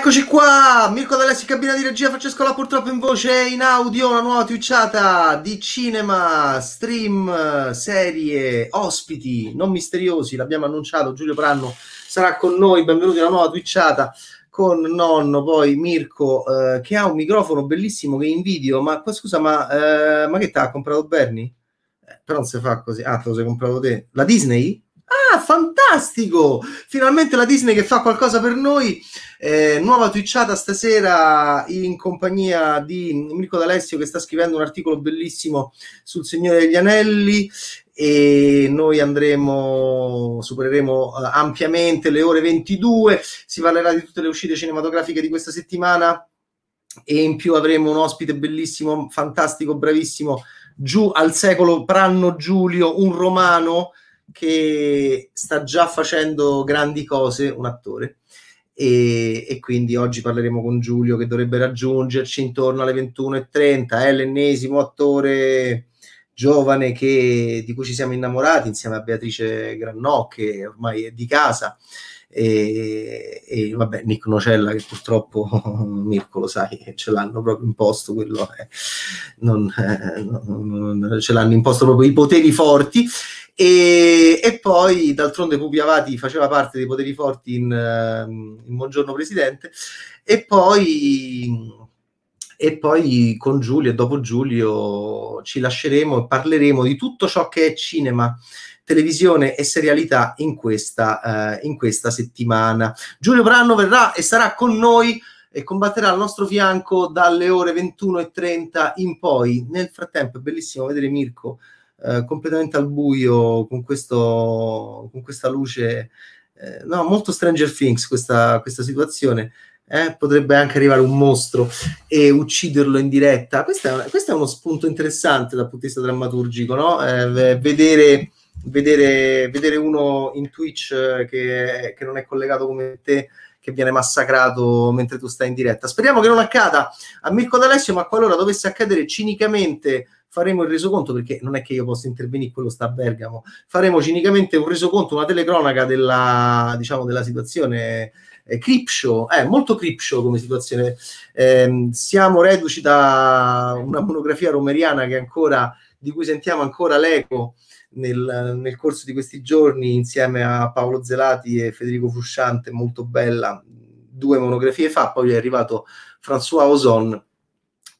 Eccoci qua, Mirko D'Alessi, cabina di regia, Francesco La purtroppo in voce in audio, una nuova twitchata di cinema, stream, serie, ospiti non misteriosi, l'abbiamo annunciato, Giulio Pranno sarà con noi, benvenuti a una nuova twitchata con nonno, poi Mirko, eh, che ha un microfono bellissimo che invidio, ma scusa, ma, eh, ma che t'ha comprato Bernie? Eh, però non si fa così, ah te lo sei comprato te, la Disney? Ah, fantastico! Finalmente la Disney che fa qualcosa per noi. Eh, nuova twitchata stasera in compagnia di Mirko D'Alessio che sta scrivendo un articolo bellissimo sul Signore degli Anelli e noi andremo, supereremo eh, ampiamente le ore 22. Si parlerà di tutte le uscite cinematografiche di questa settimana e in più avremo un ospite bellissimo, fantastico, bravissimo, giù al secolo Pranno Giulio, un romano che sta già facendo grandi cose, un attore. E, e, quindi oggi parleremo con Giulio che dovrebbe raggiungerci intorno alle 21.30, è l'ennesimo attore giovane che, di cui ci siamo innamorati insieme a Beatrice Grannò che ormai è di casa e, e vabbè Nick Nocella che purtroppo Mirko lo sai ce l'hanno proprio imposto quello è, non, eh, non, non, ce l'hanno imposto proprio i poteri forti e, e poi d'altronde Pupi Avati faceva parte dei poteri forti in, ehm, in Buongiorno Presidente e poi e poi con Giulio e dopo Giulio ci lasceremo e parleremo di tutto ciò che è cinema, televisione e serialità in questa, eh, in questa settimana. Giulio Pranno verrà e sarà con noi e combatterà al nostro fianco dalle ore 21.30 in poi. Nel frattempo è bellissimo vedere Mirko eh, completamente al buio con, questo, con questa luce. Eh, no, molto Stranger Things questa, questa situazione. Eh, potrebbe anche arrivare un mostro e ucciderlo in diretta. Questo è, questo è uno spunto interessante dal punto di vista drammaturgico, no? eh, vedere, vedere, vedere, uno in Twitch eh, che, che, non è collegato come te, che viene massacrato mentre tu stai in diretta. Speriamo che non accada a Mirko D'Alessio, ma qualora dovesse accadere cinicamente faremo il resoconto perché non è che io possa intervenire, quello sta a Bergamo. Faremo cinicamente un resoconto, una telecronaca della, diciamo, della situazione eh, cripshow, eh, molto cripshow come situazione. Eh, siamo reduci da una monografia romeriana che ancora, di cui sentiamo ancora l'eco. Nel, nel, corso di questi giorni insieme a Paolo Zelati e Federico Frusciante, molto bella, due monografie fa, poi è arrivato François Ozon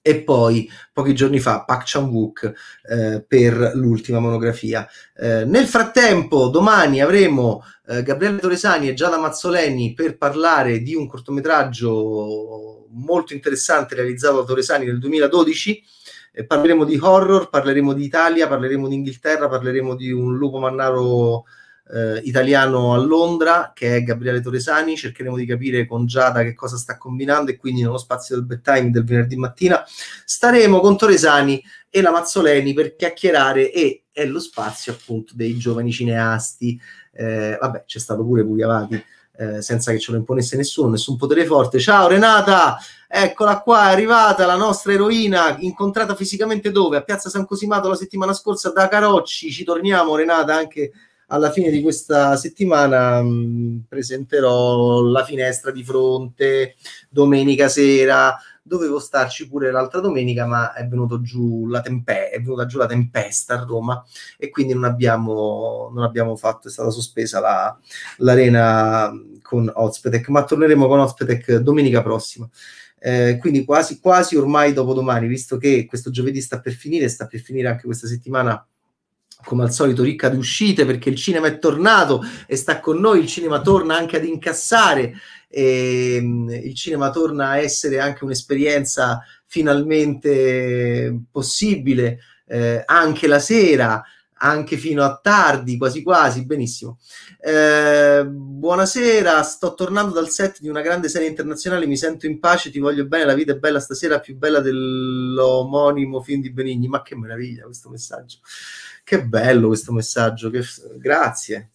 e poi pochi giorni fa Pak Chan-wook eh, per l'ultima monografia. Eh, nel frattempo, domani avremo eh, Gabriele Toresani e Giada Mazzoleni per parlare di un cortometraggio molto interessante realizzato da Toresani nel 2012. Eh, parleremo di horror, parleremo di Italia, parleremo di Inghilterra, parleremo di un lupo mannaro eh, italiano a Londra, che è Gabriele Toresani. Cercheremo di capire con Giada che cosa sta combinando e quindi nello spazio del bedtime del venerdì mattina staremo con Toresani e la Mazzoleni per chiacchierare e è lo spazio appunto dei giovani cineasti. Eh, vabbè, c'è stato pure Pugliavati. Eh, senza che ce lo imponesse nessuno, nessun potere forte. Ciao Renata, eccola qua, è arrivata la nostra eroina, incontrata fisicamente dove? A Piazza San Cosimato la settimana scorsa da Carocci. Ci torniamo Renata anche alla fine di questa settimana mh, mm, presenterò la finestra di fronte domenica sera. Dovevo starci pure l'altra domenica, ma è, giù la tempe- è venuta giù la tempesta a Roma e quindi non abbiamo, non abbiamo fatto, è stata sospesa la, l'arena mm, con Ospetec, ma torneremo con Ospetec domenica prossima. Eh, quindi quasi, quasi ormai dopo domani, visto che questo giovedì sta per finire, sta per finire anche questa settimana come al solito ricca di uscite perché il cinema è tornato e sta con noi, il cinema torna anche ad incassare, e, ehm, il cinema torna a essere anche un'esperienza finalmente possibile eh, anche la sera anche fino a tardi, quasi quasi, benissimo. Eh, buonasera, sto tornando dal set di una grande serie internazionale, mi sento in pace, ti voglio bene, la vita è bella stasera, più bella dell'omonimo film di Benigni. Ma che meraviglia questo messaggio. Che bello questo messaggio, che... grazie.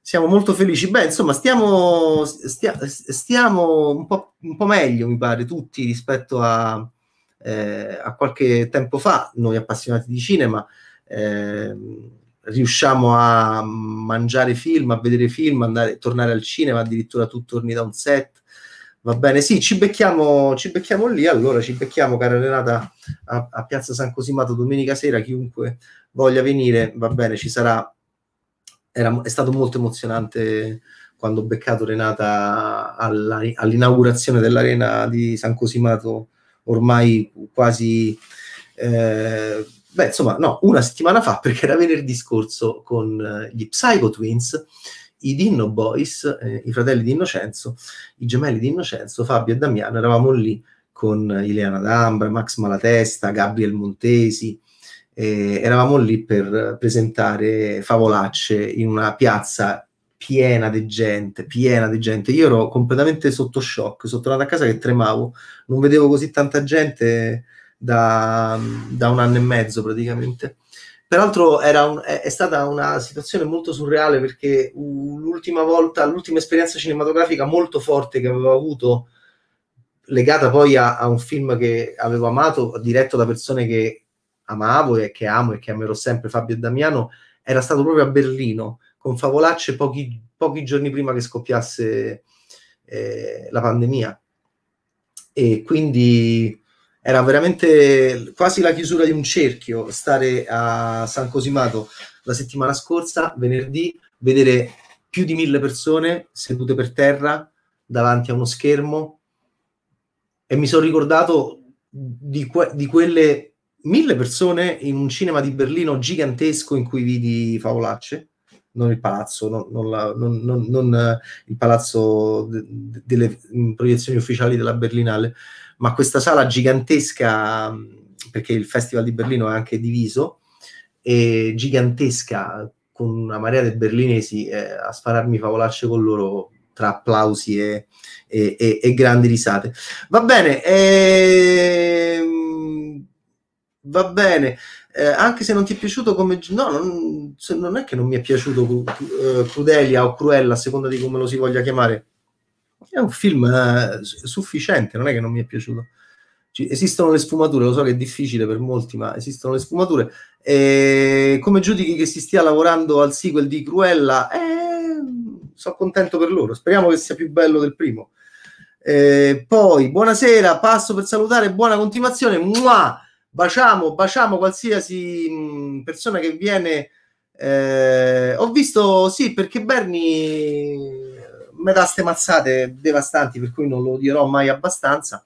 Siamo molto felici. Beh, insomma, stiamo, stia, stiamo un, po', un po' meglio, mi pare, tutti rispetto a, eh, a qualche tempo fa, noi appassionati di cinema. Ehm, riusciamo a mangiare film, a vedere film, andare, tornare al cinema, addirittura tu torni da un set. Va bene, sì, ci becchiamo, ci becchiamo lì, allora ci becchiamo, cara Renata, a, a Piazza San Cosimato domenica sera, chiunque voglia venire, va bene, ci sarà. Era, è stato molto emozionante quando ho beccato Renata alla, all'inaugurazione dell'arena di San Cosimato ormai quasi eh, Beh, insomma, no, una settimana fa, perché era venerdì scorso con eh, gli Psycho Twins, i Dinno Boys, eh, i fratelli di Innocenzo, i gemelli di Innocenzo, Fabio e Damiano, eravamo lì con Ileana D'Ambra, Max Malatesta, Gabriel Montesi, eh, eravamo lì per presentare favolacce in una piazza piena di gente, piena di gente. Io ero completamente sotto shock, sono tornato a casa che tremavo, non vedevo così tanta gente da, da un anno e mezzo praticamente. Peraltro un, è, è, stata una situazione molto surreale perché l'ultima volta, l'ultima esperienza cinematografica molto forte che avevo avuto, legata poi a, a un film che avevo amato, diretto da persone che amavo e che amo e che amerò sempre, Fabio e Damiano, era stato proprio a Berlino con Favolacce pochi, pochi giorni prima che scoppiasse eh, la pandemia. E quindi era veramente quasi la chiusura di un cerchio stare a San Cosimato la settimana scorsa, venerdì, vedere più di mille persone sedute per terra davanti a uno schermo e mi sono ricordato di, que- di quelle mille persone in un cinema di Berlino gigantesco in cui vidi Favolacce non il palazzo, non, non, la, non, non il palazzo de, de, delle proiezioni ufficiali della Berlinale, ma questa sala gigantesca, perché il Festival di Berlino è anche diviso, è gigantesca, con una marea di berlinesi eh, a spararmi favolacce con loro tra applausi e, e, e, e grandi risate. Va bene, ehm, va bene. Eh, anche se non ti è piaciuto come... No, non, non è che non mi è piaciuto eh, Crudelia o Cruella, a seconda di come lo si voglia chiamare è un film eh, sufficiente, non è che non mi è piaciuto. Ci, esistono le sfumature, lo so che è difficile per molti, ma esistono le sfumature. E eh, come giudichi che si stia lavorando al sequel di Cruella? Eh, sono contento per loro, speriamo che sia più bello del primo. Eh, poi, buonasera, passo per salutare, buona continuazione. Mua! Baciamo, baciamo qualsiasi mh, persona che viene. Eh, ho visto, sì, perché Berni mi ste mazzate devastanti, per cui non lo dirò mai abbastanza.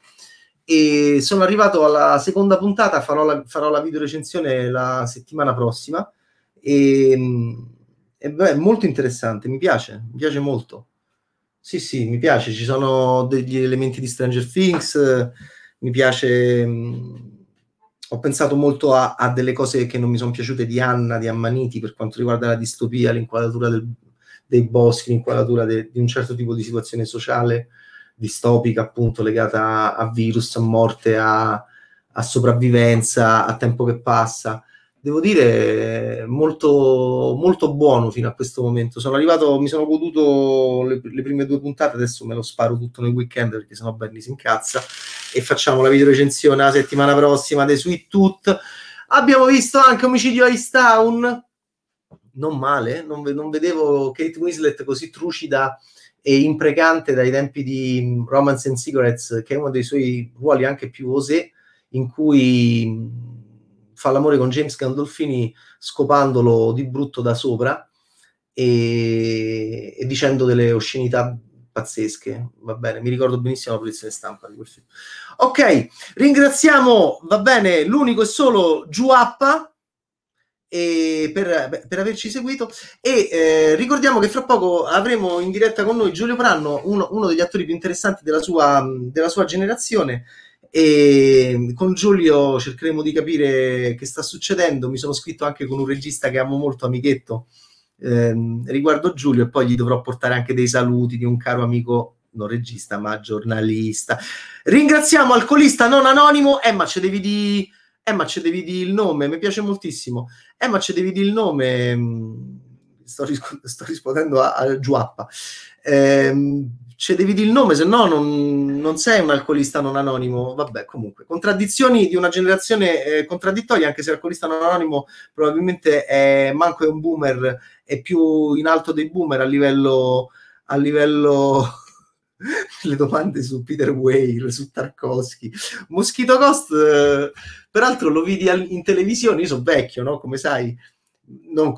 E sono arrivato alla seconda puntata, farò la, farò la videorecensione la settimana prossima. E, e beh, è molto interessante, mi piace, mi piace molto. Sì, sì, mi piace, ci sono degli elementi di Stranger Things, mi piace... Mh, ho pensato molto a, a, delle cose che non mi sono piaciute di Anna, di Ammaniti, per quanto riguarda la distopia, l'inquadratura del, dei boschi, l'inquadratura de, di un certo tipo di situazione sociale distopica, appunto, legata a, a virus, a morte, a, a sopravvivenza, a tempo che passa devo dire molto, molto buono fino a questo momento. Sono arrivato, mi sono goduto le, le, prime due puntate, adesso me lo sparo tutto nel weekend perché sennò Bernie si incazza e facciamo la video recensione la settimana prossima dei Sweet Tooth. Abbiamo visto anche Omicidio Ice Town, non male, non, non, vedevo Kate Winslet così trucida e imprecante dai tempi di mm, Romance and Cigarettes, che è uno dei suoi ruoli anche più osè, in cui mm, fa l'amore con James Gandolfini scopandolo di brutto da sopra e, e dicendo delle oscenità pazzesche. Va bene, mi ricordo benissimo la posizione stampa di quel film. Ok, ringraziamo, va bene, l'unico e solo Giuappa per, per, averci seguito e eh, ricordiamo che fra poco avremo in diretta con noi Giulio Pranno, uno, uno degli attori più interessanti della sua, della sua generazione e con Giulio cercheremo di capire che sta succedendo. Mi sono scritto anche con un regista che amo molto, amichetto, ehm, riguardo Giulio e poi gli dovrò portare anche dei saluti di un caro amico, non regista, ma giornalista. Ringraziamo alcolista non anonimo, Emma eh, ce devi di eh ma ci devi dire il nome, mi piace moltissimo, eh ma ci devi dire il nome, mm, sto, risp- sto rispondendo a, a Giuappa, eh, ci devi dire il nome, se no non, non, sei un alcolista non anonimo, vabbè comunque, contraddizioni di una generazione eh, contraddittoria, anche se l'alcolista non anonimo probabilmente è manco è un boomer, è più in alto dei boomer a livello... A livello le domande su Peter Whale, su Tarkovsky. Moschito Ghost, eh, peraltro lo vidi in televisione, io sono vecchio, no? Come sai, non,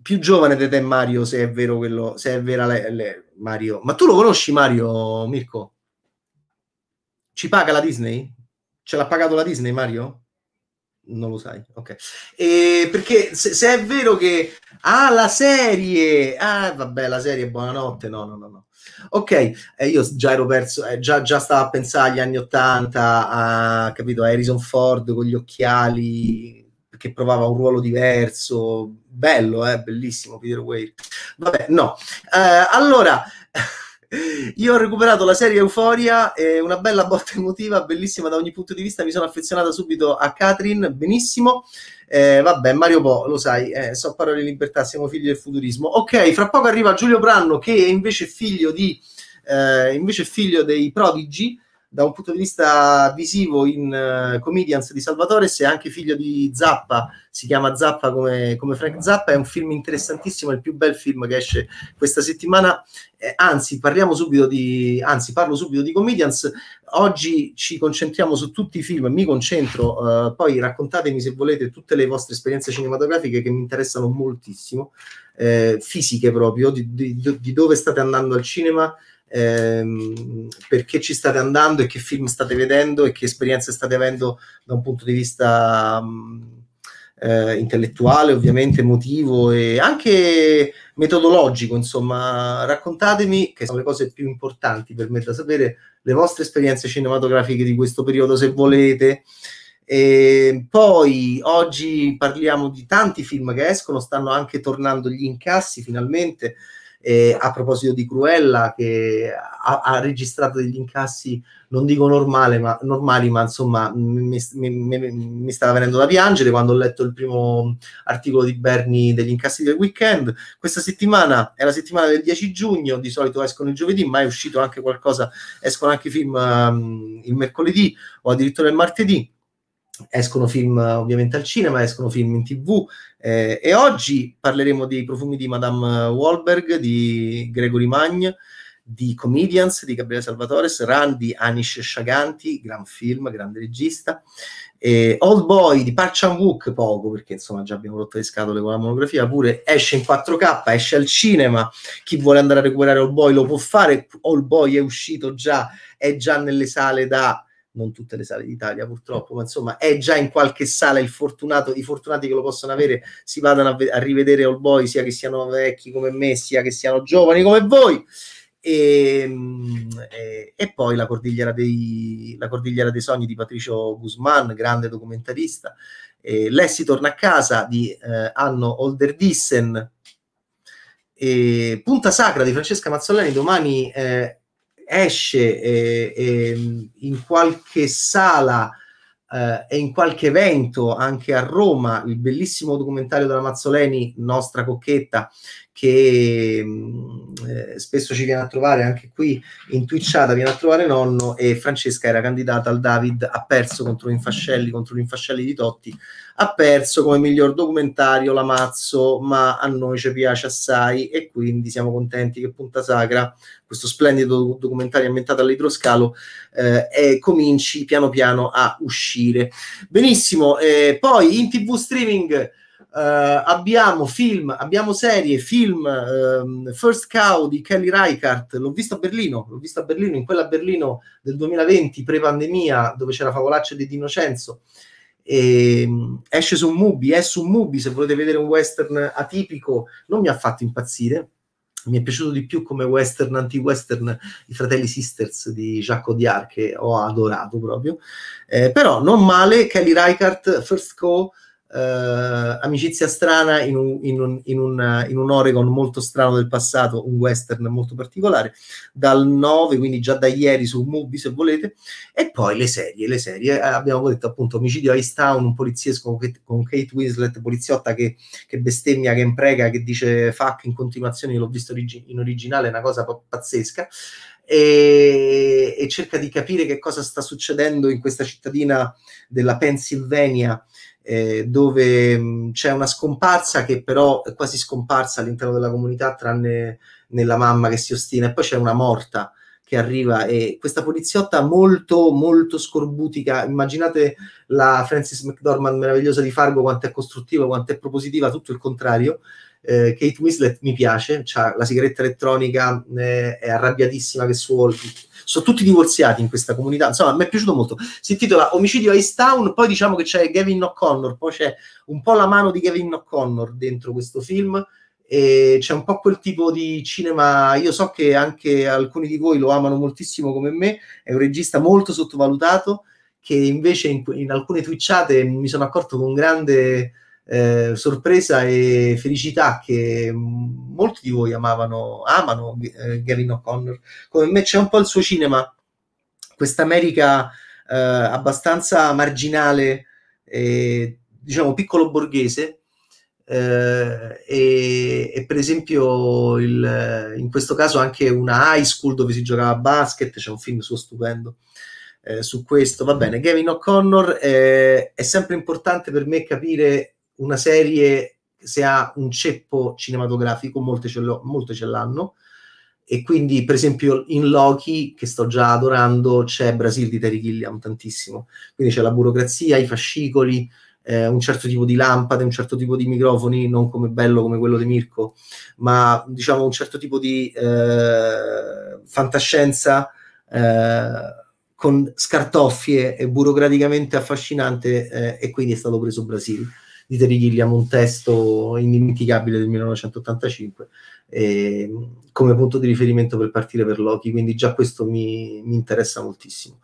più giovane di te Mario, se è vero quello, se è vera le, le, Mario. Ma tu lo conosci Mario, Mirko? Ci paga la Disney? Ce l'ha pagato la Disney Mario? non lo sai, ok. E perché se, se, è vero che ah, la serie, ah, vabbè, la serie buonanotte, no, no, no, no. Ok, eh, io già ero perso, eh, già, già, stavo a pensare agli anni Ottanta, a capito, Harrison Ford con gli occhiali che provava un ruolo diverso, bello, eh, bellissimo Peter Wade. Vabbè, no. Eh, allora... Io ho recuperato la serie Euforia, eh, una bella botta emotiva, bellissima da ogni punto di vista. Mi sono affezionata subito a Katrin, benissimo. Eh, vabbè, Mario Po, lo sai, eh, so parole di libertà, siamo figli del futurismo. Ok, fra poco arriva Giulio Branno, che è invece figlio, di, eh, invece figlio dei prodigi da un punto di vista visivo in uh, Comedians di Salvatore, se è anche figlio di Zappa, si chiama Zappa come, come, Frank Zappa, è un film interessantissimo, è il più bel film che esce questa settimana. Eh, anzi, parliamo subito di, anzi, parlo subito di Comedians. Oggi ci concentriamo su tutti i film, mi concentro, uh, poi raccontatemi se volete tutte le vostre esperienze cinematografiche che mi interessano moltissimo, eh, fisiche proprio, di, di, di dove state andando al cinema ehm, perché ci state andando e che film state vedendo e che esperienze state avendo da un punto di vista mm, eh, intellettuale, ovviamente emotivo e anche metodologico, insomma, raccontatemi, che sono le cose più importanti per me da sapere, le vostre esperienze cinematografiche di questo periodo, se volete. E poi oggi parliamo di tanti film che escono, stanno anche tornando gli incassi finalmente eh, a proposito di Cruella che ha, ha, registrato degli incassi non dico normale, ma, normali ma insomma mi, mi, mi, mi, stava venendo da piangere quando ho letto il primo articolo di Berni degli incassi del weekend questa settimana è la settimana del 10 giugno di solito escono il giovedì ma è uscito anche qualcosa escono anche i film um, il mercoledì o addirittura il martedì escono film ovviamente al cinema, escono film in tv eh, e oggi parleremo dei profumi di Madame Wahlberg, di Gregory Magne, di Comedians di Gabriele Salvatore, Run di Anish Shaganti, gran film, grande regista, e Old Boy di Park Chan Wook, poco perché insomma già abbiamo rotto le scatole con la monografia, pure esce in 4K, esce al cinema, chi vuole andare a recuperare Old Boy lo può fare, Old Boy è uscito già, è già nelle sale da non tutte le sale d'Italia purtroppo, ma insomma è già in qualche sala il fortunato, i fortunati che lo possono avere si vadano a, v- a rivedere All Boy, sia che siano vecchi come me, sia che siano giovani come voi. Ehm, e, e, poi la cordigliera, dei, la cordigliera dei sogni di Patricio Guzman, grande documentarista. Eh, Lessi torna a casa di eh, Anno Olderdissen, e Punta Sacra di Francesca Mazzolani domani eh, esce eh, eh, in qualche sala eh, e in qualche evento anche a Roma il bellissimo documentario della Mazzoleni, nostra cocchetta, che mm, eh, spesso ci viene a trovare anche qui in Twitchata, viene a trovare nonno e Francesca era candidata al David, ha perso contro Infascelli, contro Infascelli di Totti, ha perso come miglior documentario l'Amazzo, ma a noi ci piace assai e quindi siamo contenti che Punta Sacra, questo splendido documentario ambientato all'idroscalo, eh, cominci piano piano a uscire. Benissimo, eh, poi in tv streaming Uh, abbiamo film, abbiamo serie, film, um, First Cow di Kelly Reichardt, l'ho visto a Berlino, l'ho visto a Berlino, in quella Berlino del 2020, pre-pandemia, dove c'era Favolaccia di D'Innocenzo, e, um, esce su Mubi, è su Mubi, se volete vedere un western atipico, non mi ha fatto impazzire, mi è piaciuto di più come western, anti-western, i fratelli Sisters di Jacques Odiar, che ho adorato proprio, eh, però non male, Kelly Reichardt, First Cow, eh, Amicizia strana in un, in, un, in, un, in un, Oregon molto strano del passato, un western molto particolare, dal 9, quindi già da ieri su Mubi se volete, e poi le serie, le serie, eh, abbiamo detto appunto Omicidio Ice Town, un poliziesco con Kate, con Kate Winslet, poliziotta che, che, bestemmia, che imprega, che dice fuck in continuazione, l'ho visto origi- in originale, è una cosa p- pazzesca, e, e cerca di capire che cosa sta succedendo in questa cittadina della Pennsylvania eh, dove mh, c'è una scomparsa che però è quasi scomparsa all'interno della comunità, tranne nella mamma che si ostina, e poi c'è una morta che arriva e questa poliziotta molto molto scorbutica immaginate la Francis McDormand meravigliosa di Fargo quanto è costruttiva quanto è propositiva tutto il contrario eh, Kate Winslet mi piace ha la sigaretta elettronica eh, è arrabbiatissima che suol sono tutti divorziati in questa comunità, insomma mi è piaciuto molto, si intitola Omicidio Ice Town, poi diciamo che c'è Gavin O'Connor, poi c'è un po' la mano di Gavin O'Connor dentro questo film, e c'è un po' quel tipo di cinema. Io so che anche alcuni di voi lo amano moltissimo come me, è un regista molto sottovalutato che invece in, in alcune twitchate mi sono accorto con grande eh, sorpresa e felicità che molti di voi amavano, amano eh, Gavin O'Connor. Come me c'è un po' il suo cinema, questa America eh, abbastanza marginale, e, diciamo piccolo borghese, eh, e, e, per esempio il, in questo caso anche una high school dove si giocava a basket, c'è un film suo stupendo eh, su questo, va bene, Gavin O'Connor eh, è sempre importante per me capire una serie se ha un ceppo cinematografico, molte ce, molte ce l'hanno, e quindi per esempio in Loki, che sto già adorando, c'è Brasil di Terry Gilliam tantissimo, quindi c'è la burocrazia, i fascicoli, eh, un certo tipo di lampade, un certo tipo di microfoni, non come bello come quello di Mirko, ma diciamo un certo tipo di eh, fantascienza eh, con scartoffie e burocraticamente affascinante eh, e quindi è stato preso Brasil di Terry Gilliam, un testo indimenticabile del 1985, eh, come punto di riferimento per partire per Loki, quindi già questo mi, mi interessa moltissimo.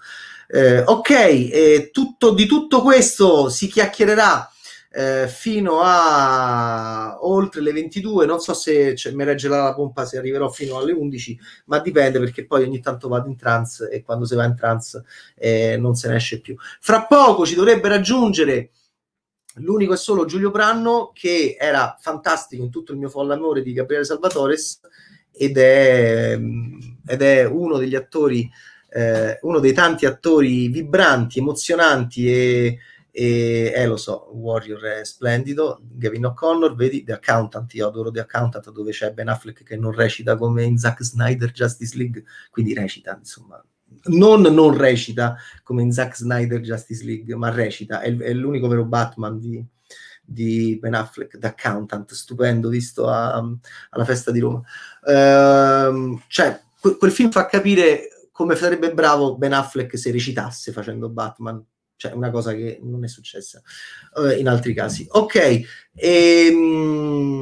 Eh, ok, eh, tutto, di tutto questo si chiacchiererà eh, fino a oltre le 22, non so se cioè, mi reggerà la pompa se arriverò fino alle 11, ma dipende perché poi ogni tanto vado in trance e quando si va in trance eh, non se ne esce più. Fra poco ci dovrebbe raggiungere l'unico e solo Giulio Pranno che era fantastico in tutto il mio folle amore di Gabriele Salvatores ed è, mm, ed è uno degli attori, eh, uno dei tanti attori vibranti, emozionanti e, e eh, lo so, Warrior è splendido, Gavin O'Connor, vedi The Accountant, io adoro The Accountant dove c'è Ben Affleck che non recita come in Zack Snyder Justice League, quindi recita insomma non, non recita come in Zack Snyder Justice League, ma recita, è, è l'unico vero Batman di, di Ben Affleck, da Accountant, stupendo, visto a, a, alla festa di Roma. Ehm, cioè, que, quel film fa capire come sarebbe bravo Ben Affleck se recitasse facendo Batman, cioè una cosa che non è successa eh, in altri casi. Ok, e, ehm,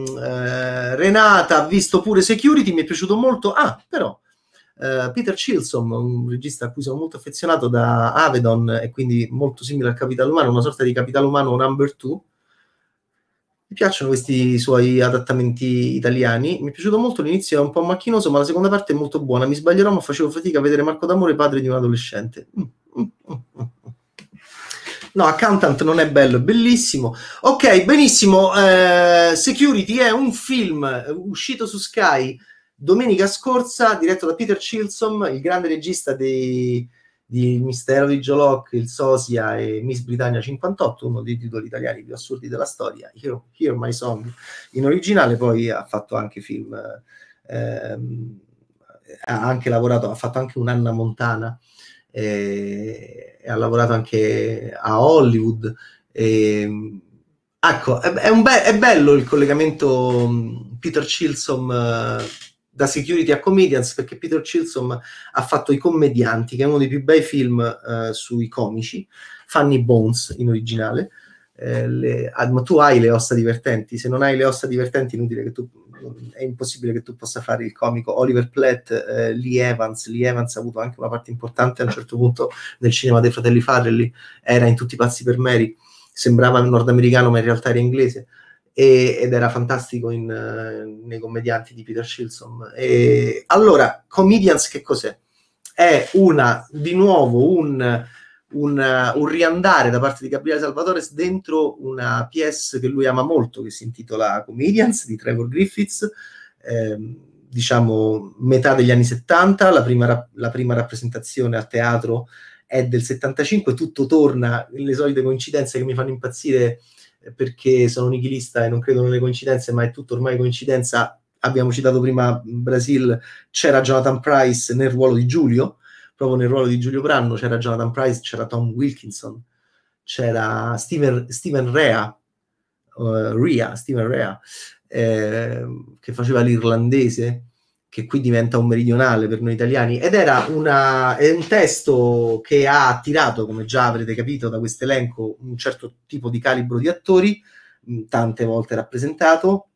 mh, eh, Renata ha visto pure Security, mi è piaciuto molto. Ah, però Uh, Peter Chilsom, un regista a cui sono molto affezionato da Avedon e quindi molto simile al Capitale Umano, una sorta di Capitale Umano number two. Mi piacciono questi suoi adattamenti italiani. Mi è piaciuto molto l'inizio, è un po' macchinoso, ma la seconda parte è molto buona. Mi sbaglierò, ma facevo fatica a vedere Marco D'Amore, padre di un adolescente. Mm, mm, mm, no, Accountant non è bello, è bellissimo. Ok, benissimo. Eh, Security è un film eh, uscito su Sky domenica scorsa, diretto da Peter Chilson, il grande regista dei, di Mistero di Joloc, Il Sosia e Miss Britannia 58, uno dei titoli italiani più assurdi della storia, Hear, Hear My Song in originale, poi ha fatto anche film, ehm, ha anche lavorato, ha fatto anche un'Anna Montana, eh, ha lavorato anche a Hollywood. Eh, ecco, è, è, be- è, bello il collegamento Peter Chilson eh, da security a comedians perché Peter Chilson ha fatto I Commedianti, che è uno dei più bei film eh, sui comici, Funny Bones in originale. Eh, le, ah, ma tu hai le ossa divertenti, se non hai le ossa divertenti inutile che tu, è impossibile che tu possa fare il comico. Oliver Platt, eh, Lee Evans, Lee Evans ha avuto anche una parte importante a un certo punto nel cinema dei fratelli Farrelly, era in Tutti i pazzi per Mary, sembrava nordamericano ma in realtà era inglese e, ed era fantastico in, uh, nei commedianti di Peter Shilson. E, allora, Comedians che cos'è? È una, di nuovo un, un, un, riandare da parte di Gabriele Salvatore dentro una pièce che lui ama molto, che si intitola Comedians di Trevor Griffiths. Ehm, diciamo metà degli anni 70, la prima, la prima rappresentazione a teatro è del 75, tutto torna, le solite coincidenze che mi fanno impazzire perché sono nichilista e non credo nelle coincidenze, ma è tutto ormai coincidenza. Abbiamo citato prima Brasil, c'era Jonathan Price nel ruolo di Giulio, proprio nel ruolo di Giulio Branno c'era Jonathan Price, c'era Tom Wilkinson, c'era Steven, Steven Rea, uh, eh, Ria, Steven Rea eh, che faceva l'irlandese che qui diventa un meridionale per noi italiani, ed era una, è un testo che ha attirato, come già avrete capito da questo elenco, un certo tipo di calibro di attori, mm, tante volte rappresentato,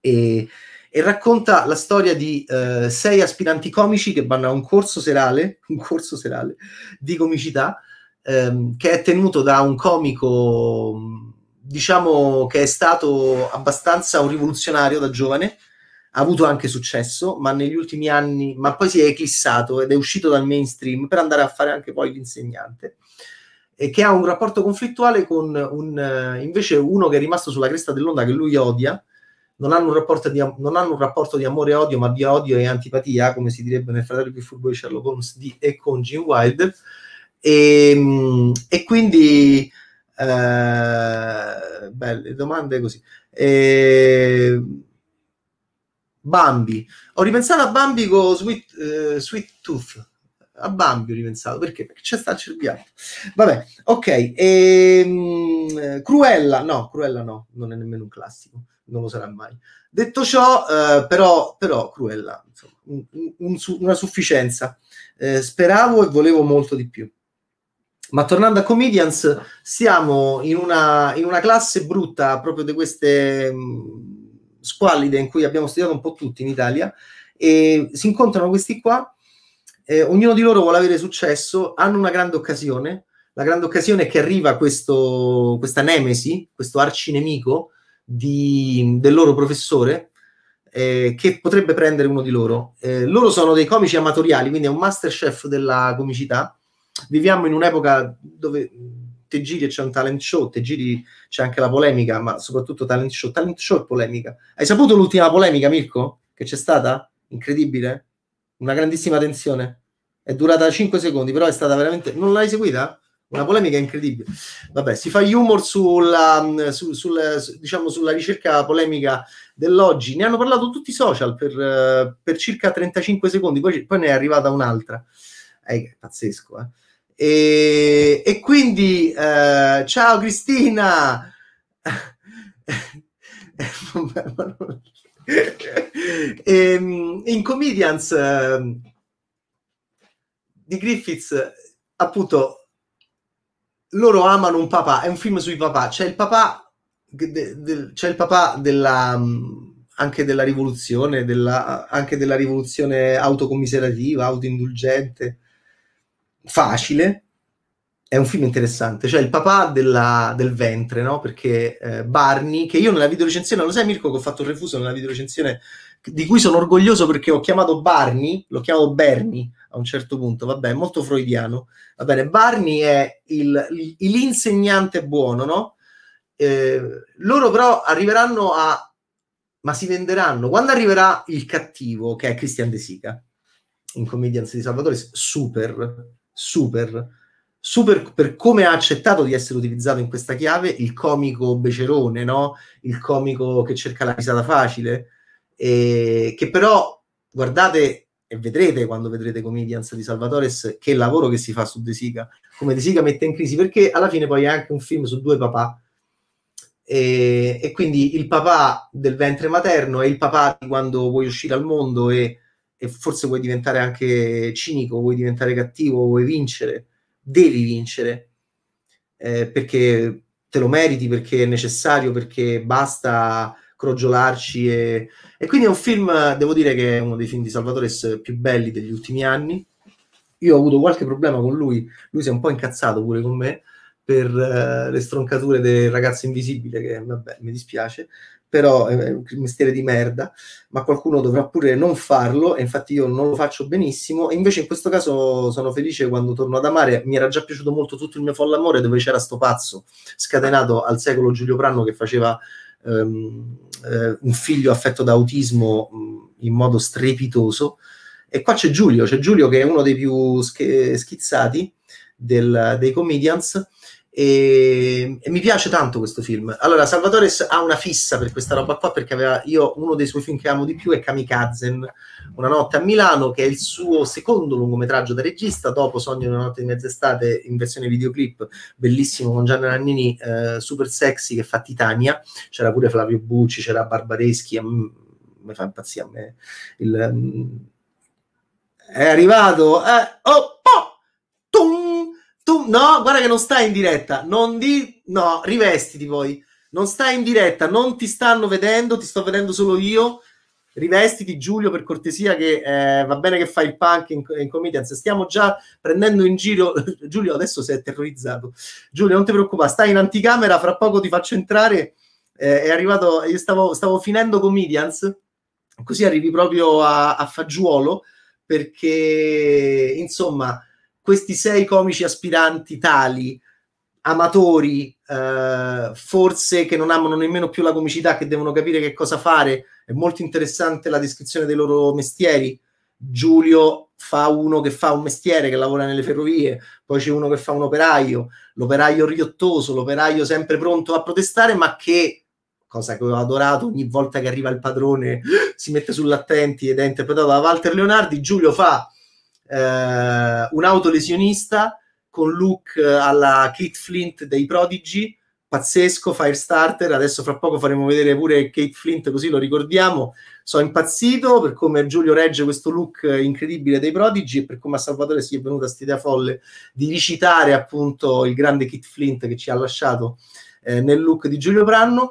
e, e racconta la storia di eh, sei aspiranti comici che vanno a un corso serale, un corso serale di comicità, ehm, che è tenuto da un comico, mm, diciamo, che è stato abbastanza un rivoluzionario da giovane, ha avuto anche successo, ma negli ultimi anni, ma poi si è eclissato ed è uscito dal mainstream per andare a fare anche poi l'insegnante, e che ha un rapporto conflittuale con un, eh, invece uno che è rimasto sulla cresta dell'onda che lui odia, non hanno, di, non hanno, un rapporto di amore e odio, ma di odio e antipatia, come si direbbe nel fratello più furbo di Sherlock Holmes di, e con Gene Wilde, e, ehm, e quindi... Eh, belle domande così. E, ehm, Bambi. Ho ripensato a Bambi con Sweet, eh, Sweet Tooth. A Bambi ho ripensato perché? Perché c'è sta cerbiato. Vabbè, ok. Ehm, Cruella, no, Cruella no, non è nemmeno un classico, non lo sarà mai. Detto ciò, eh, però, però, Cruella, insomma, un, un, una sufficienza. Eh, speravo e volevo molto di più. Ma tornando a Comedians, siamo in una, in una classe brutta proprio di queste. Mh, mm, squallide in cui abbiamo studiato un po' tutti in Italia, e si incontrano questi qua, eh, ognuno di loro vuole avere successo, hanno una grande occasione, la grande occasione è che arriva questo, questa nemesi, questo arcinemico di, del loro professore, eh, che potrebbe prendere uno di loro. Eh, loro sono dei comici amatoriali, quindi è un masterchef della comicità. Viviamo in un'epoca dove te giri e c'è un talent show, te giri c'è anche la polemica, ma soprattutto talent show, talent show e polemica. Hai saputo l'ultima polemica, Mirko? Che c'è stata? Incredibile? Una grandissima tensione. È durata 5 secondi, però è stata veramente... Non l'hai seguita? Una polemica incredibile. Vabbè, si fa humor sulla, su, sul, diciamo, sulla ricerca polemica dell'oggi. Ne hanno parlato tutti i social per, per circa 35 secondi, poi, poi ne è arrivata un'altra. Eh, è pazzesco, eh. E, e quindi, eh, ciao Cristina! e, ehm, in Comedians eh, di Griffiths, appunto, loro amano un papà, è un film sui papà, c'è il papà, de, de, c'è il papà della, mm, anche della rivoluzione, della, anche della rivoluzione autocommiserativa, autoindulgente facile, è un film interessante. Cioè, il papà della, del ventre, no? Perché eh, Barney, che io nella videorecensione, lo sai Mirko che ho fatto il refuso nella videorecensione, di cui sono orgoglioso perché ho chiamato Barney, l'ho chiamato Bernie a un certo punto, vabbè, molto freudiano. Va bene, Barney è il, l'insegnante buono, no? Eh, loro però arriveranno a... ma si venderanno. Quando arriverà il cattivo, che è Christian De Sica, in Comedians di Salvatore, super super, super per come ha accettato di essere utilizzato in questa chiave il comico becerone, no? il comico che cerca la risata facile, eh, che però guardate e vedrete quando vedrete Comedians di Salvatores che lavoro che si fa su De Sica, come De Sica mette in crisi, perché alla fine poi è anche un film su due papà. E, e quindi il papà del ventre materno e il papà di quando vuoi uscire al mondo e e forse vuoi diventare anche cinico, vuoi diventare cattivo, vuoi vincere, devi vincere eh, perché te lo meriti, perché è necessario, perché basta crogiolarci. E, e quindi è un film, devo dire che è uno dei film di Salvatore più belli degli ultimi anni. Io ho avuto qualche problema con lui, lui si è un po' incazzato pure con me per eh, le stroncature del ragazzo invisibile, che vabbè, mi dispiace, però è un mestiere di merda, ma qualcuno dovrà pure non farlo e infatti io non lo faccio benissimo e invece in questo caso sono felice quando torno ad amare, mi era già piaciuto molto tutto il mio folle amore dove c'era sto pazzo scatenato al secolo Giulio Pranno che faceva ehm, eh, un figlio affetto da autismo mh, in modo strepitoso e qua c'è Giulio, c'è Giulio che è uno dei più sch- schizzati del, dei comedians e, e, mi piace tanto questo film. Allora, Salvatore ha una fissa per questa roba qua perché aveva, io uno dei suoi film che amo di più è Kamikaze, Una notte a Milano, che è il suo secondo lungometraggio da regista, dopo Sogno di una notte di mezz'estate in versione videoclip, bellissimo con Gianni Nannini, eh, super sexy che fa Titania, c'era pure Flavio Bucci, c'era Barbareschi, a me fa impazzire a me. Il, mm, è arrivato, eh, oh, oh! Tu, no, guarda che non stai in diretta. Non di... No, rivestiti poi. Non stai in diretta, non ti stanno vedendo, ti sto vedendo solo io. Rivestiti, Giulio, per cortesia, che eh, va bene che fai il punk in, in comedians. Stiamo già prendendo in giro. Giulio, adesso sei terrorizzato. Giulio, non ti preoccupare, stai in anticamera, fra poco ti faccio entrare. Eh, è arrivato, io stavo, stavo, finendo comedians, così arrivi proprio a, a fagiolo, perché insomma questi sei comici aspiranti tali, amatori, eh, forse che non amano nemmeno più la comicità, che devono capire che cosa fare. È molto interessante la descrizione dei loro mestieri. Giulio fa uno che fa un mestiere, che lavora nelle ferrovie, poi c'è uno che fa un operaio, l'operaio riottoso, l'operaio sempre pronto a protestare, ma che, cosa che ho adorato, ogni volta che arriva il padrone si mette sull'attenti ed è interpretato da Walter Leonardi, Giulio fa eh, un autolesionista con look eh, alla Kate Flint dei Prodigy, pazzesco, Firestarter, adesso fra poco faremo vedere pure Kate Flint così lo ricordiamo, sono impazzito per come Giulio regge questo look eh, incredibile dei Prodigy e per come a Salvatore si è venuta questa idea folle di ricitare appunto il grande Kate Flint che ci ha lasciato eh, nel look di Giulio Pranno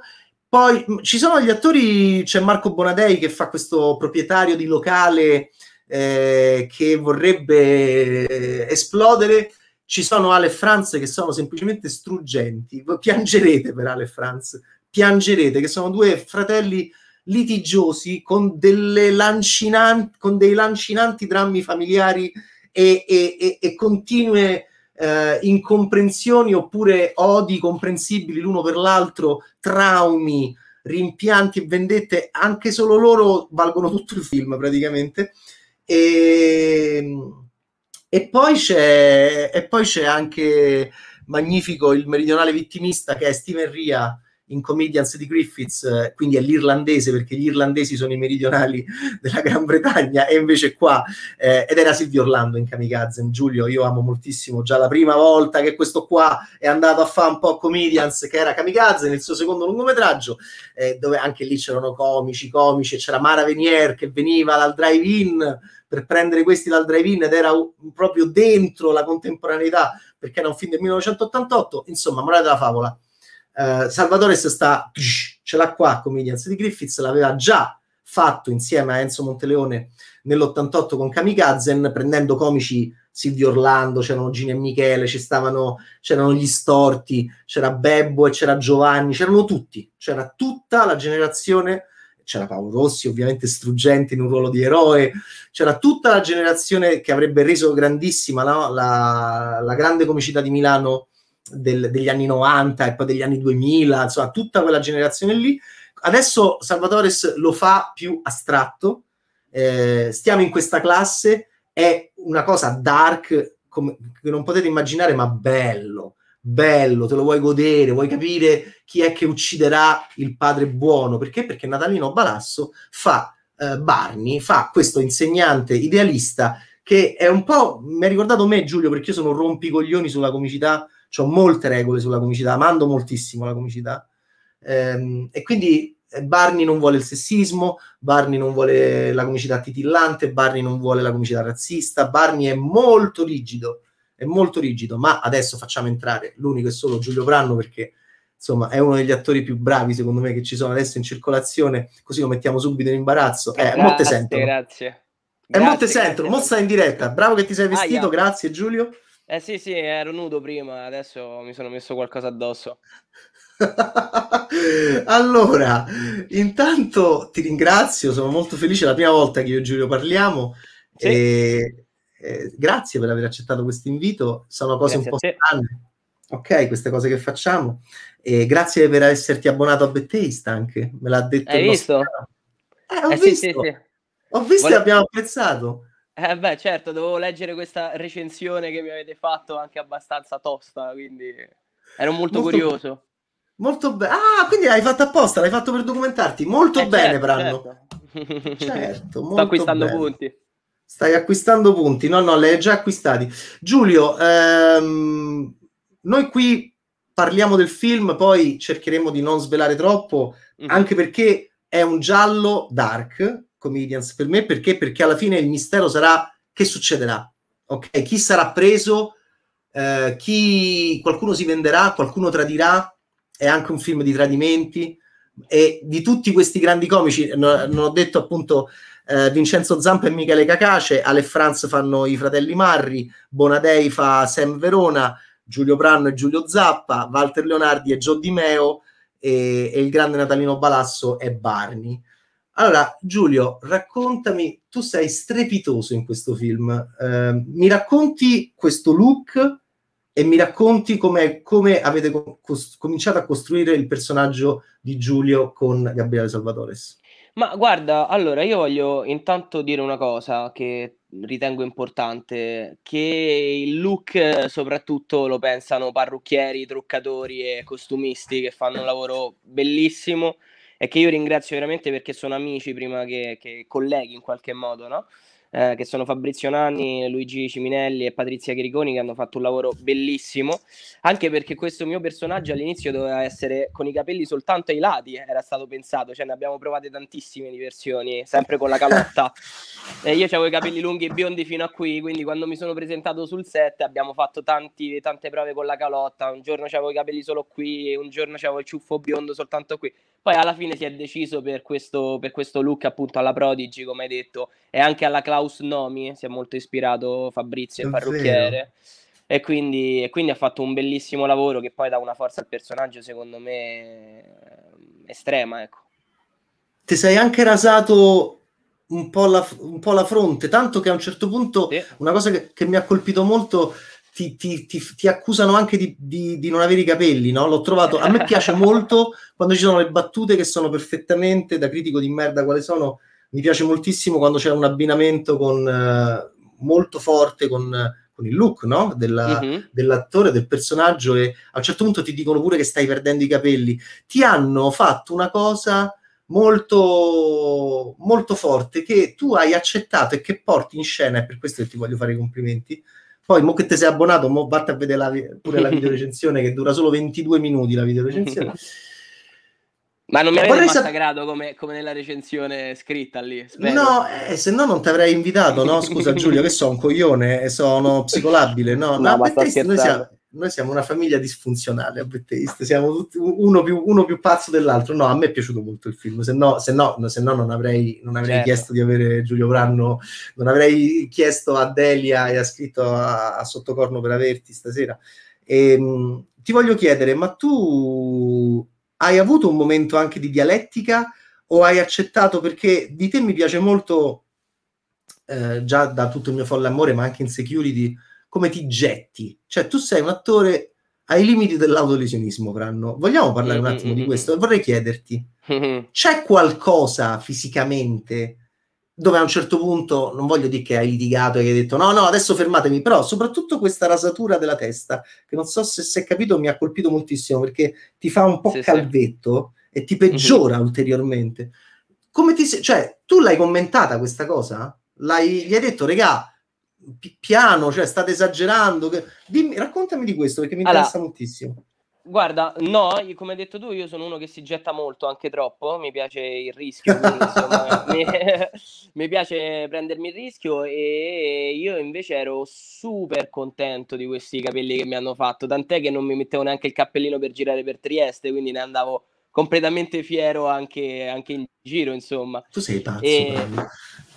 poi ci sono gli attori, c'è Marco Bonadei che fa questo proprietario di locale eh, che vorrebbe eh, esplodere. Ci sono Ale Franz che sono semplicemente struggenti. Piangerete per Ale Franz, piangerete, che sono due fratelli litigiosi con, con dei lancinanti drammi familiari e, e, e, e continue eh, incomprensioni oppure odi comprensibili l'uno per l'altro, traumi, rimpianti e vendette, anche solo loro valgono tutto il film praticamente. E, ehm, e, poi c'è, e poi c'è anche magnifico il meridionale vittimista che è Steven Ria in Comedians di Griffiths, eh, quindi è l'irlandese perché gli irlandesi sono i meridionali della Gran Bretagna e invece qua eh, ed era Silvio Orlando in Kamikaze Giulio io amo moltissimo già la prima volta che questo qua è andato a fare un po' Comedians che era Kamikaze nel suo secondo lungometraggio eh, dove anche lì c'erano comici comici c'era Mara Venier che veniva dal drive-in per prendere questi dal drive-in ed era un, proprio dentro la contemporaneità perché era un film del 1988 insomma morale della favola eh, Salvatore sta, ce l'ha qua, Comedians di Griffiths, l'aveva già fatto insieme a Enzo Monteleone nell'88 con Kamikazen, prendendo comici Silvio Orlando, c'erano Gine e Michele, stavano, c'erano gli storti, c'era Bebbo e c'era Giovanni, c'erano tutti, c'era tutta la generazione, c'era Paolo Rossi ovviamente struggente in un ruolo di eroe, c'era tutta la generazione che avrebbe reso grandissima no? la, la, grande comicità di Milano del, degli anni 90 e poi degli anni 2000, insomma, tutta quella generazione lì. Adesso Salvatore lo fa più astratto, eh, stiamo in questa classe, è una cosa dark come, che non potete immaginare, ma bello, bello, te lo vuoi godere, vuoi capire chi è che ucciderà il padre buono, perché? Perché Natalino Balasso fa eh, Barney, fa questo insegnante idealista che è un po', mi ha ricordato me Giulio, perché io sono rompicoglioni sulla comicità ho molte regole sulla comicità, amando moltissimo la comicità. Ehm, e quindi eh, Barney non vuole il sessismo, Barney non vuole la comicità titillante, Barney non vuole la comicità razzista, Barney è molto rigido, è molto rigido, ma adesso facciamo entrare l'unico e solo Giulio Pranno perché insomma è uno degli attori più bravi secondo me che ci sono adesso in circolazione, così lo mettiamo subito in imbarazzo. Eh, grazie, molte sentono. Grazie. È eh, Monte Centro, in diretta. Bravo che ti sei vestito, ah, grazie Giulio. Eh sì, sì, ero nudo prima, adesso mi sono messo qualcosa addosso. allora, intanto ti ringrazio, sono molto felice, è la prima volta che io e Giulio parliamo. Sì. E, eh, grazie per aver accettato questo invito, sono cose grazie un po' strane. Ok, queste cose che facciamo. E grazie per esserti abbonato a Betteist anche, me l'ha detto. Hai visto? Nostro... Eh, ho eh, visto. Sì, sì, sì. Ho visto Vole... e abbiamo apprezzato. Eh beh, certo, dovevo leggere questa recensione che mi avete fatto anche abbastanza tosta, quindi ero molto, molto curioso. Molto bene. Ah, quindi l'hai fatto apposta, l'hai fatto per documentarti. Molto eh, bene, certo, Branno. Certo, certo Sto acquistando bene. punti. Stai acquistando punti. No, no, li hai già acquistati. Giulio, ehm, noi qui parliamo del film, poi cercheremo di non svelare troppo, mm. anche perché è un giallo dark, Comedians per me perché? Perché alla fine il mistero sarà che succederà, ok? Chi sarà preso, eh, chi, qualcuno si venderà, qualcuno tradirà, è anche un film di tradimenti e di tutti questi grandi comici, non, non ho detto appunto eh, Vincenzo Zampa e Michele Cacace, Ale Franz fanno i fratelli Marri, Bonadei fa Sam Verona, Giulio Pranno e Giulio Zappa, Walter Leonardi e Gio Di Meo e, e il grande Natalino Balasso è Barni. Allora, Giulio, raccontami, tu sei strepitoso in questo film. Eh, mi racconti questo look e mi racconti come, avete co- cominciato a costruire il personaggio di Giulio con Gabriele Salvatores. Ma guarda, allora io voglio intanto dire una cosa che ritengo importante, che il look soprattutto lo pensano parrucchieri, truccatori e costumisti che fanno un lavoro bellissimo e che io ringrazio veramente perché sono amici prima che, che colleghi in qualche modo, no? Eh, che sono Fabrizio Nanni, Luigi Ciminelli e Patrizia Chiriconi che hanno fatto un lavoro bellissimo, anche perché questo mio personaggio all'inizio doveva essere con i capelli soltanto ai lati, eh, era stato pensato, cioè ne abbiamo provate tantissime di versioni, sempre con la calotta. e io avevo i capelli lunghi e biondi fino a qui, quindi quando mi sono presentato sul set abbiamo fatto tanti, tante prove con la calotta, un giorno avevo i capelli solo qui, un giorno avevo il ciuffo biondo soltanto qui, poi alla fine si è deciso per questo, per questo look appunto alla Prodigy, come hai detto, e anche alla Klaus Nomi, si è molto ispirato Fabrizio, il parrucchiere. E quindi, e quindi, ha fatto un bellissimo lavoro che poi dà una forza al personaggio, secondo me, ehm, estrema. Ecco. Ti sei anche rasato un po, la, un po la fronte, tanto che a un certo punto sì. una cosa che, che mi ha colpito molto ti, ti, ti, ti, accusano anche di, di, di, non avere i capelli, no? L'ho trovato. A me piace molto quando ci sono le battute che sono perfettamente da critico di merda quale sono. Mi piace moltissimo quando c'è un abbinamento con, eh, molto forte con, con il look no? Della, mm-hmm. dell'attore, del personaggio, e a un certo punto ti dicono pure che stai perdendo i capelli. Ti hanno fatto una cosa molto, molto forte che tu hai accettato e che porti in scena, è per questo che ti voglio fare i complimenti poi, mo che ti sei abbonato, mo vattene a vedere la, pure la videorecensione che dura solo 22 minuti la videorecensione. Ma non mi eh, avete massacrato sap- come, come, nella recensione scritta lì? Spero. No, eh, se no non ti avrei invitato, no? Scusa Giulio, che sono un coglione, eh, sono psicolabile, no? No, no ma sto noi Siamo noi siamo una famiglia disfunzionale, abetteista, siamo tutti uno più, uno più pazzo dell'altro. No, a me è piaciuto molto il film, se no, se no, se no non avrei, non avrei certo. chiesto di avere Giulio Branno, non avrei chiesto a Delia e ha scritto a, a Sottocorno per averti stasera. E, ehm, ti voglio chiedere, ma tu hai avuto un momento anche di dialettica o hai accettato, perché di te mi piace molto, eh, già da tutto il mio folle amore, ma anche in Security, come ti getti. Cioè, tu sei un attore ai limiti dell'autolesionismo, Franno. Vogliamo parlare un attimo di questo? Vorrei chiederti, c'è qualcosa fisicamente dove a un certo punto, non voglio dire che hai litigato e hai detto no, no, adesso fermatemi, però soprattutto questa rasatura della testa, che non so se si è capito, mi ha colpito moltissimo perché ti fa un po' sì, calvetto sì. e ti peggiora mm-hmm. ulteriormente. Come ti sei, cioè, tu l'hai commentata questa cosa? L'hai, gli hai detto, regà, piano, cioè state esagerando. Dimmi, raccontami di questo perché mi interessa moltissimo. Guarda, no, come hai detto tu, io sono uno che si getta molto, anche troppo, mi piace il rischio, quindi, insomma, mi, mi, piace prendermi il rischio e io invece ero super contento di questi capelli che mi hanno fatto, tant'è che non mi mettevo neanche il cappellino per girare per Trieste, quindi ne andavo completamente fiero anche, anche in giro, insomma. Tu sei pazzo, e...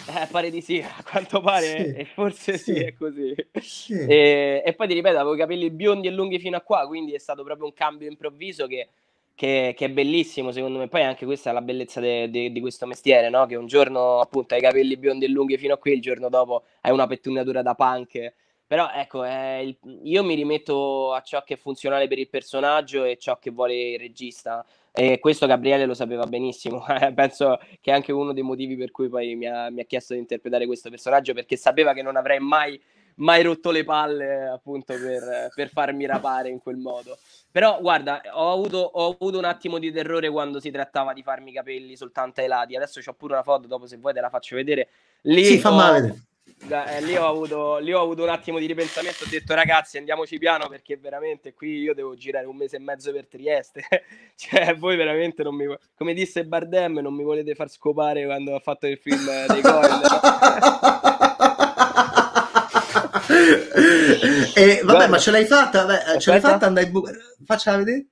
Eh, pare di sì, a quanto pare, sì, e forse sì, sì è così. Sì. E, e, poi ti ripeto, avevo i capelli biondi e lunghi fino a qua, quindi è stato proprio un cambio improvviso che, che, che è bellissimo secondo me. Poi anche questa è la bellezza di questo mestiere, no? che un giorno appunto hai i capelli biondi e lunghi fino a qui, il giorno dopo hai una pettinatura da punk. Però ecco, il, io mi rimetto a ciò che è funzionale per il personaggio e ciò che vuole il regista. E questo Gabriele lo sapeva benissimo, eh, penso che è anche uno dei motivi per cui poi mi ha, mi ha chiesto di interpretare questo personaggio, perché sapeva che non avrei mai mai rotto le palle appunto per, per, farmi rapare in quel modo. Però guarda, ho avuto, ho avuto, un attimo di terrore quando si trattava di farmi i capelli soltanto ai lati. Adesso ho pure una foto, dopo se vuoi te la faccio vedere. Lì si ho... fa male da, eh, lì, ho avuto, lì, ho avuto, un attimo di ripensamento, ho detto ragazzi andiamoci piano perché veramente qui io devo girare un mese e mezzo per Trieste, cioè voi veramente non mi... come disse Bardem non mi volete far scopare quando ha fatto il film dei Coil. eh, vabbè Guarda. ma ce l'hai fatta, vabbè, eh, ce l'hai fatta andai bu- facciala vedere.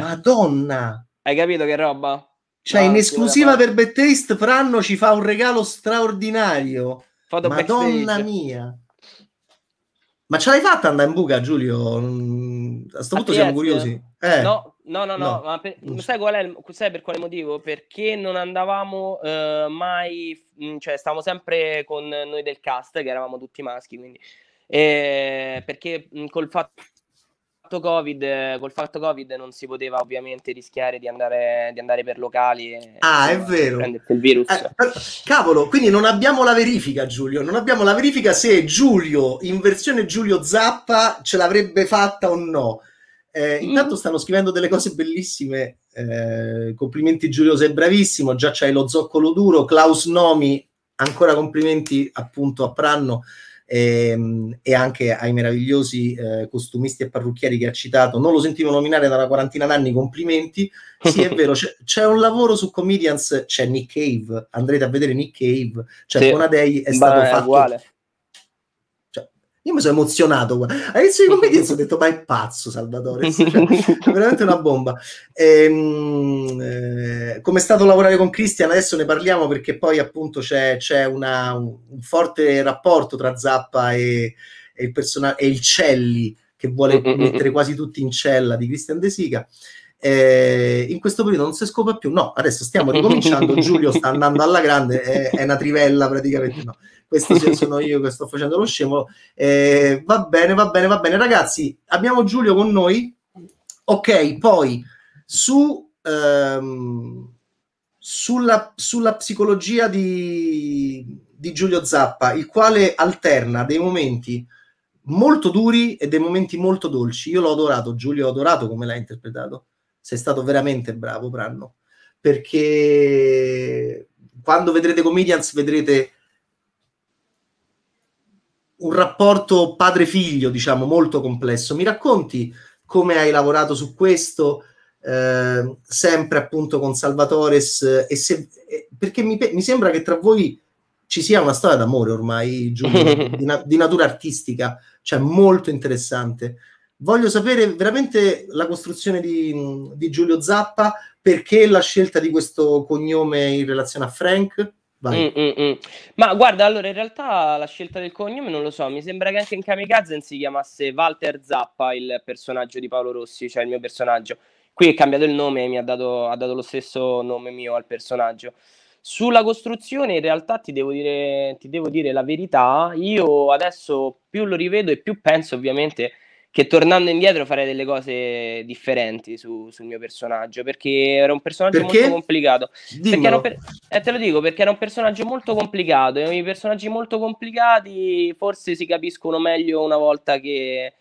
Madonna! Hai capito che roba? Cioè, no, in esclusiva per Bad Franno ci fa un regalo straordinario. Foto Madonna backstage. mia. Ma ce l'hai fatta andare in buca, Giulio? Mm, a questo punto siamo curiosi. Eh. No, no, no, no, no. ma per, sai, qual è, sai per quale motivo? Perché non andavamo eh, mai, mm, cioè stavamo sempre con noi del cast, che eravamo tutti maschi, quindi... Eh, perché mh, mm, col fatto fatto Covid, col fatto Covid non si poteva ovviamente rischiare di andare, di andare per locali e, ah, è vero. il virus. Eh, cavolo, quindi non abbiamo la verifica, Giulio. Non abbiamo la verifica se Giulio, in versione Giulio Zappa, ce l'avrebbe fatta o no. Eh, mm. intanto stanno scrivendo delle cose bellissime. Eh, complimenti Giulio, sei bravissimo. Già c'hai lo zoccolo duro. Klaus Nomi, ancora complimenti appunto a Pranno ehm, e anche ai meravigliosi eh, costumisti e parrucchieri che ha citato. Non lo sentivo nominare da una quarantina d'anni, complimenti. Sì, è vero, c'è, c'è, un lavoro su comedians, c'è Nick Cave, andrete a vedere Nick Cave, cioè sì, Bonadei è stato fatto uguale. Io mi sono emozionato. All'inizio di convenienza ho detto, ma è pazzo Salvatore, cioè, è veramente una bomba. E, ehm, eh, come è stato lavorare con Christian? Adesso ne parliamo perché poi appunto c'è, c'è una, un forte rapporto tra Zappa e, e il, personale, e il Celli, che vuole mm, mm, mm, mettere quasi tutti in cella di Christian De Sica eh, in questo periodo non si scopa più. No, adesso stiamo ricominciando. Giulio sta andando alla grande, è, è una trivella praticamente. No, questo sono io che sto facendo lo scemo. Eh, va bene, va bene, va bene, ragazzi. Abbiamo Giulio con noi. Ok, poi su, ehm, sulla, sulla, psicologia di, di Giulio Zappa, il quale alterna dei momenti molto duri e dei momenti molto dolci. Io l'ho adorato, Giulio, ho adorato come l'ha interpretato sei stato veramente bravo, Pranno, perché quando vedrete Comedians vedrete un rapporto padre-figlio, diciamo, molto complesso. Mi racconti come hai lavorato su questo, eh, sempre appunto con Salvatores, e se, perché mi, mi, sembra che tra voi ci sia una storia d'amore ormai, Giulio, di, na- di natura artistica, cioè molto interessante. Voglio sapere veramente la costruzione di, di Giulio Zappa, perché la scelta di questo cognome in relazione a Frank? Mm, mm, mm. Ma guarda, allora in realtà la scelta del cognome non lo so, mi sembra che anche in Kamikaze si chiamasse Walter Zappa il personaggio di Paolo Rossi, cioè il mio personaggio. Qui è cambiato il nome e mi ha dato, ha dato lo stesso nome mio al personaggio. Sulla costruzione in realtà ti devo, dire, ti devo dire la verità, io adesso più lo rivedo e più penso ovviamente che tornando indietro farei delle cose differenti su, sul mio personaggio perché era un personaggio perché? molto complicato. Perché per... eh, te lo dico perché era un personaggio molto complicato e i personaggi molto complicati forse si capiscono meglio una volta che,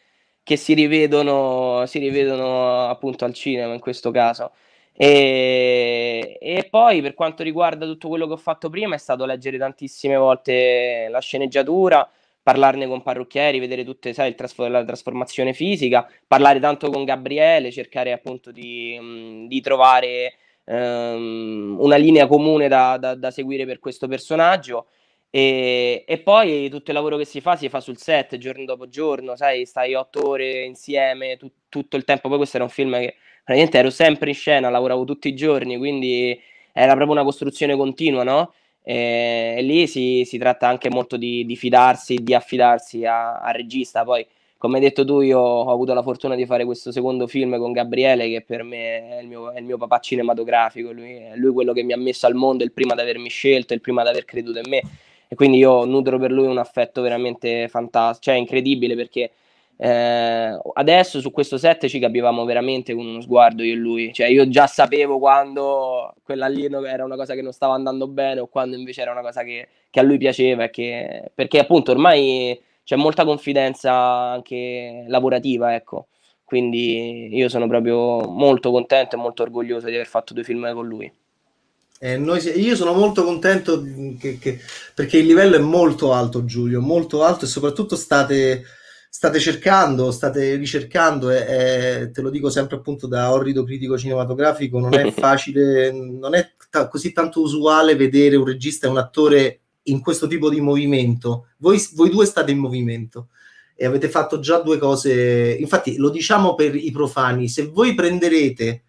che si, rivedono, si rivedono appunto al cinema in questo caso. E, e, poi per quanto riguarda tutto quello che ho fatto prima è stato leggere tantissime volte la sceneggiatura parlarne con parrucchieri, vedere tutte, sai, trasfor- la trasformazione fisica, parlare tanto con Gabriele, cercare appunto di, di trovare ehm, una linea comune da, da, da, seguire per questo personaggio. E, e, poi tutto il lavoro che si fa si fa sul set giorno dopo giorno, sai, stai otto ore insieme tu- tutto il tempo. Poi questo era un film che praticamente ero sempre in scena, lavoravo tutti i giorni, quindi era proprio una costruzione continua, no? E, e lì si, si, tratta anche molto di, di fidarsi, di affidarsi al regista. Poi, come hai detto tu, io ho avuto la fortuna di fare questo secondo film con Gabriele, che per me è il mio, è il mio papà cinematografico. Lui è lui quello che mi ha messo al mondo, il primo ad avermi scelto, il primo ad aver creduto in me. E quindi io nutro per lui un affetto veramente fantastico, cioè incredibile perché eh, adesso su questo set ci capivamo veramente con uno sguardo io e lui, cioè io già sapevo quando quella lì era una cosa che non stava andando bene o quando invece era una cosa che, che a lui piaceva, che, perché appunto ormai c'è molta confidenza anche lavorativa, ecco. Quindi io sono proprio molto contento e molto orgoglioso di aver fatto due film con lui. Eh, noi, io sono molto contento mm, che, che, perché il livello è molto alto, Giulio, molto alto e soprattutto state state cercando, state ricercando, e, e, te lo dico sempre appunto da orrido critico cinematografico, non è facile, non è t- così tanto usuale vedere un regista e un attore in questo tipo di movimento. Voi, voi due state in movimento e avete fatto già due cose, infatti lo diciamo per i profani, se voi prenderete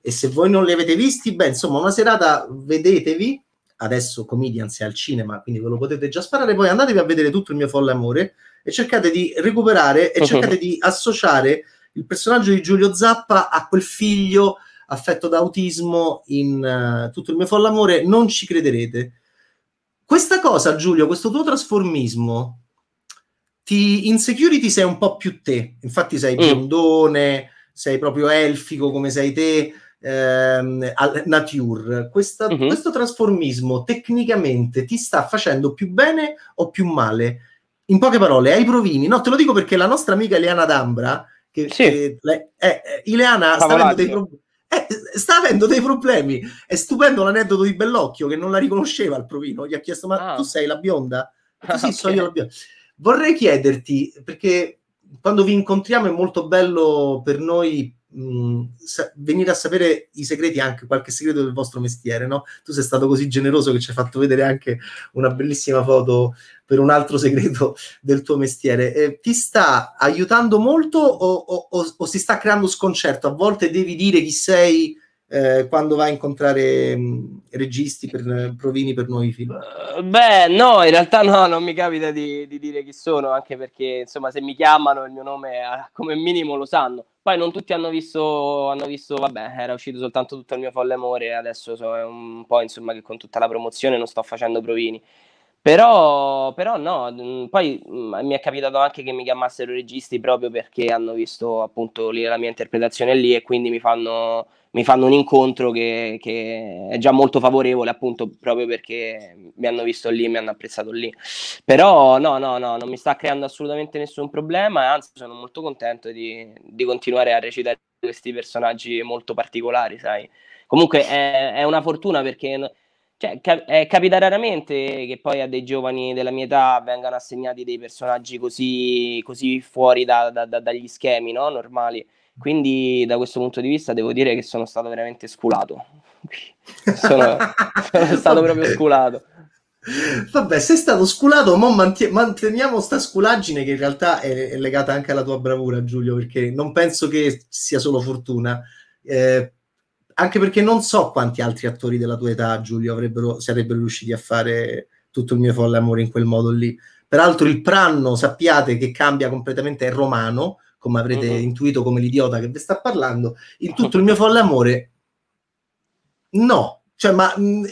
e se voi non li avete visti, beh, insomma, una serata vedetevi adesso Comedians è al cinema, quindi ve lo potete già sparare. Poi andatevi a vedere tutto il mio folle amore, e cercate di recuperare e mhm. cercate di associare il personaggio di Giulio Zappa a quel figlio affetto da autismo in uh, tutto il mio folle amore, non ci crederete. Questa cosa, Giulio, questo tuo trasformismo, ti, in security sei un po' più te, infatti sei mm. biondone, sei proprio elfico come sei te, ehm, al nature. Questa, mm-hmm. Questo trasformismo tecnicamente ti sta facendo più bene o più male? in poche parole, ai provini, no, te lo dico perché la nostra amica Ileana D'Ambra, che, sì. che le, eh, eh Ileana sta avendo, pro- eh, sta avendo, dei problemi. È stupendo l'aneddoto di Bellocchio che non la riconosceva al provino, gli ha chiesto: Ma ah. tu sei la bionda? Ah, sì, okay. sono io la bionda. Vorrei chiederti, perché quando vi incontriamo è molto bello per noi mh, mm, sa- venire a sapere i segreti, anche qualche segreto del vostro mestiere, no? Tu sei stato così generoso che ci hai fatto vedere anche una bellissima foto per un altro segreto del tuo mestiere. Eh, ti sta aiutando molto o, o, o, o, si sta creando sconcerto? A volte devi dire chi sei eh, quando vai a incontrare mh, mm, registi, per, provini per nuovi film? Eh, beh, no, in realtà no, non mi capita di, di dire chi sono, anche perché insomma se mi chiamano il mio nome eh, come minimo lo sanno. Poi non tutti hanno visto, hanno visto, vabbè, era uscito soltanto tutto il mio folle amore, adesso so, è un po' insomma che con tutta la promozione non sto facendo provini. Però, però, no, mm, poi mh, mm, mi è capitato anche che mi chiamassero registi proprio perché hanno visto appunto lì la mia interpretazione lì e quindi mi fanno, mi fanno un incontro che, che, è già molto favorevole appunto proprio perché mi hanno visto lì, e mi hanno apprezzato lì. Però no, no, no, non mi sta creando assolutamente nessun problema e anzi sono molto contento di, di continuare a recitare questi personaggi molto particolari, sai. Comunque è, è una fortuna perché cioè, cap- eh, capita raramente che poi a dei giovani della mia età vengano assegnati dei personaggi così, così fuori da, da, da, dagli schemi no? normali. Quindi da questo punto di vista devo dire che sono stato veramente sculato. sono, sono stato proprio sculato. Vabbè, sei stato sculato, ma manti- manteniamo sta sculaggine che in realtà è, è, legata anche alla tua bravura, Giulio, perché non penso che sia solo fortuna. Eh, anche perché non so quanti altri attori della tua età, Giulio, sarebbero riusciti a fare tutto il mio folle amore in quel modo lì. Peraltro il pranno, sappiate che cambia completamente, è romano, come avrete mm-hmm. intuito come l'idiota che vi sta parlando. In tutto il mio folle amore, no, cioè, ma mh,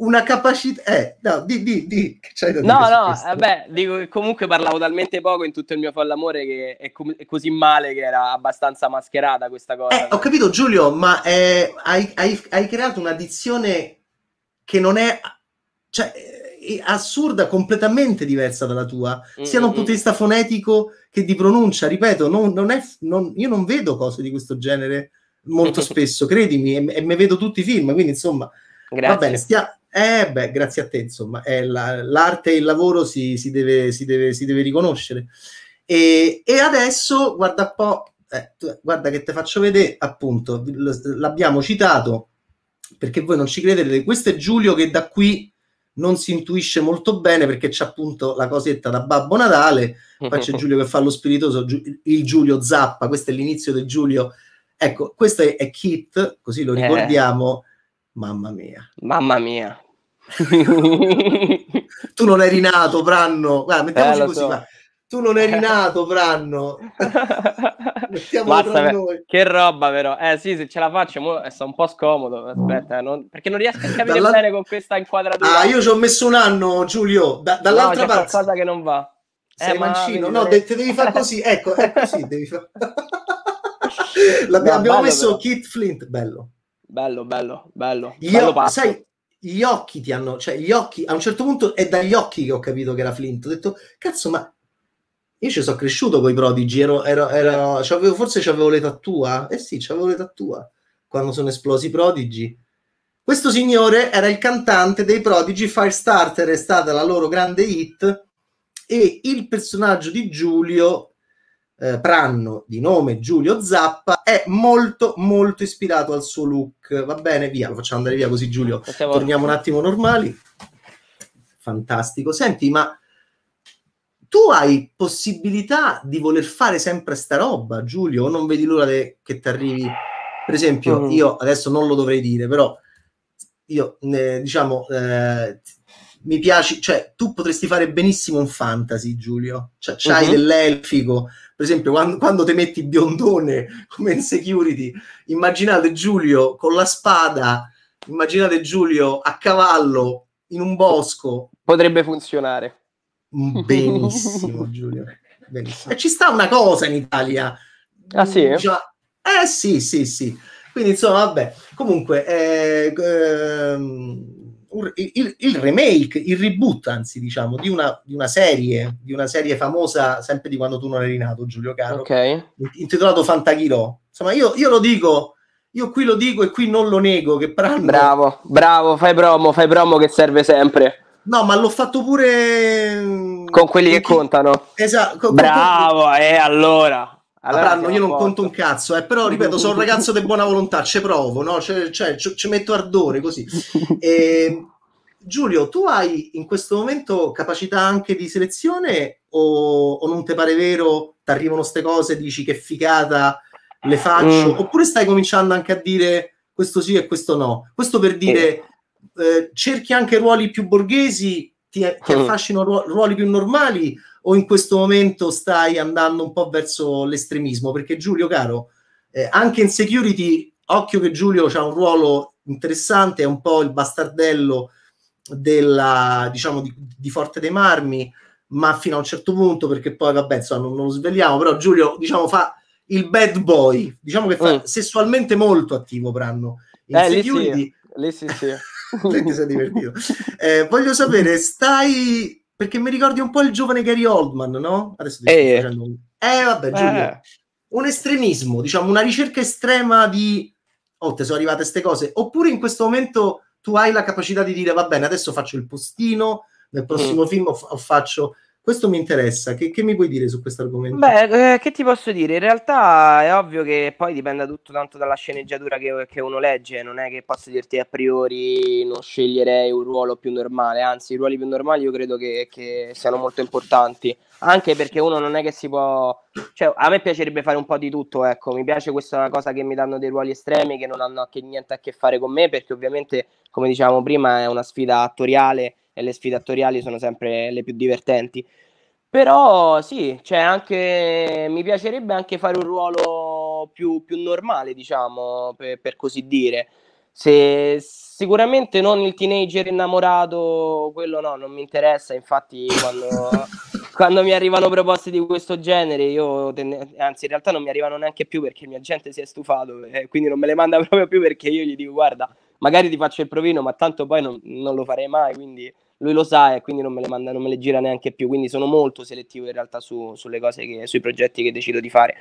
una capacità... Eh, no, di, di, di che c'hai da dire No, no, vabbè, eh, dico che comunque parlavo talmente poco in tutto il mio fall'amore che è, com- è così male che era abbastanza mascherata questa cosa. Eh, ho capito Giulio, ma eh, hai, hai, hai creato un'addizione che non è... Cioè, eh, assurda, completamente diversa dalla tua, mm-hmm. sia da un mm, punto di mm. vista fonetico che di pronuncia. Ripeto, non, non è, non, io non vedo cose di questo genere molto spesso, credimi, e, e me vedo tutti i film, quindi insomma, Grazie. Va bene, stia... eh, beh, grazie a te, insomma, la, l'arte e il lavoro si, si, deve, si, deve, si deve, riconoscere. E, e adesso, guarda un po', eh, guarda che ti faccio vedere, appunto, l'abbiamo citato, perché voi non ci credete, questo è Giulio che da qui non si intuisce molto bene perché c'è appunto la cosetta da Babbo Natale, poi c'è Giulio che fa lo spiritoso, il Giulio Zappa, questo è l'inizio del Giulio. Ecco, questo è, è Kit, così lo eh. ricordiamo, eh. Mamma mia. Mamma mia. tu non eri nato, Branno. Guarda, mettiamoci eh, così. So. Ma... Tu non eri nato, Branno. Basta, che roba, però. Eh sì, se ce la faccio, mo è eh, un po' scomodo. Aspetta, eh, non... perché non riesco a capire Dalla... bene con questa inquadratura. Ah, io ci ho messo un anno, Giulio. Da- dall'altra no, parte. C'è qualcosa che non va. Sei eh, mancino. Ma... No, te devi fare così. Ecco, è così. Devi fare. L'abbiamo no, messo però. Kit Flint, bello bello, bello, bello. Io, bello o- sai, gli occhi ti hanno, cioè gli occhi, a un certo punto è dagli occhi che ho capito che era Flint. Ho detto, cazzo, ma io ci sono cresciuto con i prodigi, ero, ero, ero, c'avevo, forse c'avevo l'età tua, eh sì, c'avevo l'età tua, quando sono esplosi i prodigi. Questo signore era il cantante dei prodigi, Firestarter è stata la loro grande hit e il personaggio di Giulio eh, Pranno di nome Giulio Zappa è molto molto ispirato al suo look. Va bene, via, lo facciamo andare via così Giulio. Possiamo... Torniamo un attimo normali. Fantastico. Senti, ma tu hai possibilità di voler fare sempre sta roba, Giulio, o non vedi l'ora de- che ti arrivi? Per esempio, mm io adesso non lo dovrei dire, però io eh, diciamo eh, mi piace, cioè tu potresti fare benissimo un fantasy, Giulio. Cioè, c'hai mm-hmm. dell'elfico, per esempio, quando, quando te metti biondone come in security, immaginate Giulio con la spada, immaginate Giulio a cavallo in un bosco. Potrebbe funzionare. Mm, benissimo, Giulio. Benissimo. E ci sta una cosa in Italia. Ah sì? Già... Eh sì, sì, sì. Quindi insomma, vabbè. Comunque, eh, ehm un, il, il, remake, il reboot, anzi, diciamo, di una, di una, serie, di una serie famosa sempre di quando tu non eri nato, Giulio Caro, okay. intitolato Fantaghirò. Insomma, io, io, lo dico, io qui lo dico e qui non lo nego, che Prando... Bravo, bravo, fai promo, fai promo che serve sempre. No, ma l'ho fatto pure... Mm, con quelli che chi... contano. Esatto. Con, bravo, con... e eh, allora, allora Avranno, io non porto. conto un cazzo, eh, però ripeto, sono un ragazzo di buona volontà, ci provo, no? Cioè, cioè, ci metto ardore così. e, ehm, Giulio, tu hai in questo momento capacità anche di selezione o, o non ti pare vero, ti arrivano queste cose, dici che figata, le faccio, mm. oppure stai cominciando anche a dire questo sì e questo no? Questo per dire, eh. Eh, cerchi anche ruoli più borghesi, ti, ti mm. affascinano ruoli più normali o in questo momento stai andando un po' verso l'estremismo? Perché Giulio, caro, eh, anche in security, occhio che Giulio ha un ruolo interessante, è un po' il bastardello della, diciamo, di, di Forte dei Marmi, ma fino a un certo punto, perché poi, vabbè, insomma, non, non lo svegliamo, però Giulio, diciamo, fa il bad boy, diciamo che fa mm. sessualmente molto attivo Pranno. In eh, security... Lì sì, lì sì, sì. perché sei divertito. Eh, voglio sapere, stai perché mi ricordi un po' il giovane Gary Oldman, no? Adesso ti eh, sto facendo un... Eh, vabbè, eh. Giulio. Eh. Un estremismo, diciamo, una ricerca estrema di... Oh, te sono arrivate queste cose. Oppure in questo momento tu hai la capacità di dire, va bene, adesso faccio il postino, nel prossimo mm. film f- o faccio... Questo mi interessa, che, che mi puoi dire su questo argomento? Beh, eh, che ti posso dire? In realtà è ovvio che poi dipenda tutto tanto dalla sceneggiatura che, che, uno legge, non è che posso dirti a priori non sceglierei un ruolo più normale, anzi i ruoli più normali io credo che, che siano molto importanti, anche perché uno non è che si può... Cioè, a me piacerebbe fare un po' di tutto, ecco, mi piace questa cosa che mi danno dei ruoli estremi che non hanno niente a che fare con me, perché ovviamente, come dicevamo prima, è una sfida attoriale e le sfidatoriali sono sempre le più divertenti. Però sì, cioè anche, mi piacerebbe anche fare un ruolo più, più normale, diciamo, per, per così dire. Se, sicuramente non il teenager innamorato, quello no, non mi interessa. Infatti, quando, quando mi arrivano proposte di questo genere, io anzi, in realtà non mi arrivano neanche più perché il mio agente si è stufato, eh, quindi non me le manda proprio più perché io gli dico: Guarda, magari ti faccio il provino, ma tanto poi non, non lo farei mai. Quindi lui lo sa e quindi non me le, manda, non me le gira neanche più, quindi sono molto selettivo in realtà su, sulle cose, che, sui progetti che decido di fare.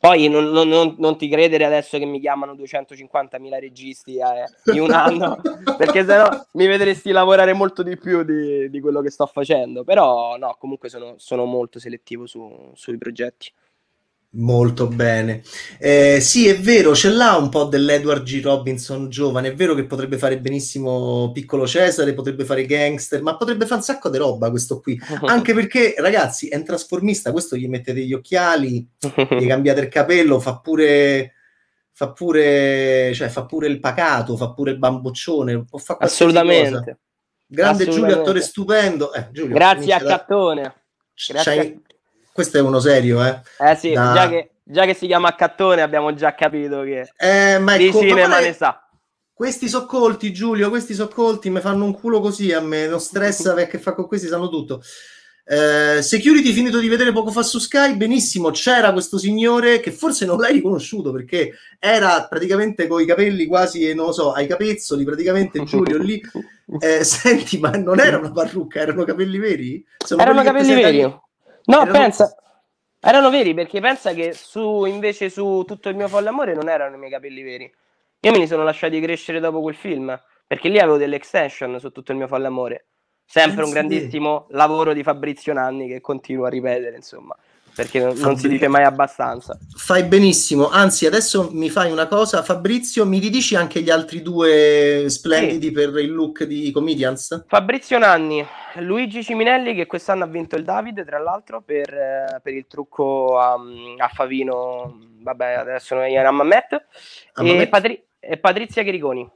Poi non, non, non, ti credere adesso che mi chiamano 250.000 registi eh, in un anno, perché sennò mi vedresti lavorare molto di più di, di quello che sto facendo. Però no, comunque sono, sono molto selettivo su, sui progetti. Molto bene. Eh, sì, è vero, ce l'ha un po' dell'Edward G. Robinson giovane. È vero che potrebbe fare benissimo Piccolo Cesare, potrebbe fare gangster, ma potrebbe fare un sacco di roba questo qui. Anche perché, ragazzi, è un trasformista. Questo gli mettete gli occhiali, gli cambiate il capello, fa pure. Fa pure, cioè, fa pure il pacato, fa pure il bamboccione. Può fare Assolutamente. Cosa. Grande Assolutamente. Giulio, attore stupendo. Eh, Giulio, Grazie a da... Cattone. Grazie questo è uno serio, eh? Eh sì, da... già, che, già, che, si chiama Cattone abbiamo già capito che eh, ma di ecco, cinema ne sa. Questi soccolti, Giulio, questi soccolti mi fanno un culo così a me, non stressa perché fa con questi sanno tutto. Eh, security finito di vedere poco fa su Sky, benissimo, c'era questo signore che forse non l'hai riconosciuto perché era praticamente con i capelli quasi, non lo so, ai capezzoli praticamente Giulio lì. Eh, senti, ma non era una parrucca, erano capelli veri? Sono erano capelli veri. No, erano... pensa. Erano veri perché pensa che su, invece su tutto il mio folle amore non erano i miei capelli veri. Io me li sono lasciati crescere dopo quel film perché lì avevo delle extension su tutto il mio folle amore. Sempre Penso eh un grandissimo te. lavoro di Fabrizio Nanni che continuo a ripetere, insomma perché non, Fabri... si dice mai abbastanza. Fai benissimo, anzi adesso mi fai una cosa, Fabrizio, mi ridici anche gli altri due splendidi sì. per il look di Comedians? Fabrizio Nanni, Luigi Ciminelli che quest'anno ha vinto il David, tra l'altro, per, eh, per il trucco a, a, Favino, vabbè adesso noi era Mamet, e, Patri- e Patrizia Chiriconi.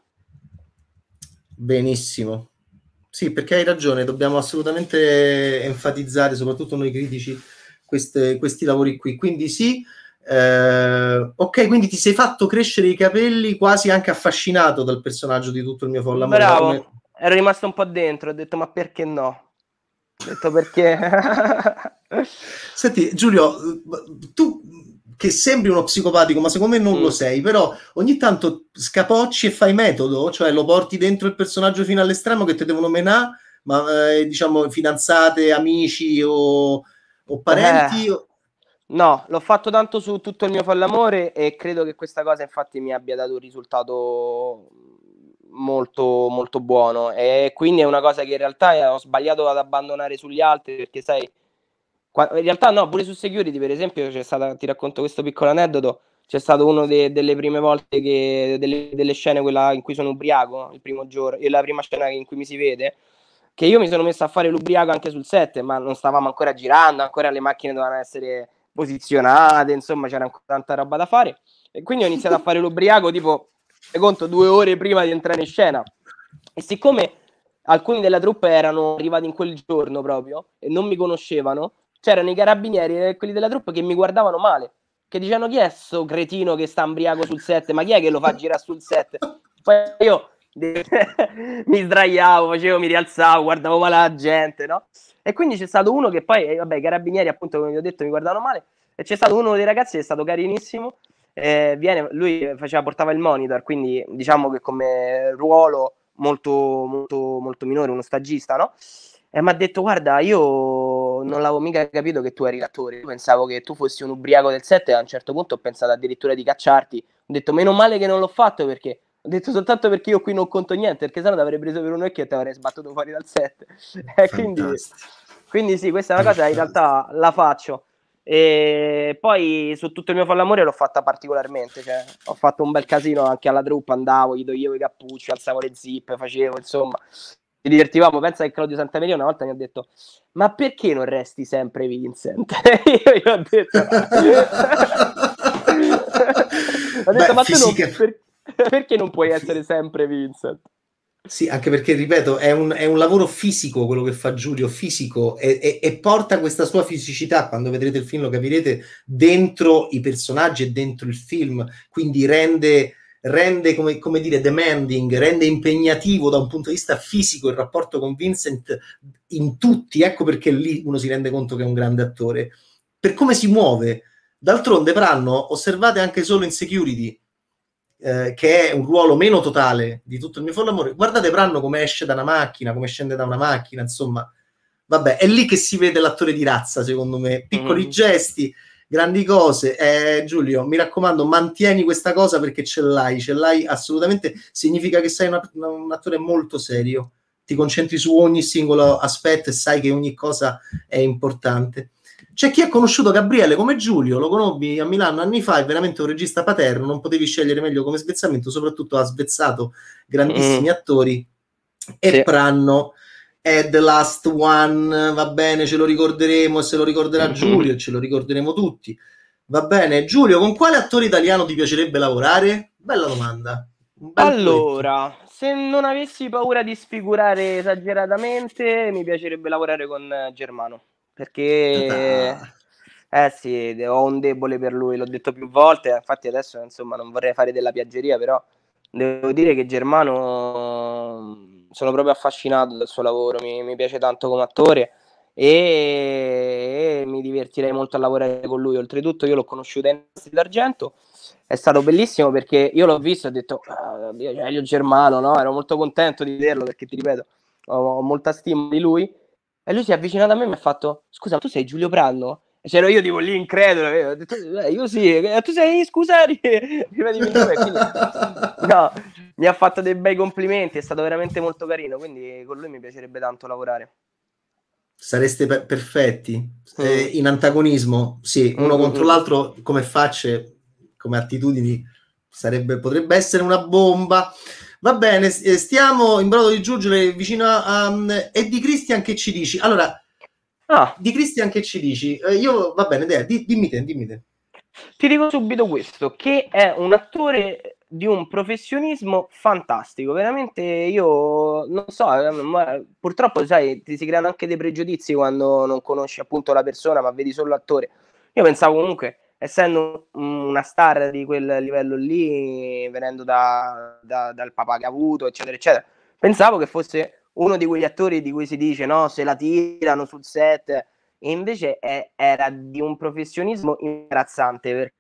Benissimo. Sì, perché hai ragione, dobbiamo assolutamente enfatizzare, soprattutto noi critici, queste, questi lavori qui. Quindi sì, eh, ok, quindi ti sei fatto crescere i capelli quasi anche affascinato dal personaggio di tutto il mio folla. Bravo, morale. ero rimasto un po' dentro, ho detto ma perché no? Ho detto perché... Senti Giulio, tu che sembri uno psicopatico, ma secondo me non mm. lo sei, però ogni tanto scapocci e fai metodo, cioè lo porti dentro il personaggio fino all'estremo che te devono menare, ma eh, diciamo fidanzate, amici o o parenti? Eh, o... No, l'ho fatto tanto su tutto il mio fallamore e credo che questa cosa infatti mi abbia dato un risultato molto molto buono e quindi è una cosa che in realtà eh, ho sbagliato ad abbandonare sugli altri perché sai in realtà no pure su security per esempio c'è stata ti racconto questo piccolo aneddoto c'è stato una de- delle prime volte che delle, delle, scene quella in cui sono ubriaco il primo giorno e la prima scena in cui mi si vede che io mi sono messo a fare l'ubriaco anche sul 7, ma non stavamo ancora girando, ancora le macchine dovevano essere posizionate, insomma c'era ancora tanta roba da fare. E quindi ho iniziato a fare l'ubriaco tipo, conto, due ore prima di entrare in scena. E siccome alcuni della truppa erano arrivati in quel giorno proprio e non mi conoscevano, c'erano i carabinieri e quelli della truppa che mi guardavano male, che dicevano chi è sto cretino che sta ambriaco sul set, ma chi è che lo fa girare sul set? Poi io mi sdraiavo, facevo, mi rialzavo, guardavo male la gente, no? E quindi c'è stato uno che poi, eh, vabbè, i carabinieri, appunto, come vi ho detto, mi guardavano male. E c'è stato uno dei ragazzi che è stato carinissimo. Eh, viene, lui faceva, portava il monitor, quindi diciamo che come ruolo molto, molto, molto minore, uno stagista, no? E mi ha detto, guarda, io non l'avevo mica capito che tu eri l'attore. Io pensavo che tu fossi un ubriaco del set e a un certo punto ho pensato addirittura di cacciarti. Ho detto, meno male che non l'ho fatto perché ho detto soltanto perché io qui non conto niente, perché sennò ti avrei preso per un occhio e ti avrei sbattuto fuori dal set. Eh, quindi, quindi, sì, questa è una cosa in realtà la faccio. E poi su tutto il mio fallamore l'ho fatta particolarmente, cioè, ho fatto un bel casino anche alla truppa, andavo, gli toglievo i cappucci, alzavo le zippe, facevo, insomma, ci divertivamo. Pensa che Claudio Santameria una volta mi ha detto: Ma perché non resti sempre Vincent? E io gli ho detto: ho detto Beh, Ma tu non, per, perché non puoi essere sempre Vincent? Sì, anche perché, ripeto, è un, è un, lavoro fisico quello che fa Giulio, fisico, e, e, e, porta questa sua fisicità, quando vedrete il film lo capirete, dentro i personaggi e dentro il film, quindi rende, rende come, come, dire, demanding, rende impegnativo da un punto di vista fisico il rapporto con Vincent in tutti, ecco perché lì uno si rende conto che è un grande attore, per come si muove. D'altronde, Pranno, osservate anche solo in Security, eh, che è un ruolo meno totale di tutto il mio follamore. Guardate Branno come esce da una macchina, come scende da una macchina, insomma. Vabbè, è lì che si vede l'attore di razza, secondo me. Piccoli mm. gesti, grandi cose. Eh, Giulio, mi raccomando, mantieni questa cosa perché ce l'hai, ce l'hai assolutamente. Significa che sei una, un attore molto serio. Ti concentri su ogni singolo aspetto e sai che ogni cosa è importante. C'è chi ha conosciuto Gabriele come Giulio, lo conobbi a Milano anni fa, è veramente un regista paterno, non potevi scegliere meglio come svezzamento, soprattutto ha svezzato grandissimi mm. attori e sì. Pranno è The Last One, va bene, ce lo ricorderemo e se lo ricorderà mm-hmm. Giulio ce lo ricorderemo tutti. Va bene, Giulio, con quale attore italiano ti piacerebbe lavorare? Bella domanda. Allora, progetto. se non avessi paura di sfigurare esageratamente, mi piacerebbe lavorare con Germano perché eh sì, ho un debole per lui, l'ho detto più volte, infatti adesso insomma non vorrei fare della piaggeria, però devo dire che Germano mm, sono proprio affascinato dal suo lavoro, mi, mi piace tanto come attore e, e, mi divertirei molto a lavorare con lui. Oltretutto io l'ho conosciuto ai nostri d'argento, è stato bellissimo perché io l'ho visto e ho detto, oh, Germano, no? ero molto contento di vederlo perché ti ripeto, ho, ho molta stima di lui e lui si è avvicinato a me e mi ha fatto: Scusa, ma tu sei Giulio Pranno? E c'ero io tipo lì incredulo, ho detto, eh, io sì, e eh, tu sei, scusa, prima di venire, quindi, no, mi ha fatto dei bei complimenti, è stato veramente molto carino, quindi con lui mi piacerebbe tanto lavorare. Sareste per- perfetti, mm. eh, in antagonismo, sì, uno mm. contro mm, mm. l'altro come facce, come attitudini, sarebbe, potrebbe essere una bomba. Va bene, eh, stiamo in brodo di giungere vicino a... Um, e di Cristian che ci dici? Allora, ah. di Cristian che ci dici? Eh, io, va bene, Dea, di, dimmi te, dimmi te. Ti dico subito questo, che è un attore di un professionismo fantastico, veramente io non so, eh, purtroppo sai, ti si creano anche dei pregiudizi quando non conosci appunto la persona ma vedi solo l'attore. Io pensavo comunque essendo una star di quel livello lì, venendo da, da, dal papà che ha avuto, eccetera, eccetera, pensavo che fosse uno di quegli attori di cui si dice no, se la tirano sul set, e invece è, era di un professionismo imbarazzante perché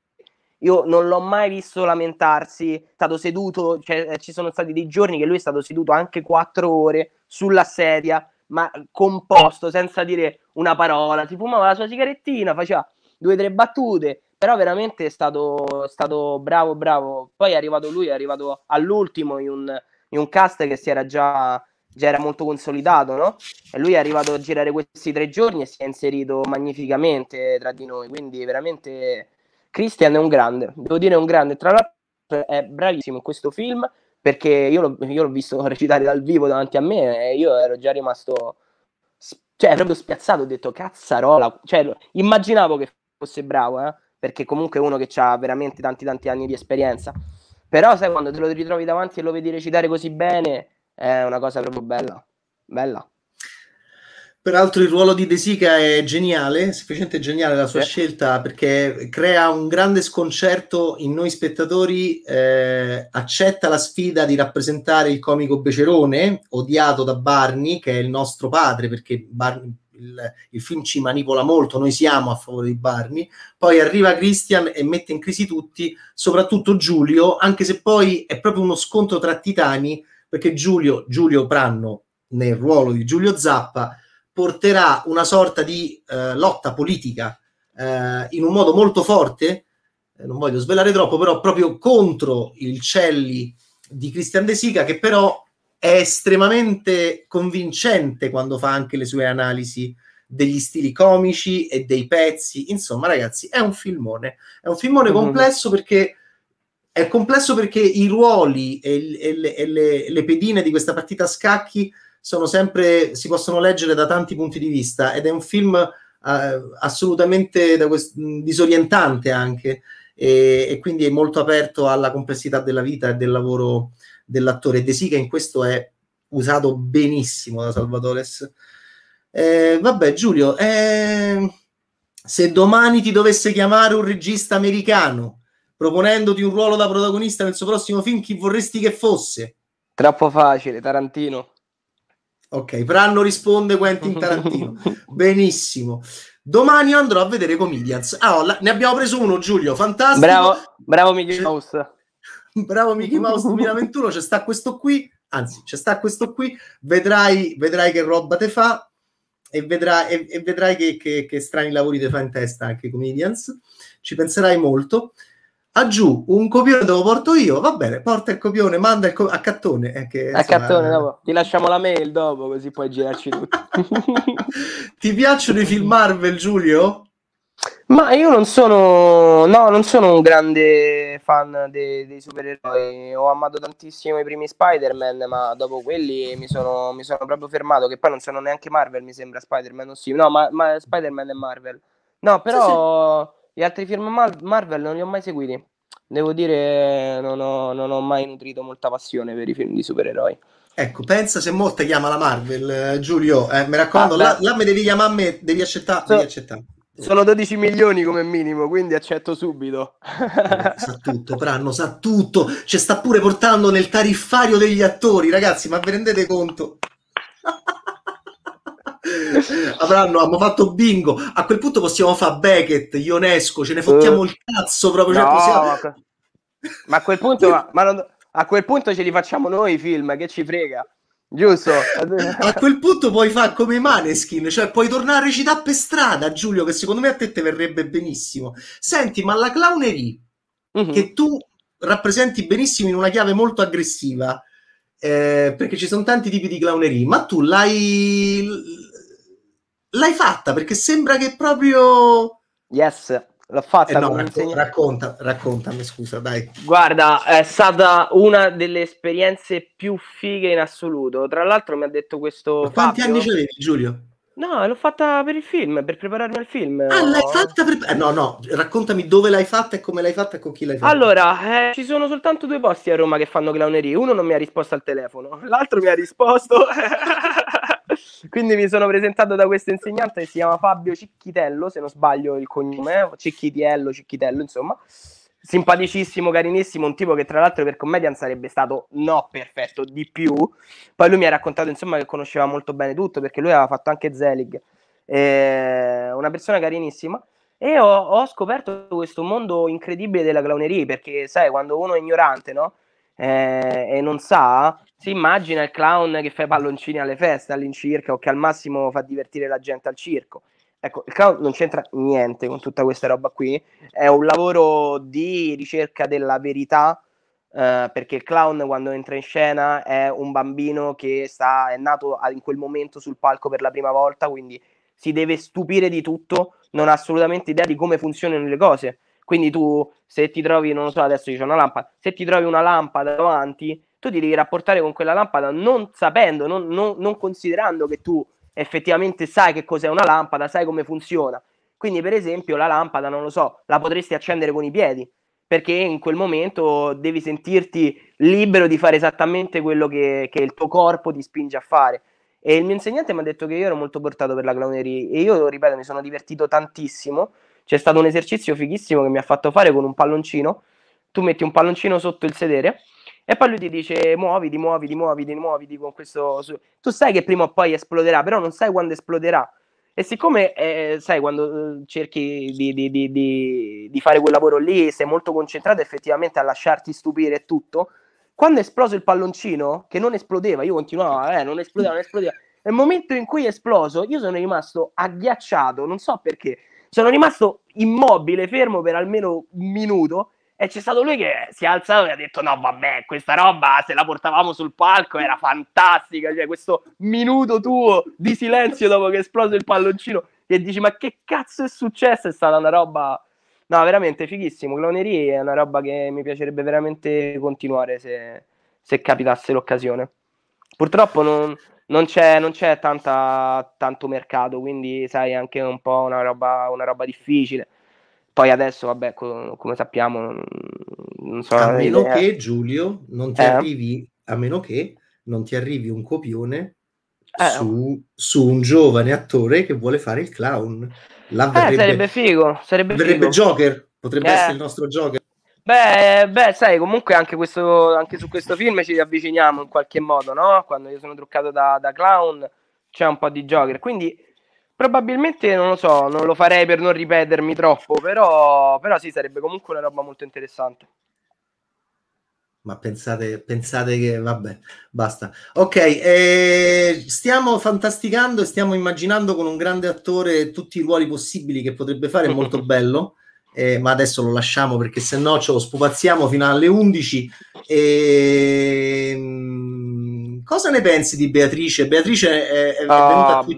io non l'ho mai visto lamentarsi, è stato seduto, cioè, eh, ci sono stati dei giorni che lui è stato seduto anche quattro ore sulla sedia, ma composto, senza dire una parola, si fumava la sua sigarettina, faceva due o tre battute, però veramente è stato, stato, bravo, bravo. Poi è arrivato lui, è arrivato all'ultimo in un, in un cast che si era già, già era molto consolidato, no? E lui è arrivato a girare questi tre giorni e si è inserito magnificamente tra di noi, quindi veramente Christian è un grande, devo dire è un grande, tra l'altro è bravissimo in questo film perché io l'ho, io l'ho visto recitare dal vivo davanti a me e io ero già rimasto cioè proprio spiazzato, ho detto cazzarola, cioè immaginavo che fosse bravo, eh? perché comunque è uno che ha veramente tanti tanti anni di esperienza. Però sai quando te lo ritrovi davanti e lo vedi recitare così bene, è una cosa proprio bella. Bella. Peraltro il ruolo di De Sica è geniale, sufficiente geniale la sua sì. scelta perché crea un grande sconcerto in noi spettatori, eh, accetta la sfida di rappresentare il comico Becerone, odiato da Barney, che è il nostro padre, perché Barney, il, il, film ci manipola molto, noi siamo a favore di Barney, poi arriva Christian e mette in crisi tutti, soprattutto Giulio, anche se poi è proprio uno scontro tra titani, perché Giulio, Giulio Pranno nel ruolo di Giulio Zappa porterà una sorta di eh, lotta politica eh, in un modo molto forte, eh, non voglio svelare troppo, però proprio contro il Celli di Christian De Sica, che però è estremamente convincente quando fa anche le sue analisi degli stili comici e dei pezzi. Insomma, ragazzi, è un filmone. È un filmone complesso perché è complesso perché i ruoli e, e, le, e le, le, pedine di questa partita a scacchi sono sempre, si possono leggere da tanti punti di vista ed è un film eh, assolutamente quest- disorientante anche e, e, quindi è molto aperto alla complessità della vita e del lavoro dell'attore. De Sica in questo è usato benissimo da Salvatores. Eh, vabbè, Giulio, eh, se domani ti dovesse chiamare un regista americano proponendoti un ruolo da protagonista nel suo prossimo film, chi vorresti che fosse? Troppo facile, Tarantino. Ok, Pranno risponde Quentin Tarantino. Benissimo. Domani andrò a vedere Comedians. Ah, la, ne abbiamo preso uno, Giulio. Fantastico. Bravo, bravo Miguel Mouse bravo Mickey Mouse 2021, c'è sta questo qui, anzi, c'è sta questo qui, vedrai, vedrai che roba te fa e vedrai, e, e vedrai che, che, che, strani lavori te fa in testa anche comedians, ci penserai molto. Aggiù, un copione te lo porto io, va bene, porta il copione, manda il co- a cattone. Eh, che, a cattone, eh. dopo. ti lasciamo la mail dopo, così puoi girarci tutto. ti piacciono i film Marvel, Giulio? Ma io non sono, no, non sono un grande fan dei, dei supereroi. Ho amato tantissimo i primi Spider-Man, ma dopo quelli mi sono, mi sono, proprio fermato. Che poi non sono neanche Marvel, mi sembra Spider-Man. sì, no, ma, ma Spider-Man è Marvel. No, però sì, sì. gli altri film Mar- Marvel non li ho mai seguiti. Devo dire, non ho, non ho mai nutrito molta passione per i film di supereroi. Ecco, pensa se molte chiama la Marvel, eh, Giulio, eh, mi raccomando, ah, là, là, mi devi chiamare, devi accettare, so, devi accettare. Sono 12 milioni come minimo, quindi accetto subito. Eh, sa tutto, Pranno, sa tutto. Ci sta pure portando nel tariffario degli attori, ragazzi, ma vi rendete conto? Avranno, abbiamo fatto bingo. A quel punto possiamo fare Beckett, Ionesco, ce ne fottiamo uh, il cazzo proprio. Cioè, no, cioè possiamo... ma, a quel punto, ma, ma non, a quel punto ce li facciamo noi i film, che ci frega. Giusto. a quel punto puoi fare come Maneskin, cioè puoi tornare a recitare per strada, Giulio, che secondo me a te ti verrebbe benissimo. Senti, ma la clownery mm-hmm. che tu rappresenti benissimo in una chiave molto aggressiva, eh, perché ci sono tanti tipi di clownery, ma tu l'hai l'hai fatta perché sembra che proprio Yes l'ho fatta eh no, racco- racconta, raccontami scusa dai guarda è stata una delle esperienze più fighe in assoluto tra l'altro mi ha detto questo Ma quanti Fabio... anni c'avevi Giulio? No, l'ho fatta per il film, per prepararmi al film. Ah, l'hai fatta per... Eh, no, no, raccontami dove l'hai fatta e come l'hai fatta e con chi l'hai fatta. Allora, eh, ci sono soltanto due posti a Roma che fanno clownerie. Uno non mi ha risposto al telefono, l'altro mi ha risposto... Quindi mi sono presentato da questo insegnante che si chiama Fabio Cicchitello, se non sbaglio il cognome, eh, Cicchitiello, Cicchitello, insomma. Simpaticissimo, carinissimo, un tipo che tra l'altro per Comedian sarebbe stato no perfetto, di più. Poi lui mi ha raccontato insomma che conosceva molto bene tutto perché lui aveva fatto anche Zelig. Eh, una persona carinissima. E ho, ho, scoperto questo mondo incredibile della clowneria perché sai, quando uno è ignorante, no? Eh, e non sa, si immagina il clown che fa i palloncini alle feste all'incirca o che al massimo fa divertire la gente al circo. Ecco, il clown non c'entra niente con tutta questa roba qui, è un lavoro di ricerca della verità, eh, perché il clown quando entra in scena è un bambino che sta, è nato in quel momento sul palco per la prima volta, quindi si deve stupire di tutto, non ha assolutamente idea di come funzionano le cose. Quindi tu, se ti trovi, non lo so, adesso dice una lampada, se ti trovi una lampada davanti, tu ti devi rapportare con quella lampada non sapendo, non, non, non considerando che tu effettivamente sai che cos'è una lampada, sai come funziona. Quindi, per esempio, la lampada, non lo so, la potresti accendere con i piedi, perché in quel momento devi sentirti libero di fare esattamente quello che, che il tuo corpo ti spinge a fare. E il mio insegnante mi ha detto che io ero molto portato per la clowneria e io, ripeto, mi sono divertito tantissimo. C'è stato un esercizio fighissimo che mi ha fatto fare con un palloncino. Tu metti un palloncino sotto il sedere e poi lui ti dice muoviti, muoviti, muoviti, muoviti con questo... Tu sai che prima o poi esploderà, però non sai quando esploderà. E siccome, eh, sai, quando eh, cerchi di, di, di, di, fare quel lavoro lì, sei molto concentrato effettivamente a lasciarti stupire e tutto, quando è esploso il palloncino, che non esplodeva, io continuavo, eh, non esplodeva, non esplodeva, nel momento in cui è esploso, io sono rimasto agghiacciato, non so perché, sono rimasto immobile, fermo per almeno un minuto, e c'è stato lui che si è alzato e ha detto: No, vabbè, questa roba se la portavamo sul palco era fantastica. Cioè, questo minuto tuo di silenzio dopo che è esploso il palloncino, che dici: Ma che cazzo è successo? È stata una roba. No, veramente fighissimo. Clonerie è una roba che mi piacerebbe veramente continuare se, se capitasse l'occasione. Purtroppo non, non c'è, non c'è tanta, tanto mercato, quindi sai, anche un po' una roba, una roba difficile poi adesso, vabbè, co- come sappiamo, non, so. A meno idea. che Giulio non ti eh. arrivi, a meno che non ti arrivi un copione eh. su, su, un giovane attore che vuole fare il clown. La verrebbe, eh, sarebbe figo, sarebbe verrebbe figo. Joker, potrebbe eh. essere il nostro Joker. Beh, beh, sai, comunque anche, questo, anche, su questo film ci avviciniamo in qualche modo, no? Quando io sono truccato da, da clown c'è un po' di Joker, quindi Probabilmente non lo so, non lo farei per non ripetermi troppo, però, però sì, sarebbe comunque una roba molto interessante. Ma pensate, pensate che vabbè, basta. Ok, eh, stiamo fantasticando e stiamo immaginando con un grande attore tutti i ruoli possibili che potrebbe fare, è molto bello. Eh, ma adesso lo lasciamo perché se no ce lo spupazziamo fino alle 11. E... Ehm, cosa ne pensi di Beatrice? Beatrice è, è, venuta oh, ah, qui.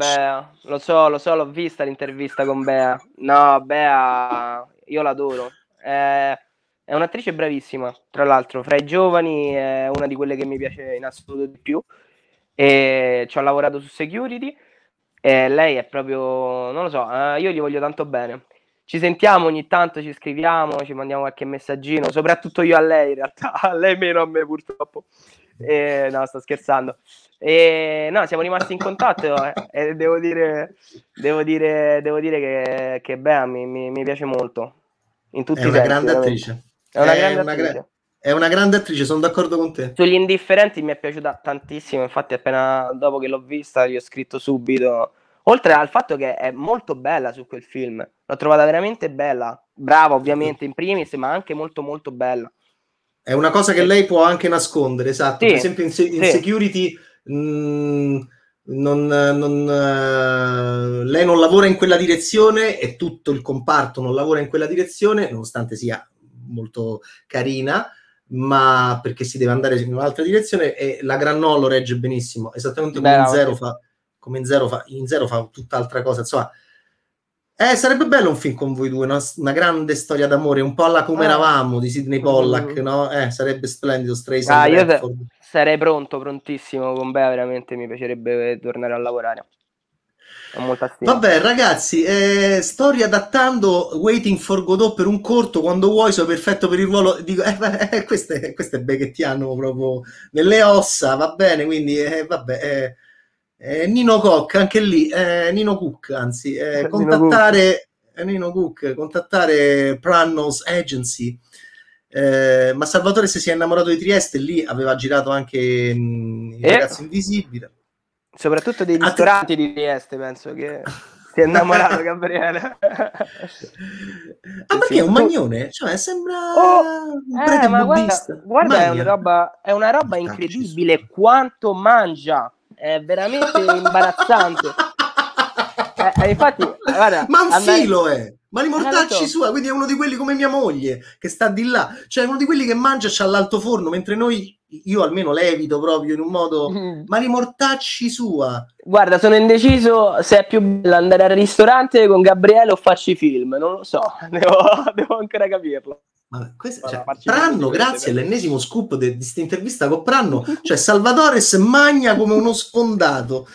Lo so, lo so, l'ho vista l'intervista con Bea. No, Bea, io l'adoro. È, è un'attrice bravissima, tra l'altro, fra i giovani è una di quelle che mi piace in assoluto di più. E ci ho lavorato su Security e lei è proprio, non lo so, eh, io gli voglio tanto bene. Ci sentiamo ogni tanto, ci scriviamo, ci mandiamo qualche messaggino, soprattutto io a lei in realtà, a lei meno a me purtroppo. E, eh, no, sto scherzando. E, no, siamo rimasti in contatto eh, e devo dire, devo dire, devo dire che, che Bea mi, mi, mi, piace molto. In tutti è i una sensi, grande veramente. È una è grande attrice. è una grande attrice, sono d'accordo con te. Sugli indifferenti mi è piaciuta tantissimo, infatti appena dopo che l'ho vista gli ho scritto subito. Oltre al fatto che è molto bella su quel film, l'ho trovata veramente bella, brava ovviamente in primis, ma anche molto molto bella. È una cosa che lei può anche nascondere, esatto. Sì, per esempio in, se- in sì. security mh, mm, non, non, uh, lei non lavora in quella direzione e tutto il comparto non lavora in quella direzione, nonostante sia molto carina, ma perché si deve andare in un'altra direzione e la Granò lo regge benissimo, esattamente come Beh, in zero fa come in zero fa, in zero fa tutt'altra cosa, insomma eh, sarebbe bello un film con voi due, una, una grande storia d'amore, un po' alla come ah. eravamo di Sidney Pollack, mm no? Eh, sarebbe splendido, Streisand. Ah, io se- sarei pronto, prontissimo con Bea, veramente mi piacerebbe eh, tornare a lavorare. Vabbè, ragazzi, eh, sto riadattando Waiting for Godot per un corto quando vuoi, sono perfetto per il ruolo. Dico, eh, eh, questo, è, questo ti hanno proprio nelle ossa, va bene, quindi eh, vabbè. Eh, eh, Nino Cock, anche lì, eh, Nino Cook, anzi, eh, contattare Nino Cook. Nino Cook. contattare eh, Prannos Agency. Eh, ma Salvatore se si è innamorato di Trieste, lì aveva girato anche mh, mm, Il eh. ragazzo invisibile. Soprattutto dei ristoranti Att- di Trieste, penso che si è innamorato Gabriele. ah, perché è un magnone? Cioè, sembra oh, un eh, ma Guarda, guarda è, una roba, è una roba incredibile quanto mangia è veramente imbarazzante. Eh, eh, infatti, guarda, ma un andare... filo è. Ma li eh, mortacci ah, sua, quindi è uno di quelli come mia moglie che sta di là, cioè uno di quelli che mangia e c'ha l'alto forno, mentre noi io almeno levito proprio in un modo, mm. ma rimortacci sua. Guarda, sono indeciso se è più bello andare al ristorante con Gabriele o farci film, non lo so, devo, devo ancora capirlo. Ma questo, cioè, Pranno, grazie all'ennesimo scoop di questa intervista con Pranno, cioè Salvatore magna come uno sfondato.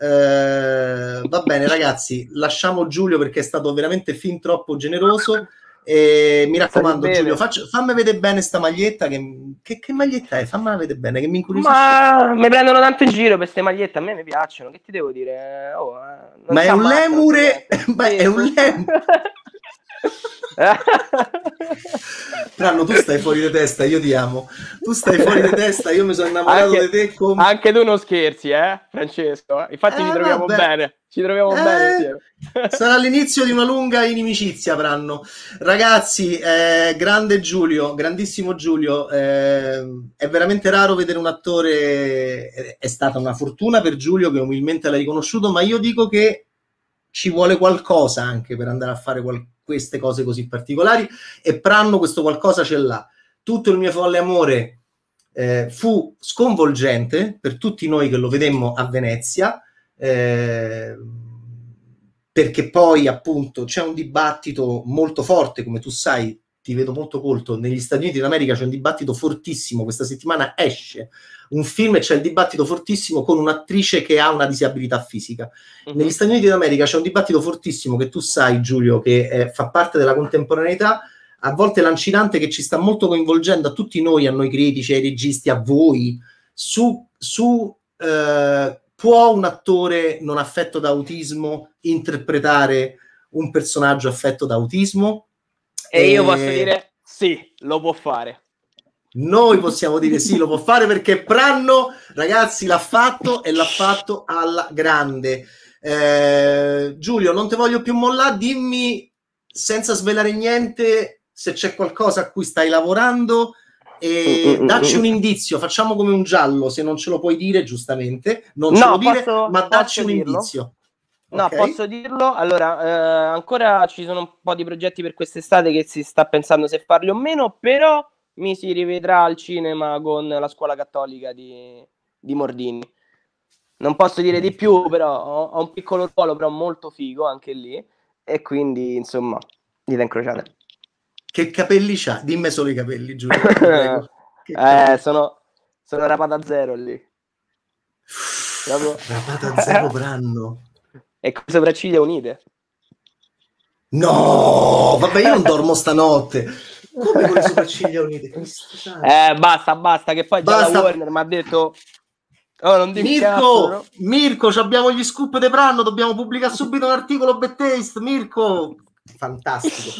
Eh, va bene, ragazzi, lasciamo Giulio perché è stato veramente fin troppo generoso. E mi raccomando, Giulio, faccio, fammi vedere bene sta maglietta. Che, che, che maglietta è? Fammi vedere bene, che mi incuriosisce. Ma mi prendono tanto in giro queste magliette. A me mi piacciono. Che ti devo dire? Oh, eh, ma, è un, lemure, ma è un lemure, Tranno, tu stai fuori di testa, io ti amo. Tu stai fuori di testa, io mi sono innamorato anche, di te. Come... Anche tu non scherzi, eh, Francesco? Infatti eh, ci troviamo vabbè. bene. Ci troviamo eh, bene insieme. Sarà l'inizio di una lunga inimicizia, Pranno. Ragazzi, eh, grande Giulio, grandissimo Giulio. Eh, è veramente raro vedere un attore. Eh, è stata una fortuna per Giulio che umilmente l'ha riconosciuto, ma io dico che ci vuole qualcosa anche per andare a fare qualcosa queste cose così particolari e Pranno questo qualcosa ce l'ha. Tutto il mio folle amore eh, fu sconvolgente per tutti noi che lo vedemmo a Venezia, eh, perché poi appunto c'è un dibattito molto forte, come tu sai, ti vedo molto colto, negli Stati Uniti d'America c'è un dibattito fortissimo, questa settimana esce un film e c'è il dibattito fortissimo con un'attrice che ha una disabilità fisica. Mm-hmm. Negli Stati Uniti d'America c'è un dibattito fortissimo che tu sai Giulio, che eh, fa parte della contemporaneità, a volte lancinante che ci sta molto coinvolgendo a tutti noi, a noi critici, ai registi, a voi, su, su eh, può un attore non affetto da autismo interpretare un personaggio affetto da autismo? E io posso dire sì, lo può fare. Noi possiamo dire sì, lo può fare perché Pranno, ragazzi, l'ha fatto e l'ha fatto alla grande. Eh, Giulio, non te voglio più mollare, dimmi senza svelare niente se c'è qualcosa a cui stai lavorando e dacci un indizio, facciamo come un giallo, se non ce lo puoi dire giustamente, non ce no, lo dire, posso, ma dacci un dirlo. indizio. No, okay. posso dirlo? Allora, eh, ancora ci sono un po' di progetti per quest'estate che si sta pensando se farli o meno, però mi si rivedrà al cinema con la scuola cattolica di, di Mordini. Non posso dire di più, però ho, ho, un piccolo ruolo, però molto figo anche lì. E quindi, insomma, dita incrociata. Che capelli c'ha? Dimmi solo i capelli, Giulio. eh, sono, sono rapata zero lì. Proprio... Rapata zero Branno e sopracciglia unite. No, vabbè, io non dormo stanotte. Come con le sopracciglia unite? Eh, basta, basta, che poi basta. già la Warner mi ha detto... Oh, non Mirko, no? Mirko, abbiamo gli scoop di Pranno, dobbiamo pubblicare subito un articolo Bettaste, Mirko. Fantastico.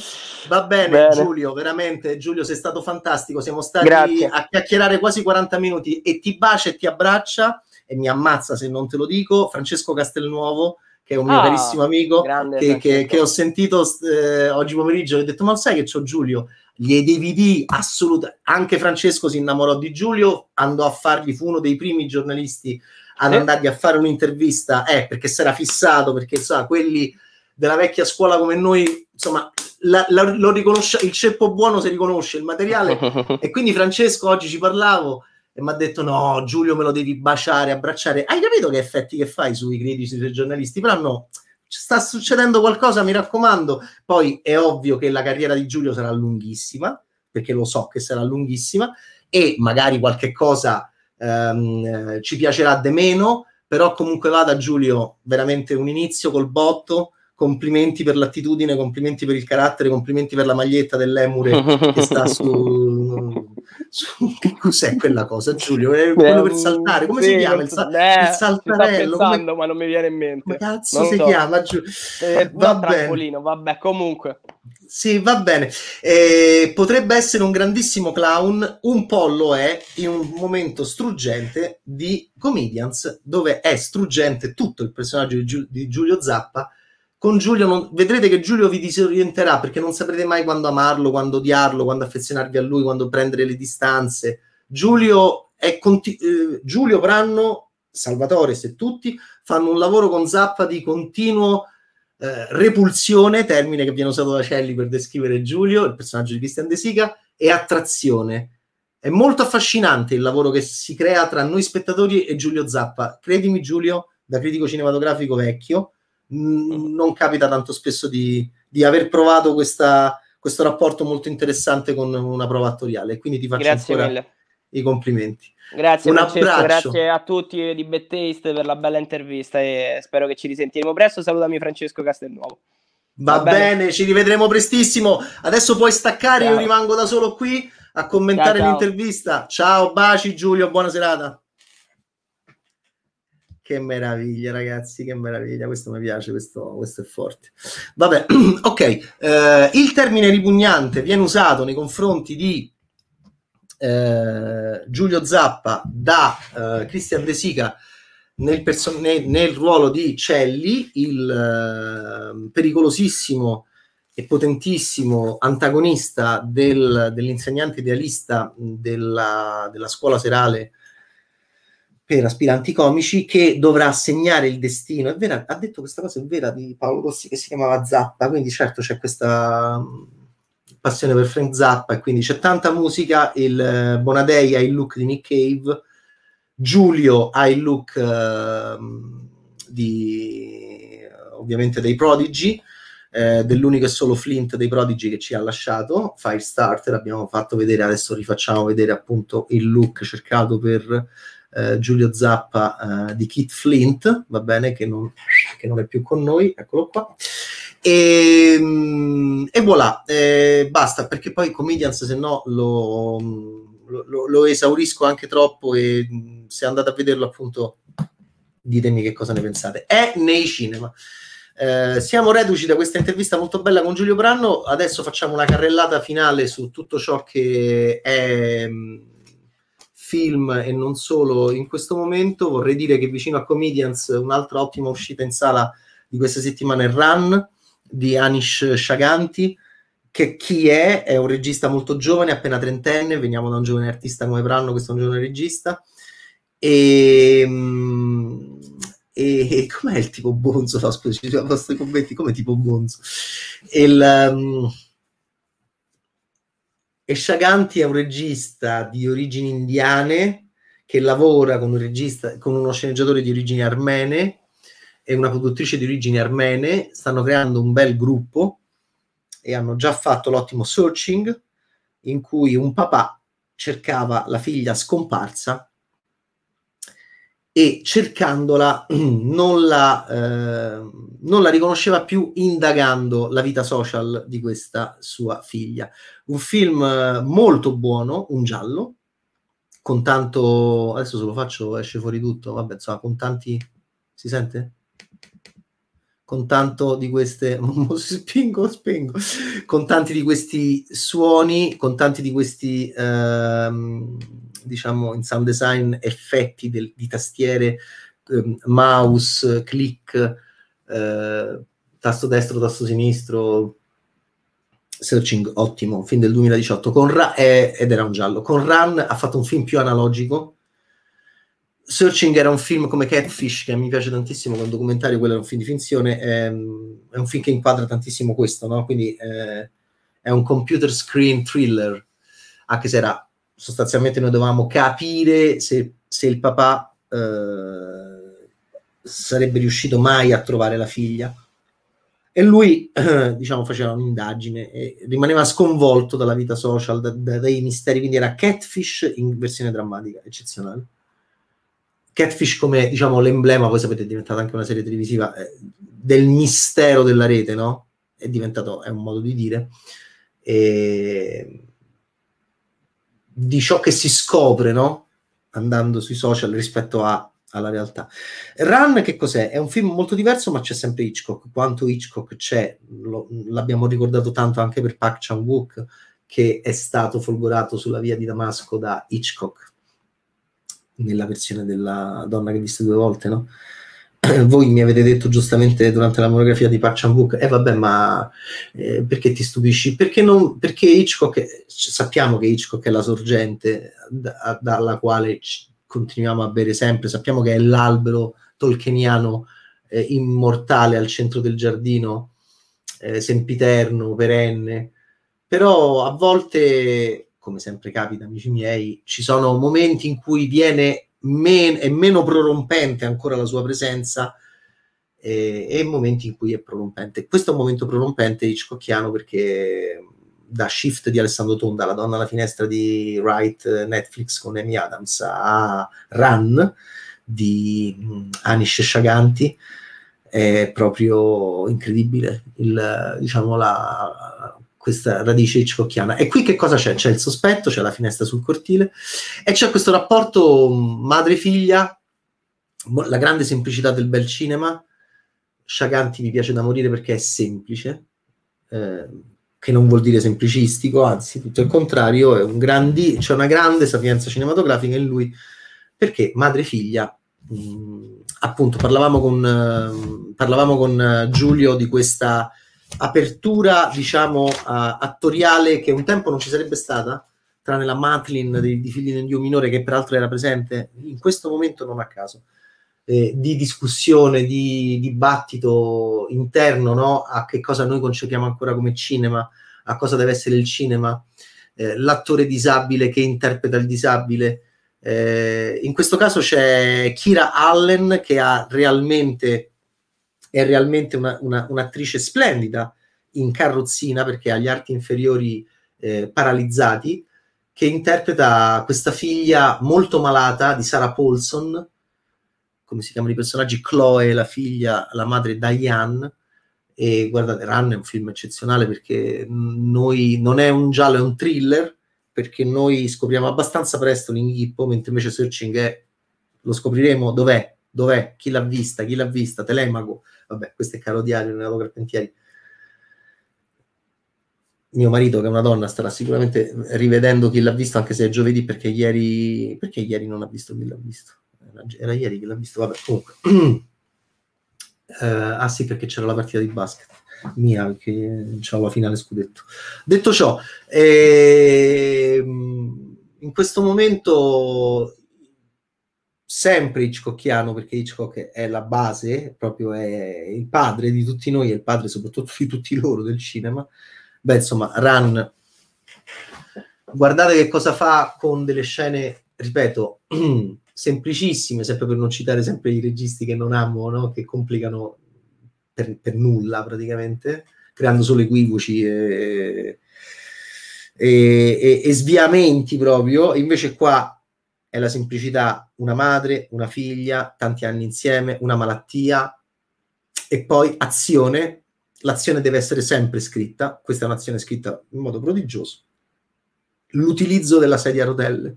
Va bene, bene, Giulio, veramente Giulio sei stato fantastico, siamo stati Grazie. a chiacchierare quasi 40 minuti e ti bacia e ti abbraccia e mi ammazza se non te lo dico, Francesco Castelnuovo che è un mio ah, carissimo amico, grande, che, che, che, ho sentito eh, oggi pomeriggio, e ho detto, ma sai che c'ho Giulio? Gli DVD assolutamente, anche Francesco si innamorò di Giulio, andò a fargli, fu uno dei primi giornalisti ad eh. andargli a fare un'intervista, eh, perché si era fissato, perché sa, quelli della vecchia scuola come noi, insomma, la, la, lo riconosce, il ceppo buono si riconosce, il materiale, e quindi Francesco oggi ci parlavo, e mi ha detto no Giulio me lo devi baciare, abbracciare. Hai capito che effetti che fai sui critici, sui giornalisti? Però no, sta succedendo qualcosa, mi raccomando. Poi è ovvio che la carriera di Giulio sarà lunghissima, perché lo so che sarà lunghissima, e magari qualche cosa ehm, ci piacerà di meno, però comunque vada Giulio, veramente un inizio col botto, complimenti per l'attitudine, complimenti per il carattere, complimenti per la maglietta dell'Emure che sta su, su, che cos'è quella cosa, Giulio? È quello per mm, saltare, come sì, si chiama? Il, sa- eh, il saltarello. Pensando, come... ma non mi viene in mente. Ma cazzo non si so. chiama, Giulio? Eh, eh, va trampolino, vabbè, comunque. Sì, va bene. Eh, potrebbe essere un grandissimo clown, un po' lo è, in un momento struggente di Comedians, dove è struggente tutto il personaggio di Giulio Zappa, con Giulio non, vedrete che Giulio vi disorienterà perché non saprete mai quando amarlo, quando odiarlo, quando affezionarvi a lui, quando prendere le distanze. Giulio, è conti- eh, Giulio Pranno, Salvatore, se tutti, fanno un lavoro con Zappa di continuo eh, repulsione, termine che viene usato da Celli per descrivere Giulio, il personaggio di Christian De Sica, e attrazione. È molto affascinante il lavoro che si crea tra noi spettatori e Giulio Zappa. Credimi Giulio, da critico cinematografico vecchio, Mm. non capita tanto spesso di, di aver provato questa, questo rapporto molto interessante con una prova attoriale. Quindi ti faccio Grazie ancora mille. i complimenti. Grazie, Un abbraccio. grazie a tutti di Bettaste per la bella intervista e spero che ci risentiremo presto. Salutami Francesco Castelnuovo. Va, Va bene. bene. ci rivedremo prestissimo. Adesso puoi staccare, ciao. io rimango da solo qui a commentare ciao, ciao. l'intervista. Ciao, baci Giulio, buona serata. Che meraviglia, ragazzi, che meraviglia. Questo mi piace, questo, questo è forte. Vabbè, ok. Eh, il termine ripugnante viene usato nei confronti di eh, Giulio Zappa da eh, Christian De Sica nel, nel, nel ruolo di Celli, il eh, pericolosissimo e potentissimo antagonista del, dell'insegnante idealista della, della scuola serale per aspiranti comici che dovrà segnare il destino. È vera, ha detto questa cosa, è vera, di Paolo Rossi che si chiamava Zappa, quindi certo c'è questa passione per Frank Zappa e quindi c'è tanta musica, il eh, Bonadei ha il look di Nick Cave, Giulio ha il look eh, di, ovviamente dei Prodigy, eh, dell'unico e solo Flint dei Prodigy che ci ha lasciato, Firestarter, abbiamo fatto vedere, adesso rifacciamo vedere appunto il look cercato per eh, Giulio Zappa eh, di Kit Flint, va bene, che non, che non, è più con noi, eccolo qua. E, ehm, e voilà, eh, basta, perché poi Comedians se no lo, lo, lo esaurisco anche troppo e se andate a vederlo appunto ditemi che cosa ne pensate. È nei cinema. Eh, siamo reduci da questa intervista molto bella con Giulio Branno. Adesso facciamo una carrellata finale su tutto ciò che è film e non solo in questo momento. Vorrei dire che vicino a Comedians un'altra ottima uscita in sala di questa settimana è Run di Anish Shaganti, che chi è? È un regista molto giovane, appena trentenne, veniamo da un giovane artista come Branno, questo è un giovane regista. E, mm, e, e com'è il tipo Bonzo? No, scusa, i vostri commenti, come tipo Bonzo? Il, um, e Shaganti è un regista di origini indiane che lavora con, un regista, con uno sceneggiatore di origini armene e una produttrice di origini armene. Stanno creando un bel gruppo e hanno già fatto l'ottimo searching in cui un papà cercava la figlia scomparsa e cercandola non la, eh, non la riconosceva più indagando la vita social di questa sua figlia. Un film eh, molto buono, un giallo, con tanto... adesso se lo faccio esce fuori tutto, vabbè, insomma, con tanti... si sente? con tanto di queste spingo, spingo, con tanti di questi suoni, con tanti di questi ehm, diciamo in sound design effetti del, di tastiere, ehm, mouse, click, eh, tasto destro, tasto sinistro, searching ottimo, film del 2018 con Ra- eh, ed era un giallo. Con Run ha fatto un film più analogico Searching era un film come Catfish che mi piace tantissimo, è un documentario, quello è un film di finzione, è, è un film che inquadra tantissimo questo, no? quindi eh, è un computer screen thriller, anche se era sostanzialmente noi dovevamo capire se, se il papà eh, sarebbe riuscito mai a trovare la figlia. E lui, eh, diciamo, faceva un'indagine e rimaneva sconvolto dalla vita social, da, da, dai misteri, quindi era Catfish in versione drammatica, eccezionale. Catfish come diciamo, l'emblema, voi sapete è diventata anche una serie televisiva eh, del mistero della rete, no? È diventato, è un modo di dire, e... di ciò che si scopre, no? Andando sui social rispetto a, alla realtà. Run che cos'è? È un film molto diverso, ma c'è sempre Hitchcock. Quanto Hitchcock c'è, lo, l'abbiamo ricordato tanto anche per Pak Chan-wook, che è stato folgorato sulla via di Damasco da Hitchcock nella versione della donna che viste due volte, no? Voi mi avete detto giustamente durante la monografia di Park Book, e eh vabbè, ma eh, perché ti stupisci? Perché, non, perché Hitchcock, sappiamo che Hitchcock è la sorgente da, dalla quale continuiamo a bere sempre, sappiamo che è l'albero tolkieniano eh, immortale al centro del giardino, eh, sempiterno, perenne, però a volte come sempre capita, amici miei, ci sono momenti in cui viene men- è meno prorompente ancora la sua presenza eh, e momenti in cui è prorompente. Questo è un momento prorompente di hitchcockiano perché da Shift di Alessandro Tonda, La donna alla finestra di Wright eh, Netflix con Amy Adams a Run di Anish Shaganti è proprio incredibile il, diciamo, la, questa radice hitchcockiana. E qui che cosa c'è? C'è il sospetto, c'è la finestra sul cortile e c'è questo rapporto mm, madre-figlia, la grande semplicità del bel cinema. Sciaganti mi piace da morire perché è semplice, eh, che non vuol dire semplicistico, anzi tutto il contrario, un grandi, c'è una grande sapienza cinematografica in lui, perché madre-figlia, mm, appunto parlavamo con, eh, parlavamo con eh, Giulio di questa apertura, diciamo, uh, attoriale che un tempo non ci sarebbe stata, tranne la Matlin di, di Figli del Dio Minore, che peraltro era presente in questo momento non a caso, eh, di discussione, di dibattito interno no? a che cosa noi concepiamo ancora come cinema, a cosa deve essere il cinema, eh, l'attore disabile che interpreta il disabile. Eh, in questo caso c'è Kira Allen che ha realmente è realmente una, una, un'attrice splendida in carrozzina perché ha gli arti inferiori eh, paralizzati, che interpreta questa figlia molto malata di Sarah Paulson, come si chiamano i personaggi, Chloe, la figlia, la madre Diane, e guardate, Run è un film eccezionale perché noi, non è un giallo, è un thriller, perché noi scopriamo abbastanza presto l'inghippo, mentre invece Searching è, lo scopriremo dov'è, dov'è, chi l'ha vista, chi l'ha vista, Telemaco, Vabbè, questo è caro diario, Renato Carpentieri. Mio marito, che è una donna, starà sicuramente rivedendo chi l'ha visto, anche se è giovedì, perché ieri, perché ieri non ha visto chi l'ha visto. Era, era ieri che l'ha visto, vabbè, comunque. uh, ah sì, perché c'era la partita di basket mia, che c'era la finale scudetto. Detto ciò, eh, in questo momento sempre Hitchcockiano perché Hitchcock è la base, proprio è il padre di tutti noi è il padre soprattutto di tutti loro del cinema. Beh, insomma, Run, guardate che cosa fa con delle scene, ripeto, semplicissime, sempre per non citare sempre i registi che non amo, no? che complicano per, per, nulla praticamente, creando solo equivoci e, e, e, e sviamenti proprio. Invece qua è la semplicità, una madre, una figlia, tanti anni insieme, una malattia e poi azione, l'azione deve essere sempre scritta, questa è un'azione scritta in modo prodigioso, l'utilizzo della sedia a rotelle.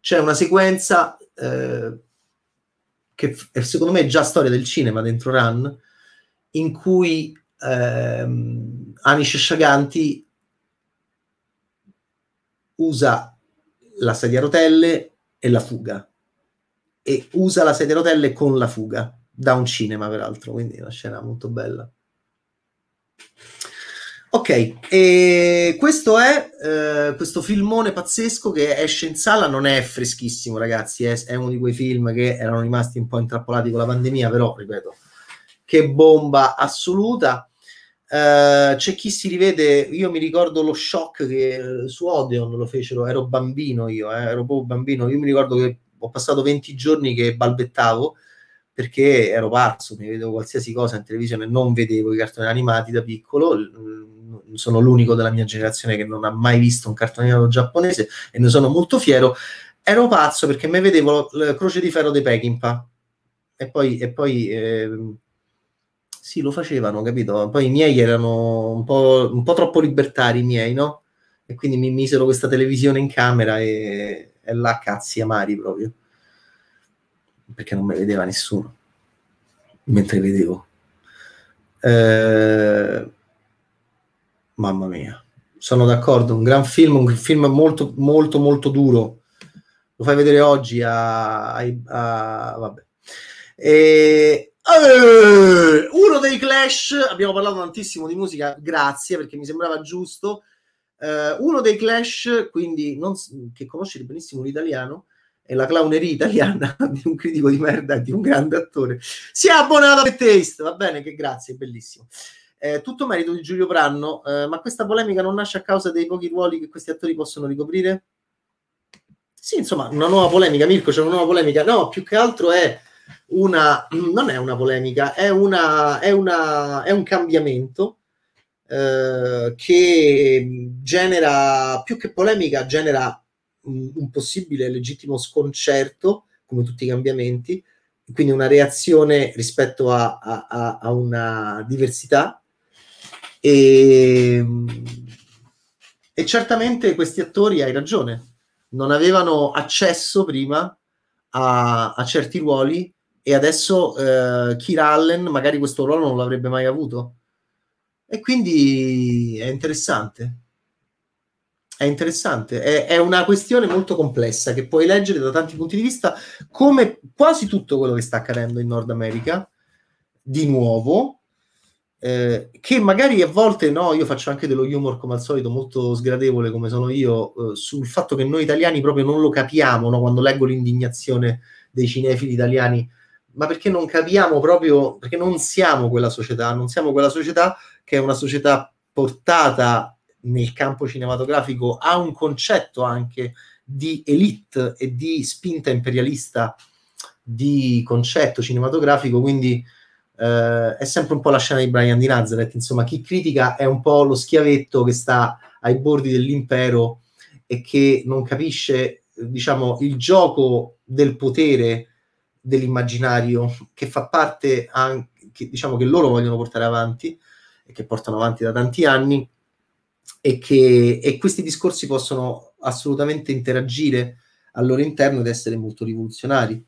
C'è una sequenza eh, che è, secondo me è già storia del cinema dentro Run, in cui ehm, Anish Shaganti usa la sedia a rotelle e la fuga. E usa la sedia a rotelle con la fuga, da un cinema peraltro, quindi una scena molto bella. Ok, e questo è eh, questo filmone pazzesco che esce in sala, non è freschissimo ragazzi, è, è, uno di quei film che erano rimasti un po' intrappolati con la pandemia, però ripeto, che bomba assoluta. Eh, c'è chi si rivede, io mi ricordo lo shock che eh, su Odeon lo fecero, ero bambino io, eh, ero proprio bambino, io mi ricordo che ho passato 20 giorni che balbettavo perché ero pazzo, mi vedevo qualsiasi cosa in televisione, non vedevo i cartoni animati da piccolo, sono l'unico della mia generazione che non ha mai visto un cartone animato giapponese e ne sono molto fiero, ero pazzo perché mi vedevo la Croce di Ferro dei Peckinpah e poi, e poi eh, sì, lo facevano, capito? Poi i miei erano un po', un po troppo libertari, i miei, no? E quindi mi misero questa televisione in camera e, e là cazzi amari proprio. Perché non me vedeva nessuno, mentre vedevo. Eh, mamma mia, sono d'accordo, un gran film, un film molto, molto, molto duro. Lo fai vedere oggi a... a, a vabbè. E, eh, uno dei Clash, abbiamo parlato tantissimo di musica, grazie perché mi sembrava giusto. Eh, uno dei Clash, quindi non, che conosce benissimo l'italiano, è la clowneria italiana di un critico di merda e di un grande attore. Si è abbonato a Taste, va bene, che grazie, bellissimo. Eh, tutto merito di Giulio Pranno, eh, ma questa polemica non nasce a causa dei pochi ruoli che questi attori possono ricoprire? Sì, insomma, una nuova polemica, Mirko, c'è una nuova polemica. No, più che altro è una, non è una polemica, è, una, è, una, è un cambiamento eh, che genera, più che polemica, genera un, un possibile legittimo sconcerto, come tutti i cambiamenti, quindi una reazione rispetto a, a, a una diversità. E, ehm, e certamente questi attori, hai ragione, non avevano accesso prima a, a certi ruoli e adesso eh, Kira Allen magari questo ruolo non l'avrebbe mai avuto. E quindi è interessante. È interessante, è, è, una questione molto complessa che puoi leggere da tanti punti di vista, come quasi tutto quello che sta accadendo in Nord America, di nuovo, eh, che magari a volte no, io faccio anche dello humor come al solito, molto sgradevole come sono io, eh, sul fatto che noi italiani proprio non lo capiamo no, quando leggo l'indignazione dei cinefili italiani ma perché non capiamo proprio, perché non siamo quella società, non siamo quella società che è una società portata nel campo cinematografico a un concetto anche di elite e di spinta imperialista di concetto cinematografico, quindi eh, è sempre un po' la scena di Brian di Nazareth, insomma chi critica è un po' lo schiavetto che sta ai bordi dell'impero e che non capisce diciamo il gioco del potere dell'immaginario che fa parte anche, che, diciamo che loro vogliono portare avanti e che portano avanti da tanti anni e che e questi discorsi possono assolutamente interagire al loro interno ed essere molto rivoluzionari.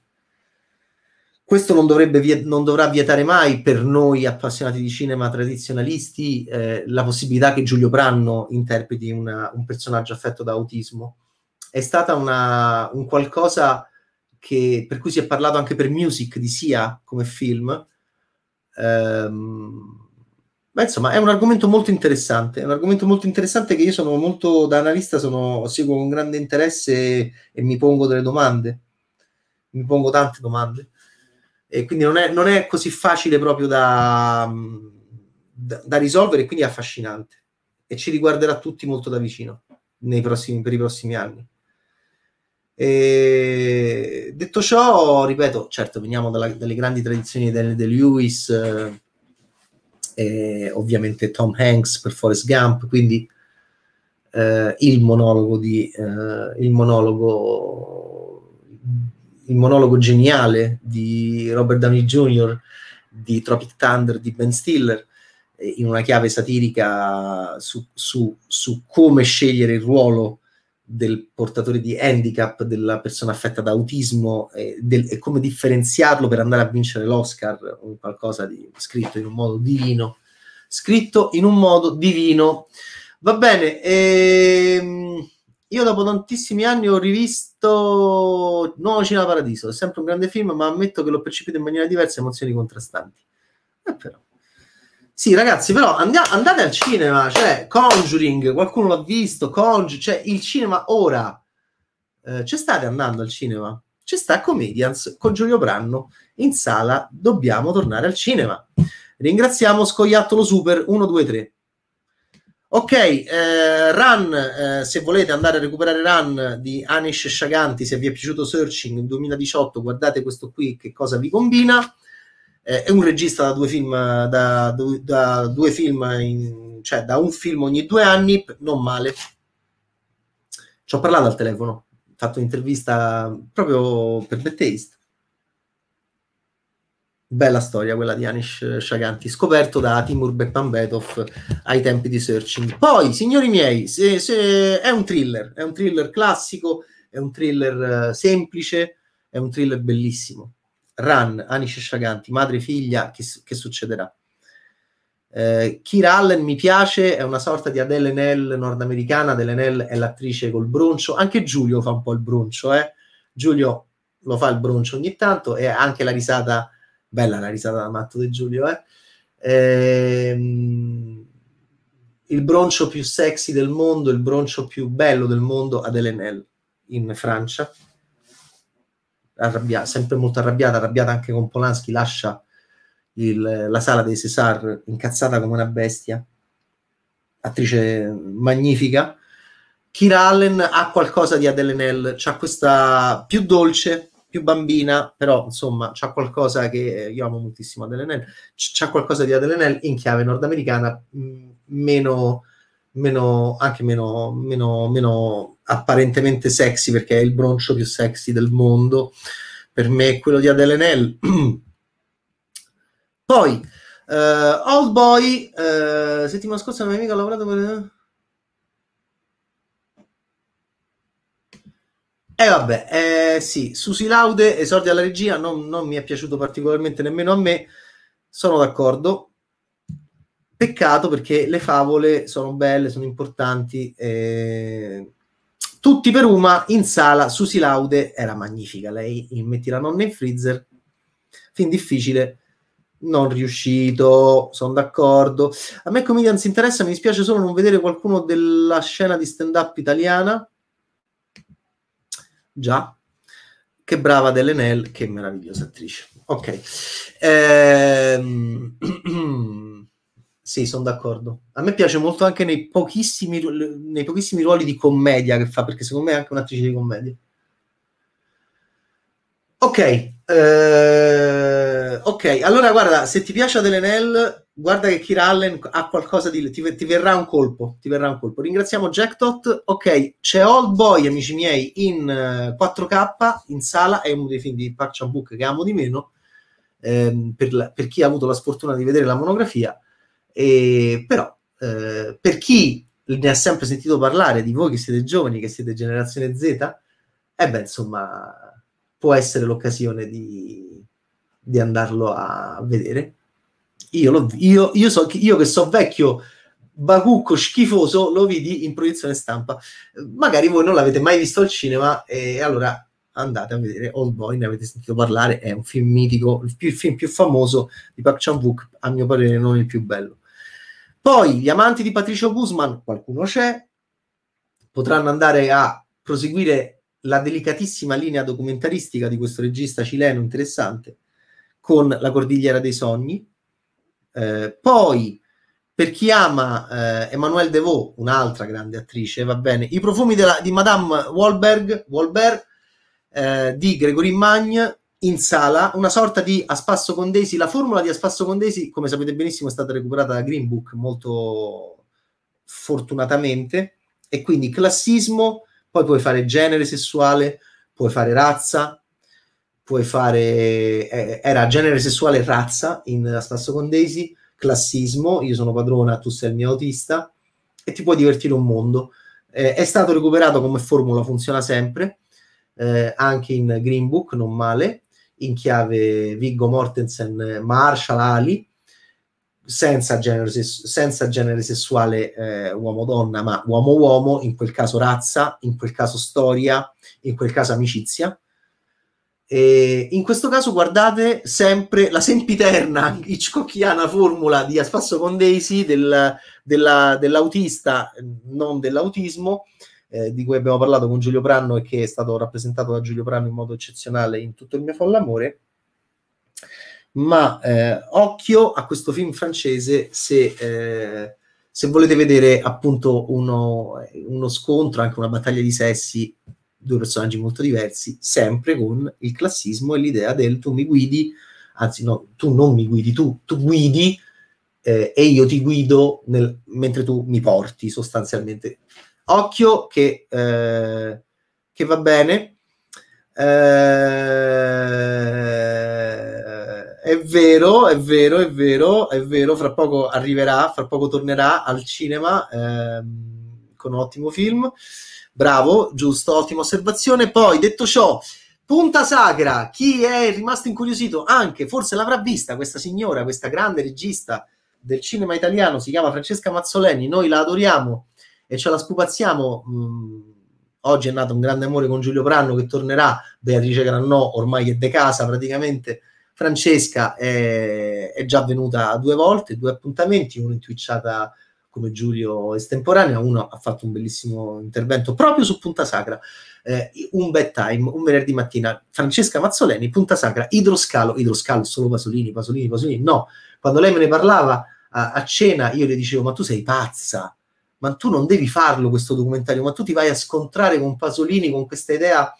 Questo non, dovrebbe, non dovrà vietare mai per noi appassionati di cinema tradizionalisti eh, la possibilità che Giulio Branno interpreti una, un personaggio affetto da autismo. È stata una, un qualcosa che, per cui si è parlato anche per Music di Sia come film. Ehm, beh, insomma, è un argomento molto interessante, è un argomento molto interessante che io sono molto, da analista, sono, seguo con grande interesse e, e mi pongo delle domande, mi pongo tante domande. E quindi non è, non è così facile proprio da, da, da risolvere, quindi è affascinante e ci riguarderà tutti molto da vicino nei prossimi, per i prossimi anni. E detto ciò, ripeto, certo, veniamo dalla, dalle grandi tradizioni del, del Lewis, eh, e ovviamente Tom Hanks per Forrest Gump, quindi eh, il monologo di eh, il monologo il monologo geniale di Robert Downey Jr. di Tropic Thunder di Ben Stiller eh, in una chiave satirica su, su, su come scegliere il ruolo del portatore di handicap, della persona affetta da autismo e, del, e come differenziarlo per andare a vincere l'Oscar, un qualcosa di scritto in un modo divino. Scritto in un modo divino. Va bene, ehm, io dopo tantissimi anni ho rivisto Nuovo Cinema Paradiso, è sempre un grande film, ma ammetto che l'ho percepito in maniera diversa, emozioni contrastanti. E eh, però sì, ragazzi, però andia- andate al cinema, cioè Conjuring, qualcuno l'ha visto, Conjuring, cioè il cinema ora. Eh, ci state andando al cinema? Ci sta Comedians con Giulio Branno in sala, dobbiamo tornare al cinema. Ringraziamo Scoiattolo Super 123. Ok, eh, Run, eh, se volete andare a recuperare Run di Anish Shaganti, se vi è piaciuto Searching 2018, guardate questo qui che cosa vi combina eh, è un regista da due film, da, da due film in, cioè da un film ogni due anni, non male. Ci ho parlato al telefono, ho fatto un'intervista proprio per The Taste. Bella storia quella di Anish Shaganti, scoperto da Timur Bekmambetov ai tempi di Searching. Poi, signori miei, se, se è un thriller, è un thriller classico, è un thriller eh, semplice, è un thriller bellissimo Ran, Anish e Shaganti, madre e figlia, che, che succederà? Eh, Kira Allen mi piace, è una sorta di Adele Nell nordamericana, Adele Nell è l'attrice col broncio, anche Giulio fa un po' il broncio, eh? Giulio lo fa il broncio ogni tanto e anche la risata, bella la risata da matto di Giulio, eh? Ehm, il broncio più sexy del mondo, il broncio più bello del mondo, Adele Nell in Francia arrabbiata, sempre molto arrabbiata, arrabbiata anche con Polanski, lascia il, la sala dei César incazzata come una bestia, attrice magnifica. Kira Allen ha qualcosa di Adele Nell, c'ha questa più dolce, più bambina, però insomma c'ha qualcosa che eh, io amo moltissimo Adele Nell, c'ha qualcosa di Adele Nell in chiave nordamericana, mh, meno, meno, anche meno, meno, meno apparentemente sexy perché è il broncio più sexy del mondo per me è quello di Adele Nell poi uh, Old Boy uh, settimana scorsa non è mica lavorato per E eh vabbè, eh, sì, Susi Laude, esordio alla regia, non, non mi è piaciuto particolarmente nemmeno a me, sono d'accordo. Peccato perché le favole sono belle, sono importanti. Eh tutti per Uma in sala, Susi Laude era magnifica, lei metti la nonna in freezer, fin difficile, non riuscito, sono d'accordo. A me Comedians interessa, mi dispiace solo non vedere qualcuno della scena di stand-up italiana. Già, che brava Delenel, che meravigliosa attrice. Ok. Ehm... Sì, sono d'accordo. A me piace molto anche nei pochissimi, nei pochissimi ruoli di commedia che fa, perché secondo me è anche un'attrice di commedia. Ok, eh, ok, allora guarda, se ti piace Adelenel, guarda che Kira Allen ha qualcosa di... Ti, ti, verrà un colpo, ti verrà un colpo. Ringraziamo Jacktot, ok, c'è Old Boy, amici miei, in 4K, eh, in sala, è uno dei film di Park Chan-wook che amo di meno, ehm, per, la, per chi ha avuto la sfortuna di vedere la monografia. E, però eh, per chi ne ha sempre sentito parlare, di voi che siete giovani, che siete generazione Z, e eh beh, insomma, può essere l'occasione di, di andarlo a vedere. Io, lo, io, io, so, io che so vecchio, bacucco, schifoso, lo vidi in proiezione stampa. Magari voi non l'avete mai visto al cinema e allora andate a vedere Old Boy, ne avete sentito parlare, è un film mitico, il, più, il film più famoso di Park Chan-wook, a mio parere non il più bello. Poi gli amanti di Patricio Guzman, qualcuno c'è, potranno andare a proseguire la delicatissima linea documentaristica di questo regista cileno interessante con La Cordigliera dei Sogni. Eh, poi, per chi ama eh, Emmanuelle Devaux, un'altra grande attrice, va bene, I profumi della, di Madame Wahlberg, Wahlberg eh, di Gregory Magne, in sala una sorta di a spasso con Daisy. La formula di a spasso con Daisy, come sapete benissimo, è stata recuperata da Green Book molto fortunatamente. E quindi classismo, poi puoi fare genere sessuale, puoi fare razza, puoi fare. Eh, era genere sessuale e razza in a spasso con Daisy. classismo, io sono padrona, tu sei il mio autista, e ti puoi divertire un mondo. Eh, è stato recuperato come formula, funziona sempre. Eh, anche in Green Book, non male in chiave Viggo Mortensen, Marshall Ali, senza genere, senza genere sessuale eh, uomo-donna, ma uomo-uomo, in quel caso razza, in quel caso storia, in quel caso amicizia. E in questo caso guardate sempre la sempiterna hitchcockiana formula di A Spasso con Daisy del, della, dell'autista, non dell'autismo, eh, di cui abbiamo parlato con Giulio Pranno e che è stato rappresentato da Giulio Pranno in modo eccezionale in tutto il mio folle amore. Ma eh, occhio a questo film francese se, eh, se volete vedere appunto uno, uno scontro, anche una battaglia di sessi, due personaggi molto diversi, sempre con il classismo e l'idea del tu mi guidi, anzi no, tu non mi guidi, tu, tu guidi eh, e io ti guido nel, mentre tu mi porti sostanzialmente occhio che, eh, che va bene. Eh, è vero, è vero, è vero, è vero, fra poco arriverà, fra poco tornerà al cinema eh, con un ottimo film. Bravo, giusto, ottima osservazione. Poi, detto ciò, Punta Sacra, chi è rimasto incuriosito anche, forse l'avrà vista questa signora, questa grande regista del cinema italiano, si chiama Francesca Mazzoleni, noi la adoriamo, e ce la spupazziamo. Mh, mm, oggi è nato un grande amore con Giulio Pranno che tornerà, Beatrice Grannò ormai è de casa praticamente, Francesca è, è, già venuta due volte, due appuntamenti, uno in intwicciata come Giulio estemporanea, uno ha fatto un bellissimo intervento proprio su Punta Sacra, eh, un bedtime, un venerdì mattina, Francesca Mazzoleni, Punta Sacra, idroscalo, idroscalo, solo Pasolini, Pasolini, Pasolini, no, quando lei me ne parlava a, a cena io le dicevo ma tu sei pazza, ma tu non devi farlo questo documentario, ma tu ti vai a scontrare con Pasolini, con questa idea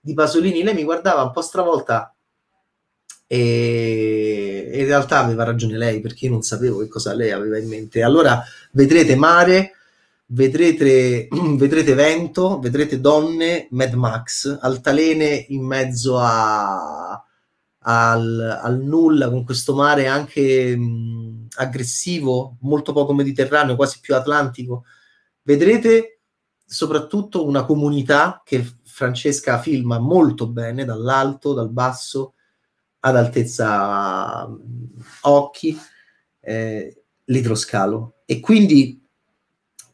di Pasolini. Lei mi guardava un po' stravolta e in realtà aveva ragione lei perché io non sapevo che cosa lei aveva in mente. Allora vedrete mare, vedrete, vedrete vento, vedrete donne, Mad Max, altalene in mezzo a, al, al, nulla con questo mare anche... Mh, aggressivo, molto poco mediterraneo, quasi più atlantico. Vedrete soprattutto una comunità che Francesca filma molto bene, dall'alto, dal basso, ad altezza mm, occhi, eh, l'idroscalo. E quindi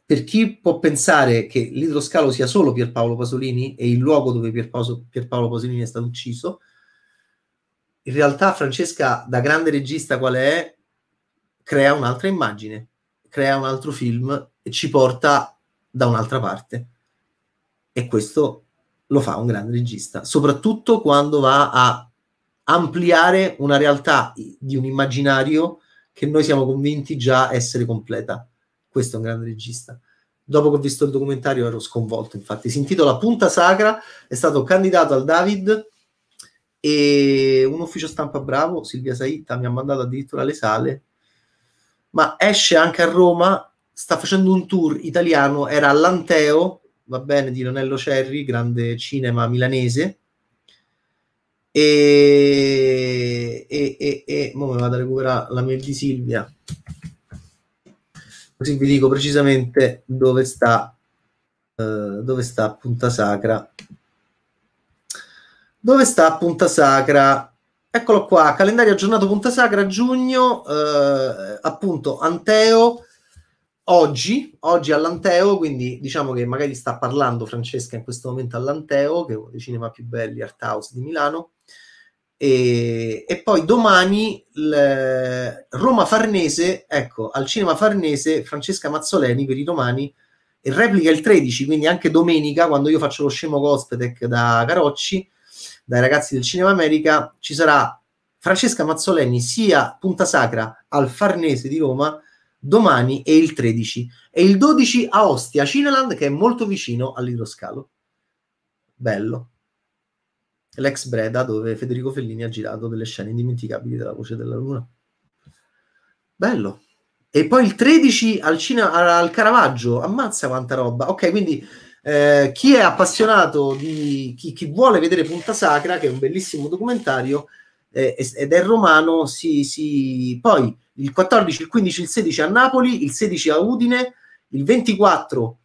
per chi può pensare che l'idroscalo sia solo Pierpaolo Pasolini e il luogo dove Pierpaolo, Pierpaolo Pasolini è stato ucciso, in realtà Francesca, da grande regista qual è, crea un'altra immagine, crea un altro film e ci porta da un'altra parte. E questo lo fa un grande regista, soprattutto quando va a ampliare una realtà di un immaginario che noi siamo convinti già essere completa. Questo è un grande regista. Dopo che ho visto il documentario ero sconvolto, infatti si intitola Punta Sacra, è stato candidato al David e un ufficio stampa bravo, Silvia Saitta, mi ha mandato addirittura alle sale ma esce anche a Roma, sta facendo un tour italiano, era all'Anteo, va bene, di Lonello Cerri, grande cinema milanese, e, e, e, e mo me vado a recuperare la mail di Silvia, così vi dico precisamente dove sta, eh, dove sta Punta Sacra. Dove sta Punta Sacra? Eccolo qua, calendario aggiornato Punta Sacra giugno, eh, appunto Anteo oggi, oggi all'Anteo, quindi diciamo che magari sta parlando Francesca in questo momento all'Anteo, che è uno dei cinema più belli art house di Milano. E, e poi domani eh, Roma Farnese, ecco, al cinema Farnese Francesca Mazzoleni per i domani e replica il 13, quindi anche domenica quando io faccio lo scemo Gospetec da Carocci dai ragazzi del Cinema America, ci sarà Francesca Mazzoleni sia punta sacra al Farnese di Roma domani e il 13 e il 12 a Ostia, Cineland che è molto vicino all'idroscalo. Bello. L'ex Breda dove Federico Fellini ha girato delle scene indimenticabili della voce della luna. Bello. E poi il 13 al, Cina- al Caravaggio, ammazza quanta roba. Ok, quindi eh, chi è appassionato di chi, chi, vuole vedere Punta Sacra, che è un bellissimo documentario, eh, ed è romano, si, si... poi il 14, il 15, il 16 a Napoli, il 16 a Udine, il 24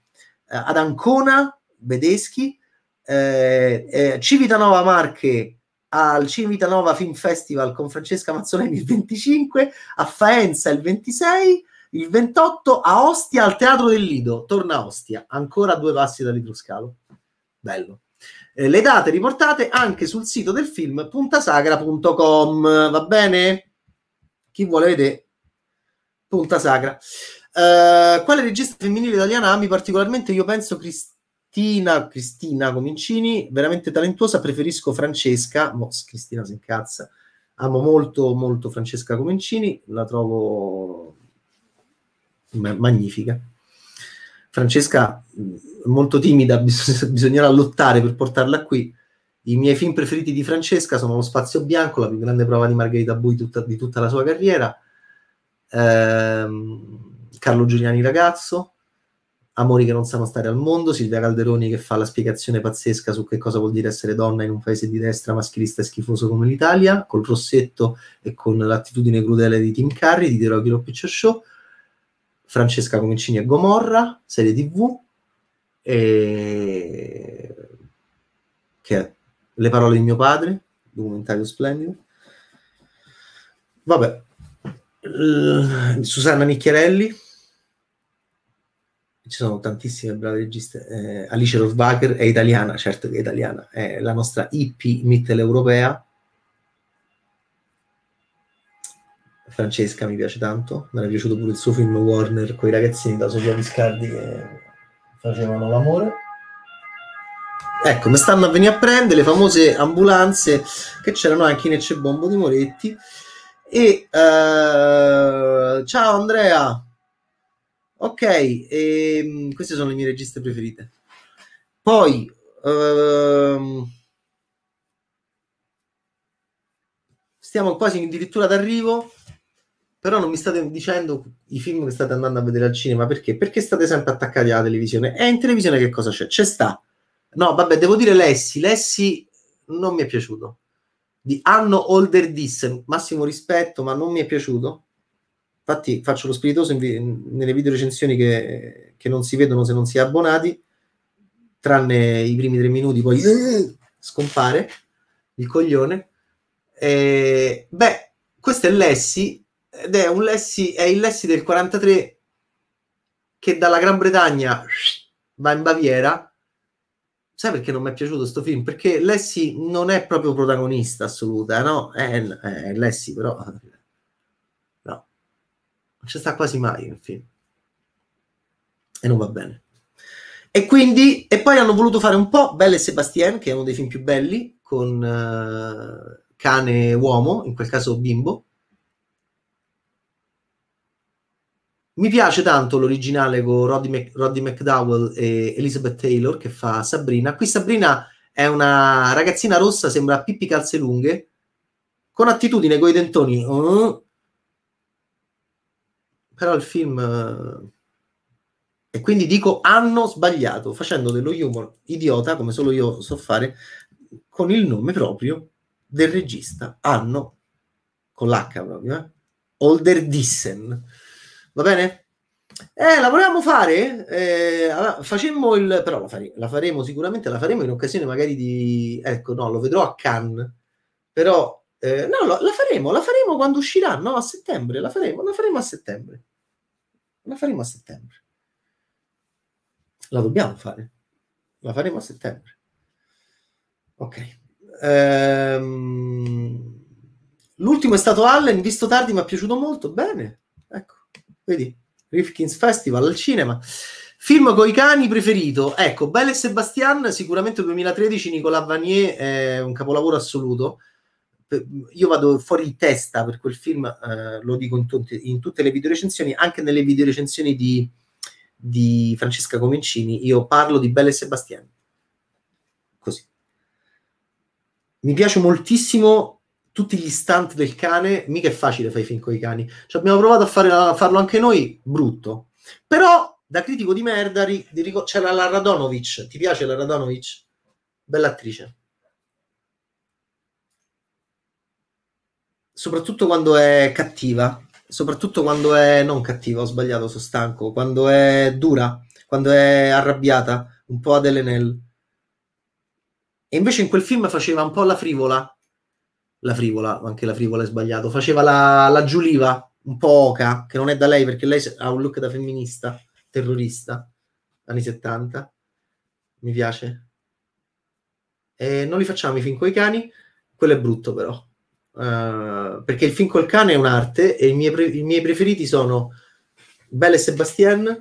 eh, ad Ancona, Bedeschi, eh, eh, Civitanova Marche al Civitanova Film Festival con Francesca Mazzoleni il 25, a Faenza il 26 il 28 a Ostia al Teatro del Lido, torna a Ostia, ancora a due passi da Litruscalo. Bello. Eh, le date riportate anche sul sito del film puntasagra.com, va bene? Chi vuole vedere? Punta Sagra. Eh, quale regista femminile italiana ami particolarmente? Io penso Cristina, Cristina Comincini, veramente talentuosa, preferisco Francesca, mo, Cristina si incazza, amo molto molto Francesca Comincini, la trovo magnifica. Francesca, molto timida, bisognerà lottare per portarla qui. I miei film preferiti di Francesca sono Lo Spazio Bianco, la più grande prova di Margherita Bui tutta, di tutta la sua carriera, ehm, Carlo Giuliani Ragazzo, Amori che non sanno stare al mondo, Silvia Calderoni che fa la spiegazione pazzesca su che cosa vuol dire essere donna in un paese di destra maschilista e schifoso come l'Italia, col rossetto e con l'attitudine crudele di Tim Curry, di The Rocky Rock Picture Show, Francesca Comincini e Gomorra, serie TV, e... che è Le parole di mio padre, documentario splendido. Vabbè, L... Susanna Nicchiarelli, ci sono tantissime brave registe. Eh, Alice Rothbacher è italiana, certo che è italiana, è la nostra hippie mitteleuropea Francesca mi piace tanto, mi era piaciuto pure il suo film Warner con i ragazzini da Sofia Viscardi che facevano l'amore. Ecco, mi stanno a venire a prendere le famose ambulanze che c'erano anche in Eccebombo di Moretti. E uh, ciao Andrea. Ok, e, ehm, queste sono le mie registe preferite. Poi uh, stiamo quasi addirittura d'arrivo però non mi state dicendo i film che state andando a vedere al cinema perché? Perché state sempre attaccati alla televisione? E in televisione che cosa c'è? C'è sta. No, vabbè, devo dire Lessi. Lessi non mi è piaciuto. Di Anno Older This, massimo rispetto, ma non mi è piaciuto. Infatti faccio lo spiritoso vi- nelle video recensioni che, che, non si vedono se non si è abbonati, tranne i primi tre minuti, poi scompare il coglione. Eh, beh, questo è Lessi ed è, un Lessi, è il Lessi del 43 che dalla Gran Bretagna va in Baviera. Sai perché non mi è piaciuto questo film? Perché Lessi non è proprio protagonista assoluta, no? È, è Lessi, però... No, non ci sta quasi mai il film. E non va bene. E quindi, e poi hanno voluto fare un po' Belle e Sebastien, che è uno dei film più belli, con uh, cane e uomo, in quel caso bimbo, Mi piace tanto l'originale con Roddy, Mac- Roddy McDowell e Elizabeth Taylor che fa Sabrina. Qui Sabrina è una ragazzina rossa, sembra Pippi Calze Lunghe, con attitudine, coi dentoni. Oh. Però il film... Eh, e quindi dico, hanno sbagliato, facendo dello humor idiota, come solo io so fare, con il nome proprio del regista. Hanno, con l'H proprio, eh? Older Dissen Va bene? Eh, la volevamo fare? Eh, facemmo il... però la, fare... la, faremo sicuramente, la faremo in occasione magari di... Ecco, no, lo vedrò a Cannes, però... Eh, no, la, la faremo, la faremo quando uscirà, no? A settembre, la faremo, la faremo a settembre. La faremo a settembre. La dobbiamo fare. La faremo a settembre. Ok. Ehm... L'ultimo è stato Allen, visto tardi, mi è piaciuto molto. Bene, Vedi, Rifkin's Festival al cinema. Film coi cani preferito? Ecco, Belle e Sebastian, sicuramente 2013, Nicolas Vanier è un capolavoro assoluto. Io vado fuori di testa per quel film, eh, lo dico in, tutte, in tutte le videorecensioni, anche nelle videorecensioni di, di Francesca Comencini, io parlo di Belle e Sebastian. Così. Mi piace moltissimo tutti gli stunt del cane, mica è facile fare film con i cani. Cioè, abbiamo provato a, fare, a, farlo anche noi, brutto. Però, da critico di merda, ri, di, c'era la Radonovic. Ti piace la Radonovic? Bella attrice. Soprattutto quando è cattiva. Soprattutto quando è non cattiva, ho sbagliato, sono stanco. Quando è dura, quando è arrabbiata, un po' ad Elenel. E invece in quel film faceva un po' la frivola, la frivola, anche la frivola è sbagliato, faceva la, la Giuliva, un po' oca, che non è da lei perché lei ha un look da femminista, terrorista, anni 70, mi piace. E non li facciamo i film i cani, quello è brutto però, uh, perché il film col cane è un'arte e i miei, pre- i miei preferiti sono Belle e Sebastien,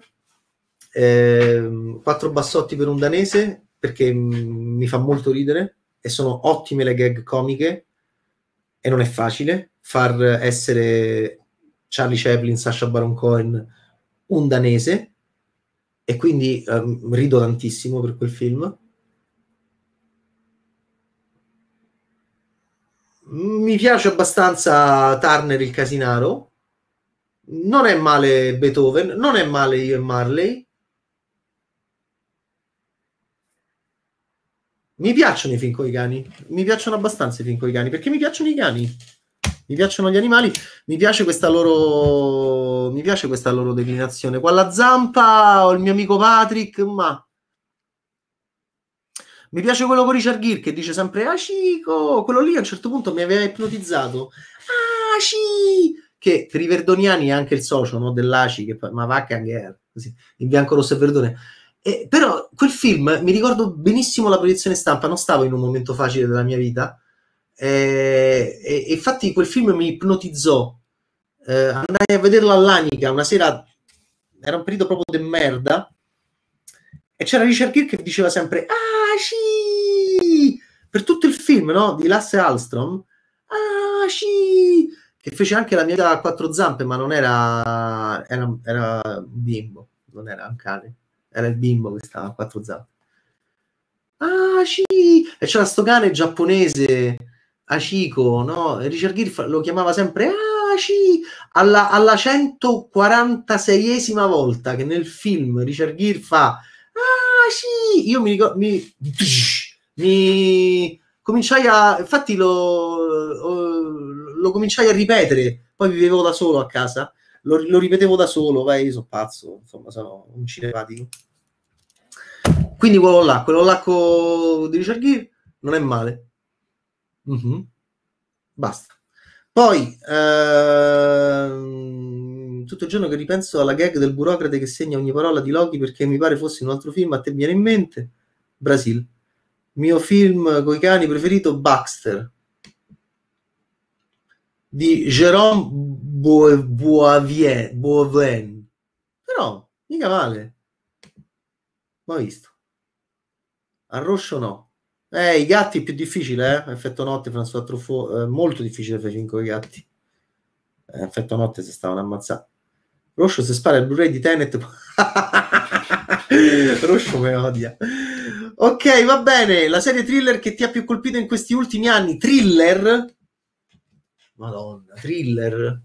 eh, Quattro bassotti per un danese, perché m- mm, mi fa molto ridere e sono ottime le gag comiche e non è facile far essere Charlie Chaplin, Sasha Baron Cohen un danese e quindi um, rido tantissimo per quel film. Mi piace abbastanza Turner il Casinaro, non è male Beethoven, non è male Io e Marley, Mi piacciono i film con i cani, mi piacciono abbastanza i film con i cani, perché mi piacciono i cani, mi piacciono gli animali, mi piace questa loro, mi piace questa loro declinazione. Qua la zampa, ho il mio amico Patrick, ma... Mi piace quello con Richard Gere che dice sempre Ah Cico, quello lì a un certo punto mi aveva ipnotizzato. Ah Ci! Che per i verdoniani è anche il socio no, dell'Aci, che, ma va anche così, in bianco, rosso e verdone eh, però quel film mi ricordo benissimo la proiezione stampa, non stavo in un momento facile della mia vita. Eh, e, e, infatti quel film mi ipnotizzò. Eh, andai a vederlo all'Anica una sera, era un periodo proprio de merda. E c'era Richard Kirk che diceva sempre Ah Aci! Per tutto il film no? di Lasse Alstrom, Aci! Ah, che fece anche la mia vita a quattro zampe, ma non era, era, era un bimbo, non era un cane era il bimbo che stava a quattro zampe. Ah, sì! E c'era sto cane giapponese, Ashiko, no? Richard Gere lo chiamava sempre Ah, sì! Alla, alla 146esima volta che nel film Richard Gere fa Ah, sì! Io mi ricordo... Mi, mi cominciai a... Infatti lo, lo cominciai a ripetere, poi vivevo da solo a casa lo, lo ripetevo da solo, vai, io sono pazzo, insomma, sono un cinematico. Quindi quello là, quello là co... di Richard Gere non è male. Mm-hmm. Basta. Poi, ehm, tutto il giorno che ripenso alla gag del burocrate che segna ogni parola di Loki perché mi pare fosse un altro film, a te viene in mente? Brasil. Mio film con i cani preferito, Baxter. Di Jérôme Boavien, Boavlen. Però, mica male. Ma visto. Arroscio no. Eh, i gatti è più difficile, eh? Effetto notte, François Truffaut, eh, molto difficile fare 5 gatti. Eh, effetto notte se stavano ammazzando. Roscio se spara il Blu-ray di Tenet. Roscio me odia. Ok, va bene. La serie thriller che ti ha più colpito in questi ultimi anni? Thriller? Madonna, thriller.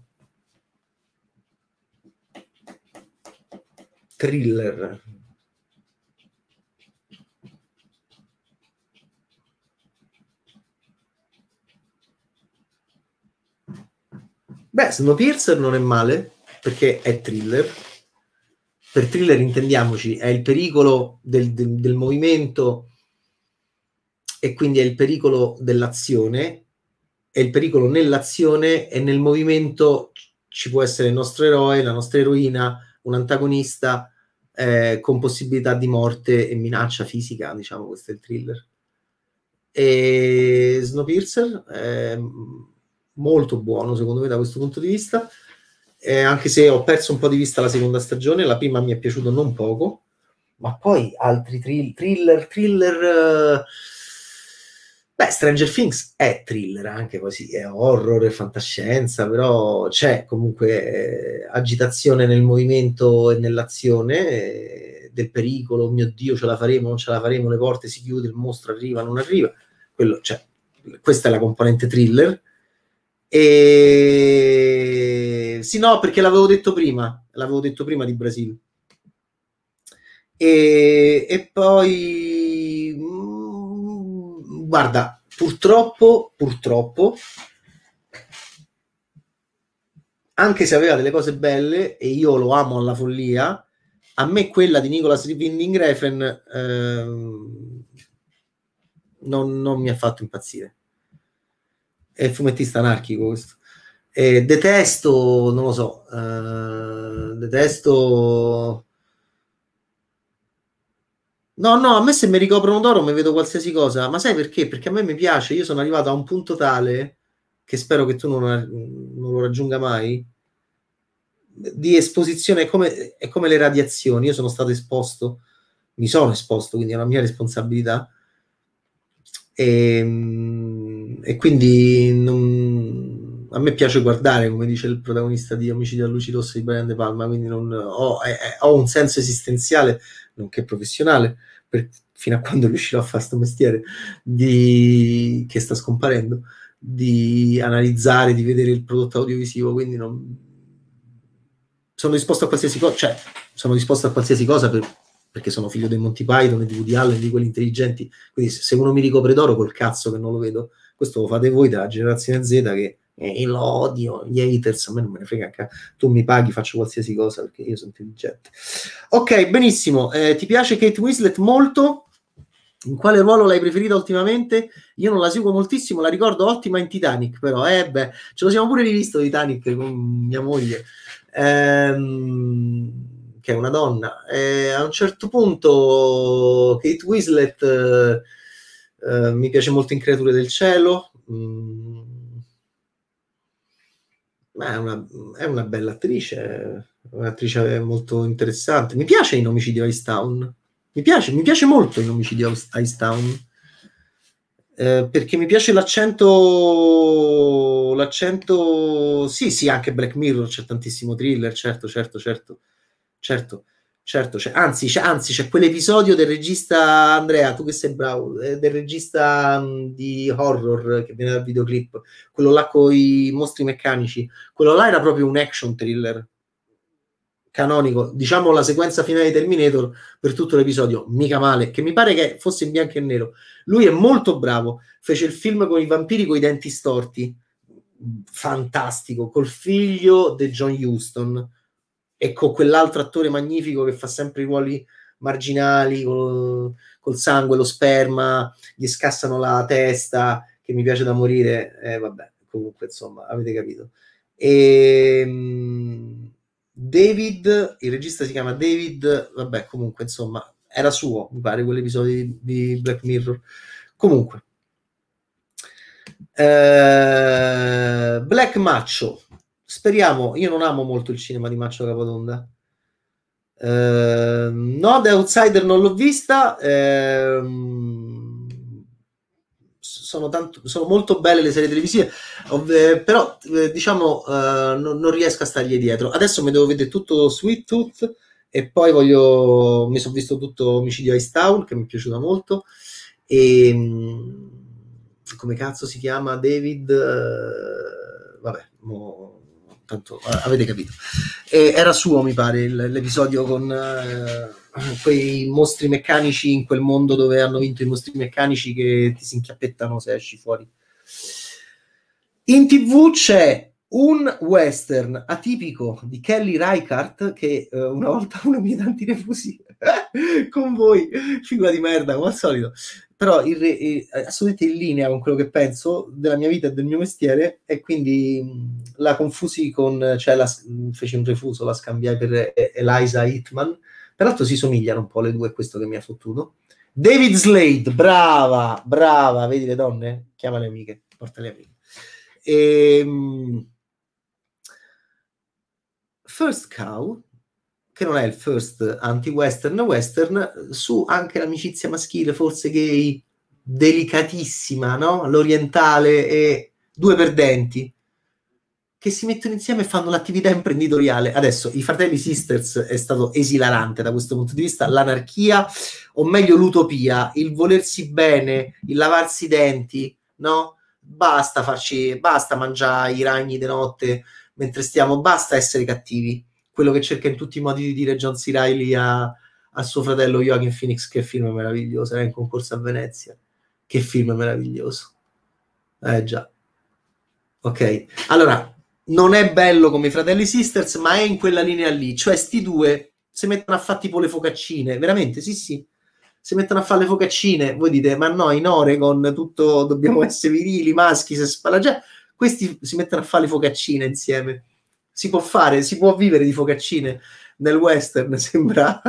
thriller. Beh, Snowpiercer non è male, perché è thriller. Per thriller intendiamoci, è il pericolo del, del, del movimento e quindi è il pericolo dell'azione, è il pericolo nell'azione e nel movimento ci può essere il nostro eroe, la nostra eroina, un antagonista eh, con possibilità di morte e minaccia fisica, diciamo, questo è il thriller. E Snowpiercer è mm, molto buono secondo me da questo punto di vista, eh, anche se ho perso un po' di vista la seconda stagione, la prima mi è piaciuta non poco, ma poi altri thrill, thriller, thriller... Uh, Beh, Stranger Things è thriller anche così, è horror, è fantascienza, però c'è comunque eh, agitazione nel movimento e nell'azione eh, del pericolo, oh mio Dio, ce la faremo, non ce la faremo, le porte si chiudono, il mostro arriva, non arriva. Quello, cioè, questa è la componente thriller. E... Sì, no, perché l'avevo detto prima, l'avevo detto prima di Brasile. e poi guarda, purtroppo, purtroppo, anche se aveva delle cose belle, e io lo amo alla follia, a me quella di Nicolas Winding Refn ehm, non, non, mi ha fatto impazzire. È fumettista anarchico questo. Eh, detesto, non lo so, eh, detesto No, no, a me se mi ricoprono d'oro mi vedo qualsiasi cosa, ma sai perché? Perché a me mi piace, io sono arrivato a un punto tale, che spero che tu non, non lo raggiunga mai, di esposizione è come, è come, le radiazioni, io sono stato esposto, mi sono esposto, quindi è una mia responsabilità, e, ehm, e quindi non, a me piace guardare, come dice il protagonista di Omicidio a luci rosse di Brian De Palma, quindi non, ho, è, eh, eh, ho un senso esistenziale nonché professionale, per, fino a quando riuscirò a fare questo mestiere di, che sta scomparendo, di analizzare, di vedere il prodotto audiovisivo, quindi non, sono disposto a qualsiasi cosa, cioè sono disposto a qualsiasi cosa per, perché sono figlio dei Monty Python e di Woody Allen, di quelli intelligenti, quindi se uno mi ricopre d'oro col cazzo che non lo vedo, questo lo fate voi della generazione Z che e lo odio, gli haters, a me non me ne frega, anche, tu mi paghi, faccio qualsiasi cosa perché io sono intelligente. Ok, benissimo, eh, ti piace Kate Winslet molto? In quale ruolo l'hai preferita ultimamente? Io non la seguo moltissimo, la ricordo ottima in Titanic, però, eh beh, ce lo siamo pure rivisto Titanic con mia moglie, ehm, che è una donna. Eh, a un certo punto Kate Winslet eh, eh mi piace molto in Creature del Cielo, mh, mm, ma è una, è una bella attrice, un'attrice molto interessante. Mi piace in Omicidio Ice Town. Mi piace, mi piace molto in Omicidio Ice Town. Eh, perché mi piace l'accento, l'accento, sì, sì, anche Black Mirror c'è tantissimo thriller, certo, certo, certo, certo Certo, c'è, anzi, c'è, anzi, c'è quell'episodio del regista Andrea, tu che sei bravo, eh, del regista mh, mm, di horror che viene dal videoclip, quello là con i mostri meccanici, quello là era proprio un action thriller canonico, diciamo la sequenza finale di Terminator per tutto l'episodio, mica male, che mi pare che fosse in bianco e nero. Lui è molto bravo, fece il film con i vampiri con i denti storti, fantastico, col figlio di John Huston e con quell'altro attore magnifico che fa sempre i ruoli marginali col, col sangue, lo sperma, gli scassano la testa, che mi piace da morire, eh, vabbè, comunque insomma, avete capito. E, ehm, David, il regista si chiama David, vabbè, comunque insomma, era suo, mi pare, quell'episodio di, di Black Mirror. Comunque, eh, Black Macho speriamo, io non amo molto il cinema di Maccio Capodonda. Eh, no, The Outsider non l'ho vista. Eh, sono, tanto, sono, molto belle le serie televisive, eh, però eh, diciamo eh, non, non, riesco a stargli dietro. Adesso mi devo vedere tutto Sweet Tooth e poi voglio, mi sono visto tutto Omicidio Ice Town che mi è piaciuta molto e mm, come cazzo si chiama David vabbè mo tanto eh, avete capito. E era suo, mi pare, l'episodio con eh, quei mostri meccanici in quel mondo dove hanno vinto i mostri meccanici che ti si inchiappettano se esci fuori. In tv c'è un western atipico di Kelly Reichardt che eh, una volta una mia tanti refusi con voi, figura di merda come al solito, però il re, eh, assolutamente in linea con quello che penso della mia vita e del mio mestiere e quindi mh, mm, la confusi con, cioè la, mh, mm, feci un refuso, la scambiai per eh, Eliza Hitman, peraltro si somigliano un po' le due, questo che mi ha fottuto. David Slade, brava, brava, vedi le donne? Chiama le amiche, porta le amiche. E, ehm, mh, First Cow, che non è il first anti-western western, su anche l'amicizia maschile, forse gay, delicatissima, no? L'orientale e due perdenti che si mettono insieme e fanno l'attività imprenditoriale. Adesso, i fratelli Sisters è stato esilarante da questo punto di vista, l'anarchia, o meglio l'utopia, il volersi bene, il lavarsi i denti, no? Basta farci, basta mangiare i ragni di notte, mentre stiamo, basta essere cattivi. Quello che cerca in tutti i modi di dire John C. Reilly a, a suo fratello Joachim Phoenix, che film meraviglioso, era in concorso a Venezia. Che film meraviglioso. Eh già. Ok, allora, non è bello come i fratelli Sisters, ma è in quella linea lì, cioè sti due si mettono a fare tipo le focaccine, veramente, sì sì, si mettono a fare le focaccine, voi dite, ma no, in Oregon tutto dobbiamo essere virili, maschi, se spalla già... Cioè, questi si mettono a fare le focaccine insieme. Si può fare, si può vivere di focaccine nel western sembra,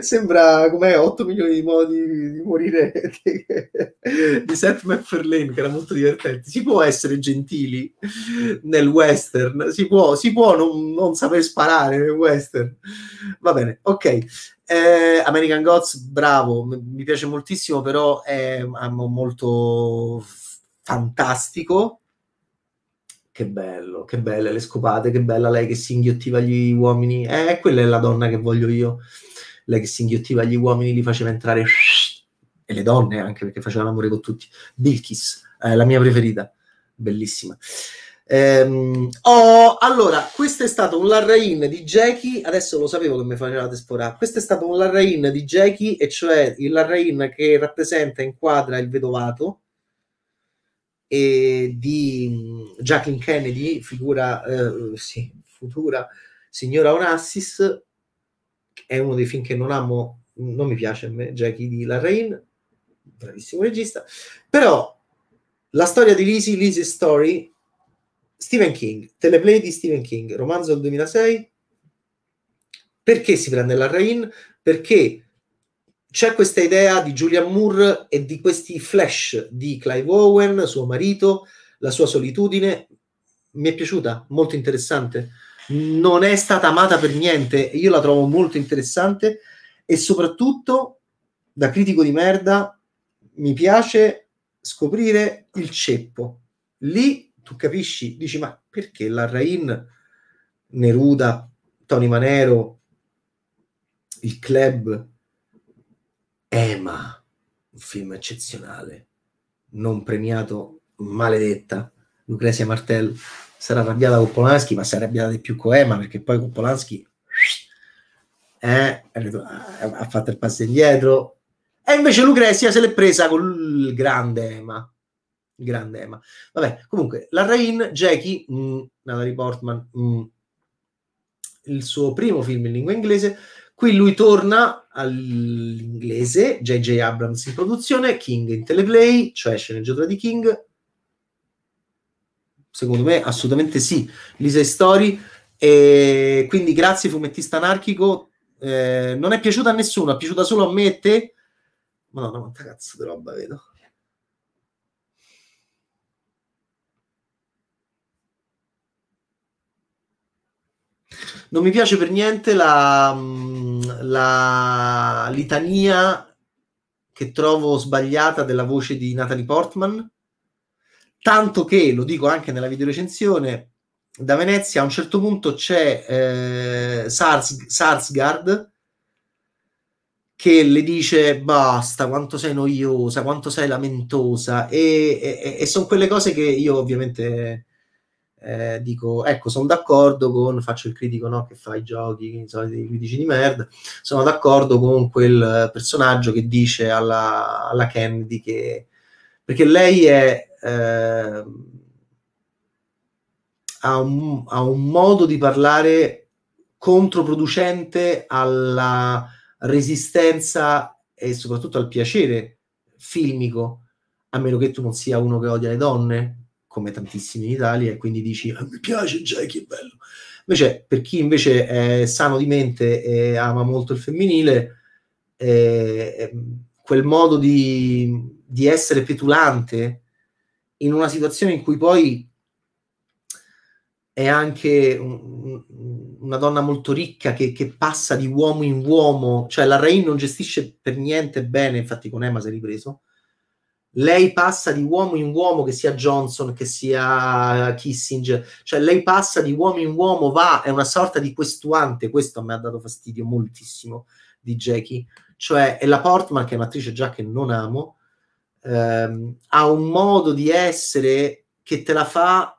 sembra come 8 milioni di modi di morire di, di Seth MacFarlane che era molto divertente si può essere gentili nel western si può, si può non, non saper sparare nel western va bene, ok eh, American Gods, bravo mi piace moltissimo però è, è molto fantastico che bello, che belle le scopate, che bella lei che si inghiottiva gli uomini. Eh, quella è la donna che voglio io. Lei che si inghiottiva gli uomini, li faceva entrare, e le donne anche, perché faceva l'amore con tutti. Bilkis, eh, la mia preferita, bellissima. Ehm, oh, allora, questo è stato un Larrain di Jackie. Adesso lo sapevo che mi facevate sporare. Questo è stato un Larrain di Jackie, e cioè il Larrain che rappresenta e inquadra il vedovato e di Jacqueline Kennedy, figura, eh, sì, futura signora Onassis, è uno dei film che non amo, non mi piace a me, Jackie di Larrain, bravissimo regista, però la storia di Lizzie, Lizzie's Story, Stephen King, teleplay di Stephen King, romanzo del 2006, perché si prende Larrain? Perché c'è questa idea di Julian Moore e di questi flash di Clive Owen, suo marito, la sua solitudine. Mi è piaciuta, molto interessante. Non è stata amata per niente, io la trovo molto interessante e soprattutto, da critico di merda, mi piace scoprire il ceppo. Lì tu capisci, dici, ma perché la Rain, Neruda, Tony Manero, il club, Emma, un film eccezionale, non premiato, maledetta, Lucrezia Martel sarà arrabbiata con Polanski, ma si arrabbiata di più con Emma, perché poi con Polanski eh, ha fatto il passo indietro, e invece Lucrezia se l'è presa con il grande Ema. Il grande Ema. Vabbè, comunque, la Rain, Jackie, mh, mm, Natalie Portman, mh, mm, il suo primo film in lingua inglese, Qui lui torna all'inglese, J.J. Abrams in produzione, King in teleplay, cioè sceneggiatura di King. Secondo me assolutamente sì, Lisa Story. E quindi grazie fumettista anarchico. Eh, non è piaciuta a nessuno, è piaciuta solo a me e te. Madonna, quanta cazzo di roba vedo. Non mi piace per niente la, mm, la litania che trovo sbagliata della voce di Natalie Portman. Tanto che, lo dico anche nella videorecensione, da Venezia a un certo punto c'è eh, Sars- Sarsgaard che le dice basta, quanto sei noiosa, quanto sei lamentosa e, e, e sono quelle cose che io ovviamente eh, dico, ecco, sono d'accordo con, faccio il critico no, che fa i giochi, i critici di merda, sono d'accordo con quel personaggio che dice alla, alla Kennedy che... perché lei è... Eh, ha, un, ha un modo di parlare controproducente alla resistenza e soprattutto al piacere filmico, a meno che tu non sia uno che odia le donne, come tantissimi in Italia, e quindi dici ah, mi piace Jackie, è bello. Invece, per chi invece è sano di mente e ama molto il femminile, eh, ehm, quel modo di, di essere petulante in una situazione in cui poi è anche un, una donna molto ricca che, che, passa di uomo in uomo, cioè la Rain non gestisce per niente bene, infatti con Emma si è ripreso, lei passa di uomo in uomo, che sia Johnson, che sia Kissinger, cioè lei passa di uomo in uomo, va, è una sorta di questuante, questo a me ha dato fastidio moltissimo di Jackie, cioè è la Portman, che è un'attrice già che non amo, ehm, ha un modo di essere che te la fa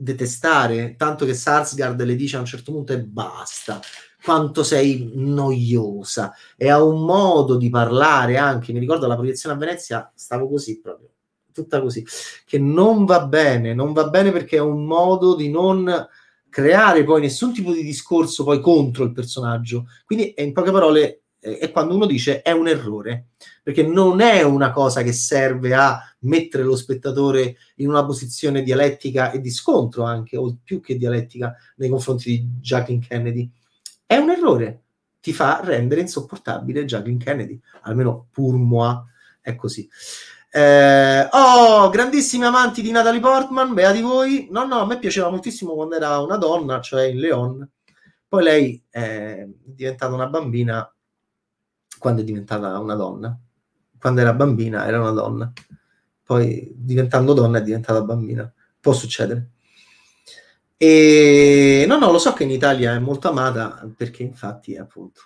detestare, tanto che Sarsgaard le dice a un certo punto e basta, quanto sei noiosa e ha un modo di parlare anche, mi ricordo la proiezione a Venezia, stavo così proprio, tutta così, che non va bene, non va bene perché è un modo di non creare poi nessun tipo di discorso poi contro il personaggio. Quindi in poche parole è quando uno dice è un errore, perché non è una cosa che serve a mettere lo spettatore in una posizione dialettica e di scontro anche, o più che dialettica, nei confronti di Jacqueline Kennedy. È un errore, ti fa rendere insopportabile Jacqueline Kennedy, almeno pur moi, è così. Eh, oh, grandissimi amanti di Natalie Portman, bea di voi. No, no, a me piaceva moltissimo quando era una donna, cioè in Leon. Poi lei è diventata una bambina quando è diventata una donna. Quando era bambina era una donna. Poi diventando donna è diventata bambina. Può succedere. E no, no, lo so che in Italia è molto amata perché infatti appunto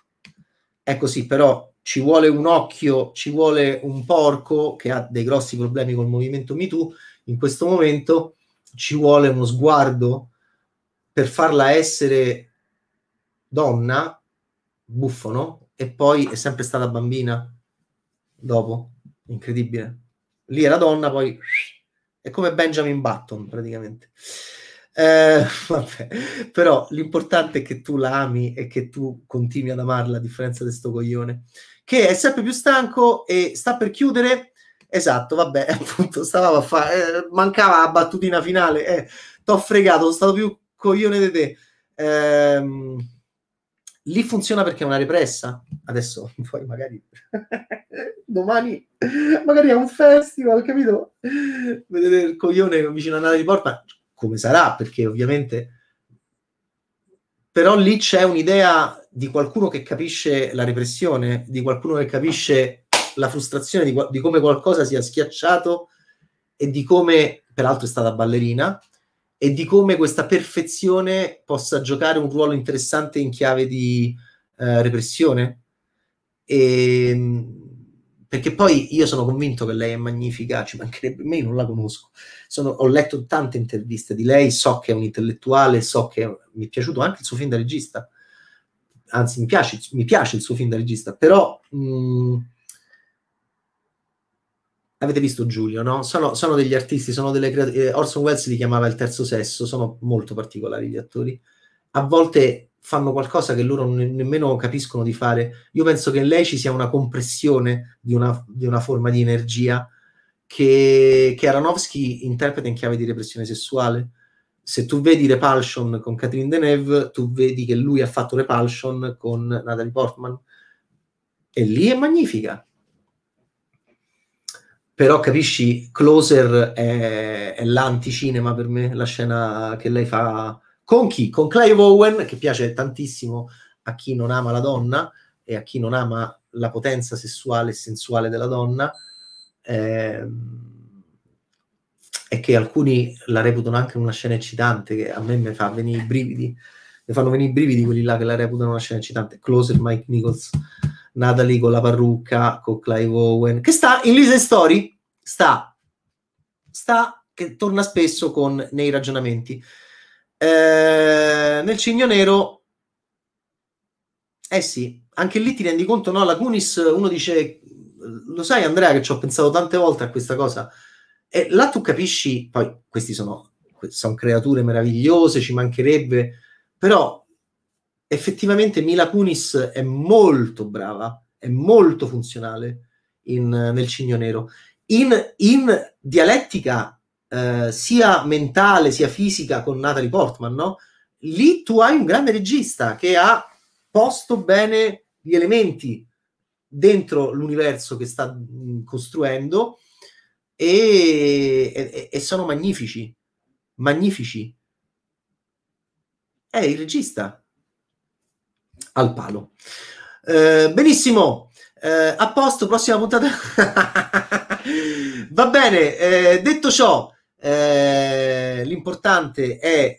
è così, però ci vuole un occhio, ci vuole un porco che ha dei grossi problemi col movimento MeToo in questo momento, ci vuole uno sguardo per farla essere donna, buffo, no? E poi è sempre stata bambina dopo, incredibile. Lì era donna, poi è come Benjamin Button praticamente. Eh, vabbè. Però l'importante è che tu la ami e che tu continui ad amarla, a differenza di sto coglione, che è sempre più stanco e sta per chiudere. Esatto, vabbè, appunto, stavamo a fare, eh, mancava la battutina finale, eh, t'ho fregato, sono stato più coglione di te. Ehm, lì funziona perché è una repressa. Adesso poi magari domani magari è un festival, capito? Vedete il coglione vicino a Nata di Porta, come sarà, perché ovviamente... Però lì c'è un'idea di qualcuno che capisce la repressione, di qualcuno che capisce la frustrazione di, di come qualcosa sia schiacciato e di come, peraltro è stata ballerina, e di come questa perfezione possa giocare un ruolo interessante in chiave di eh, repressione. E, ehm, perché poi io sono convinto che lei è magnifica, ci mancherebbe, me io non la conosco, sono, ho letto tante interviste di lei, so che è un intellettuale, so che è, mi è piaciuto anche il suo film da regista, anzi mi piace, mi piace il suo film da regista, però... Mh, mm, avete visto Giulio, no? Sono, sono degli artisti, sono delle creature. Eh, Orson Welles li chiamava il terzo sesso, sono molto particolari gli attori. A volte fanno qualcosa che loro ne- nemmeno capiscono di fare. Io penso che in lei ci sia una compressione di una, di una forma di energia che, che Aronofsky interpreta in chiave di repressione sessuale. Se tu vedi Repulsion con Catherine Deneuve, tu vedi che lui ha fatto Repulsion con Natalie Portman. E lì è magnifica. Però capisci, Closer è, è l'anticinema per me, la scena che lei fa con chi? Con Clive Owen, che piace tantissimo a chi non ama la donna e a chi non ama la potenza sessuale e sensuale della donna, eh, e che alcuni la reputano anche una scena eccitante, che a me mi fa venire i brividi, mi fanno venire i brividi quelli là che la reputano una scena eccitante. Closer Mike Nichols, Natalie con la parrucca, con Clive Owen, che sta in Lisa Story, sta, sta, che torna spesso con, nei ragionamenti eh, nel Cigno Nero, eh sì, anche lì ti rendi conto, no? La Kunis, uno dice, lo sai Andrea che ci ho pensato tante volte a questa cosa, e là tu capisci, poi questi sono, sono creature meravigliose, ci mancherebbe, però effettivamente Mila Kunis è molto brava, è molto funzionale in, nel Cigno Nero. In, in dialettica eh, sia mentale sia fisica con Natalie Portman, no? Lì tu hai un grande regista che ha posto bene gli elementi dentro l'universo che sta mm, costruendo e, e, e, sono magnifici, magnifici. È il regista al palo. Eh, benissimo, eh, a posto, prossima puntata. Va bene, eh, detto ciò, eh, l'importante è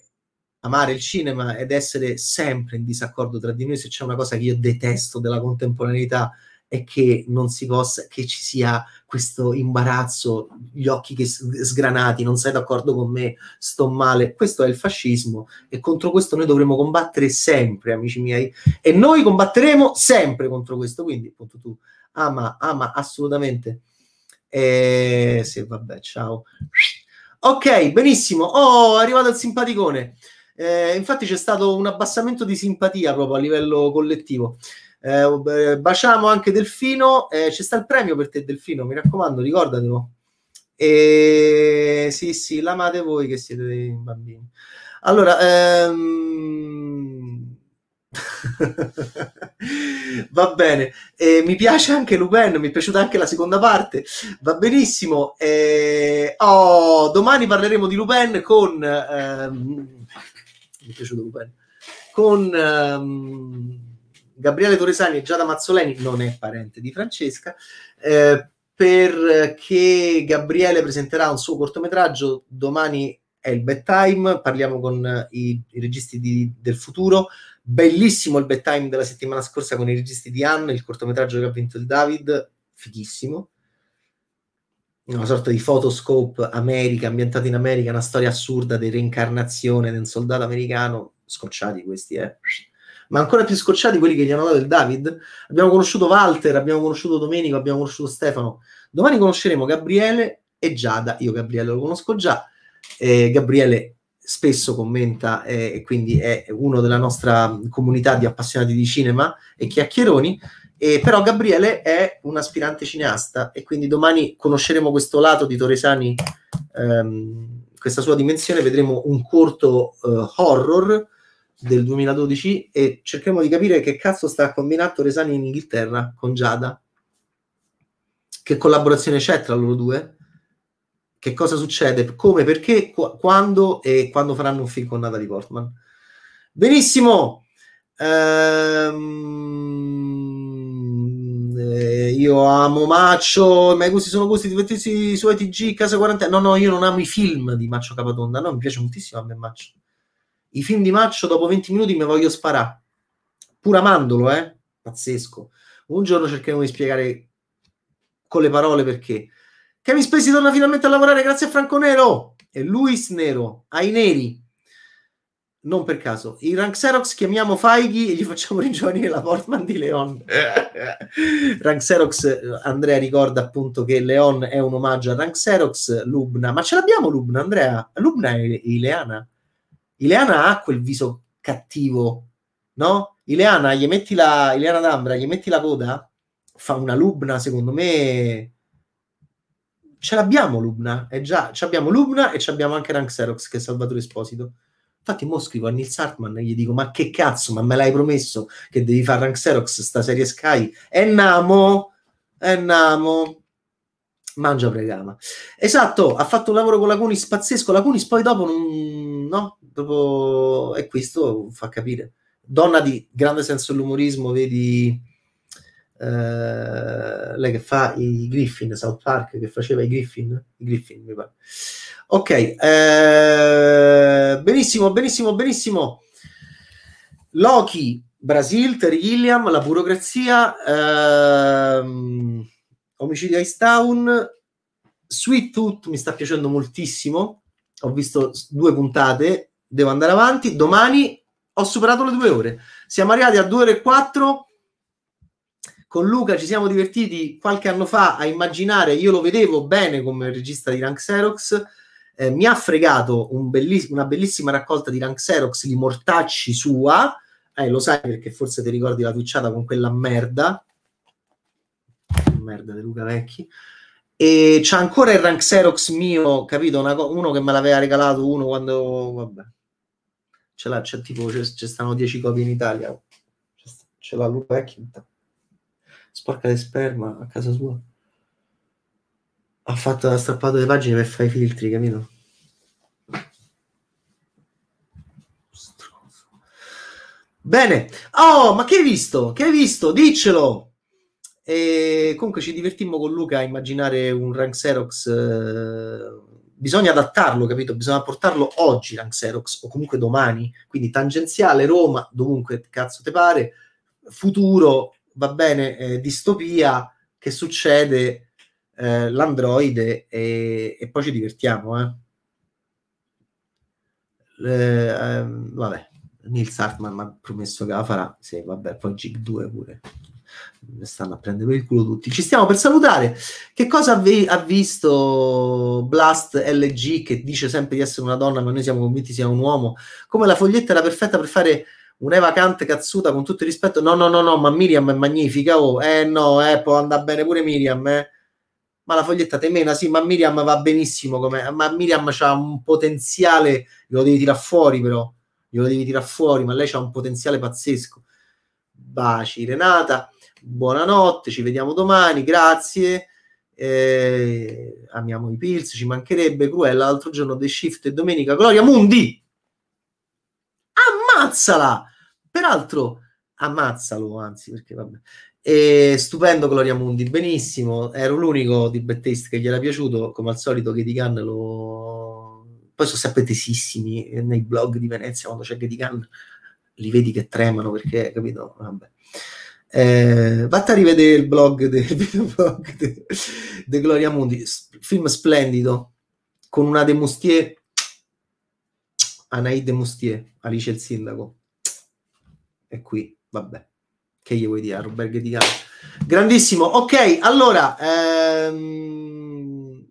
amare il cinema ed essere sempre in disaccordo tra di noi. Se c'è una cosa che io detesto della contemporaneità è che non si possa, che ci sia questo imbarazzo, gli occhi che sgranati, non sei d'accordo con me, sto male. Questo è il fascismo e contro questo noi dovremo combattere sempre, amici miei. E noi combatteremo sempre contro questo. Quindi, appunto, tu ama, ama assolutamente. E eh, se vabbè, ciao. Ok, benissimo. Oh, è arrivato il simpaticone. Eh, infatti c'è stato un abbassamento di simpatia proprio a livello collettivo. Eh, oh, baciamo anche Delfino. Eh, c'è sta il premio per te, Delfino. Mi raccomando, ricordatelo. E... Sì, sì, l'amate voi che siete dei bambini. Allora, ehm Va bene, eh, mi piace anche Lupin, mi è piaciuta anche la seconda parte, va benissimo. Eh, oh, domani parleremo di Lupin con... Ehm, mi è piaciuto Lupin. Con ehm, Gabriele Torresani e Giada Mazzoleni, non è parente di Francesca, eh, perché Gabriele presenterà un suo cortometraggio domani è il bedtime, parliamo con i, i registi di, del futuro Bellissimo il bedtime della settimana scorsa con i registi di Anne, il cortometraggio che ha vinto il David, fighissimo. Una sorta di photoscope America, ambientato in America, una storia assurda di reincarnazione di un soldato americano. Scocciati questi, eh. Ma ancora più scocciati quelli che gli hanno dato il David. Abbiamo conosciuto Walter, abbiamo conosciuto Domenico, abbiamo conosciuto Stefano. Domani conosceremo Gabriele e Giada. Io Gabriele lo conosco già. Eh, Gabriele spesso commenta eh, e quindi è uno della nostra comunità di appassionati di cinema e chiacchieroni, E però Gabriele è un aspirante cineasta e quindi domani conosceremo questo lato di Toresani, ehm, questa sua dimensione, vedremo un corto eh, horror del 2012 e cercheremo di capire che cazzo sta combinando Toresani in Inghilterra con Giada. Che collaborazione c'è tra loro due? che cosa succede, come, perché, qu- quando e quando faranno un film con Natalie Portman. Benissimo. Ehm, eh, io amo Maccio, ma i gusti sono gusti divertiti su ETG, Casa Quarantena. No, no, io non amo i film di Maccio Capatonda, no, mi piace moltissimo a me Maccio. I film di Maccio dopo 20 minuti mi voglio sparare. Pur amandolo, eh? Pazzesco. Un giorno cercheremo di spiegare con le parole perché Kevin Spacey torna finalmente a lavorare grazie a Franco Nero e Luis Nero, ai neri. Non per caso. I Rank Xerox chiamiamo Feighi e gli facciamo ringiovanire la Portman di Leon. Rank Xerox, eh, Andrea ricorda appunto che Leon è un omaggio a Rank Xerox, Lubna. Ma ce l'abbiamo Lubna, Andrea? Lubna è Ileana. Ileana ha quel viso cattivo, no? Ileana, gli metti la... Ileana D'Ambra, gli metti la coda? Fa una Lubna, secondo me ce l'abbiamo Lubna, è eh già, ce l'abbiamo Lubna e ce l'abbiamo anche Rank Xerox che è Salvatore Esposito. Infatti mo scrivo a Nils Hartmann e gli dico ma che cazzo, ma me l'hai promesso che devi fare Rank Xerox sta serie Sky? E namo, e namo. Mangia pregama. Esatto, ha fatto un lavoro con la Cunis pazzesco, la Cunis poi dopo non... no, dopo... e questo fa capire. Donna di grande senso dell'umorismo, vedi eh, lei che fa i Griffin, South Park che faceva i Griffin, i Griffin mi pare. Ok, eh, benissimo, benissimo, benissimo. Loki, Brasil, Terry Gilliam, la burocrazia, ehm, omicidio Ice Town, Sweet Tooth mi sta piacendo moltissimo, ho visto due puntate, devo andare avanti, domani ho superato le due ore, siamo arrivati a due ore e 4 con Luca ci siamo divertiti qualche anno fa a immaginare, io lo vedevo bene come regista di Rank Xerox, eh, mi ha fregato un belliss- una bellissima raccolta di Rank Xerox, di mortacci sua, eh, lo sai perché forse ti ricordi la twitchata con quella merda, merda di Luca Vecchi, e c'è ancora il Rank Xerox mio, capito, co- uno che me l'aveva regalato uno quando, vabbè, ce l'ha, c'è tipo, ci stanno 10 copie in Italia, ce l'ha Luca Vecchi intanto sporca di sperma a casa sua. Ha, fatto, ha strappato le pagine per fare i filtri, capito? Bene, oh, ma che hai visto? Che hai visto? Diccelo! E comunque ci divertimmo con Luca a immaginare un rank Xerox. Eh, bisogna adattarlo, capito? Bisogna portarlo oggi rank Xerox o comunque domani. Quindi tangenziale Roma, dovunque cazzo te pare, futuro va bene, eh, distopia, che succede, eh, l'androide e, e, poi ci divertiamo, eh. Ehm, vabbè, Nils Hartmann mi ha promesso che la farà, sì, vabbè, poi Gig 2 pure mi stanno a prendere per il culo tutti. Ci stiamo per salutare. Che cosa vi, ha visto Blast LG che dice sempre di essere una donna, ma noi siamo convinti sia un uomo? Come la foglietta era perfetta per fare un'Eva Kant cazzuta con tutto il rispetto. No, no, no, no, ma Miriam è magnifica. Oh, eh no, eh, può andare bene pure Miriam. Eh. Ma la foglietta temena, sì, ma Miriam va benissimo come. Ma Miriam ha un potenziale, lo devi tirare fuori, però. Glielo devi tirare fuori, ma lei ha un potenziale pazzesco. Baci, Renata. Buonanotte, ci vediamo domani. Grazie. Eh, amiamo i Pills, ci mancherebbe. Cruella, l'altro giorno The Shift e domenica. Gloria Mundi! ammazzala! Peraltro, ammazzalo, anzi, perché vabbè. E stupendo Gloria Mundi, benissimo. Ero l'unico di Battista che gli era piaciuto, come al solito che di Cannes lo... Poi sono sempre tesissimi nei blog di Venezia, quando c'è Gedi Cannes li vedi che tremano perché, capito? Vabbè. Eh, vatta a rivedere il blog del de, de, Gloria Mundi, film splendido, con una De Mustier, Anaïde Mustier, Alice il Sindaco è qui, vabbè. Che gli vuoi dire, Roberto di Cava? Grandissimo, ok, allora... Ehm...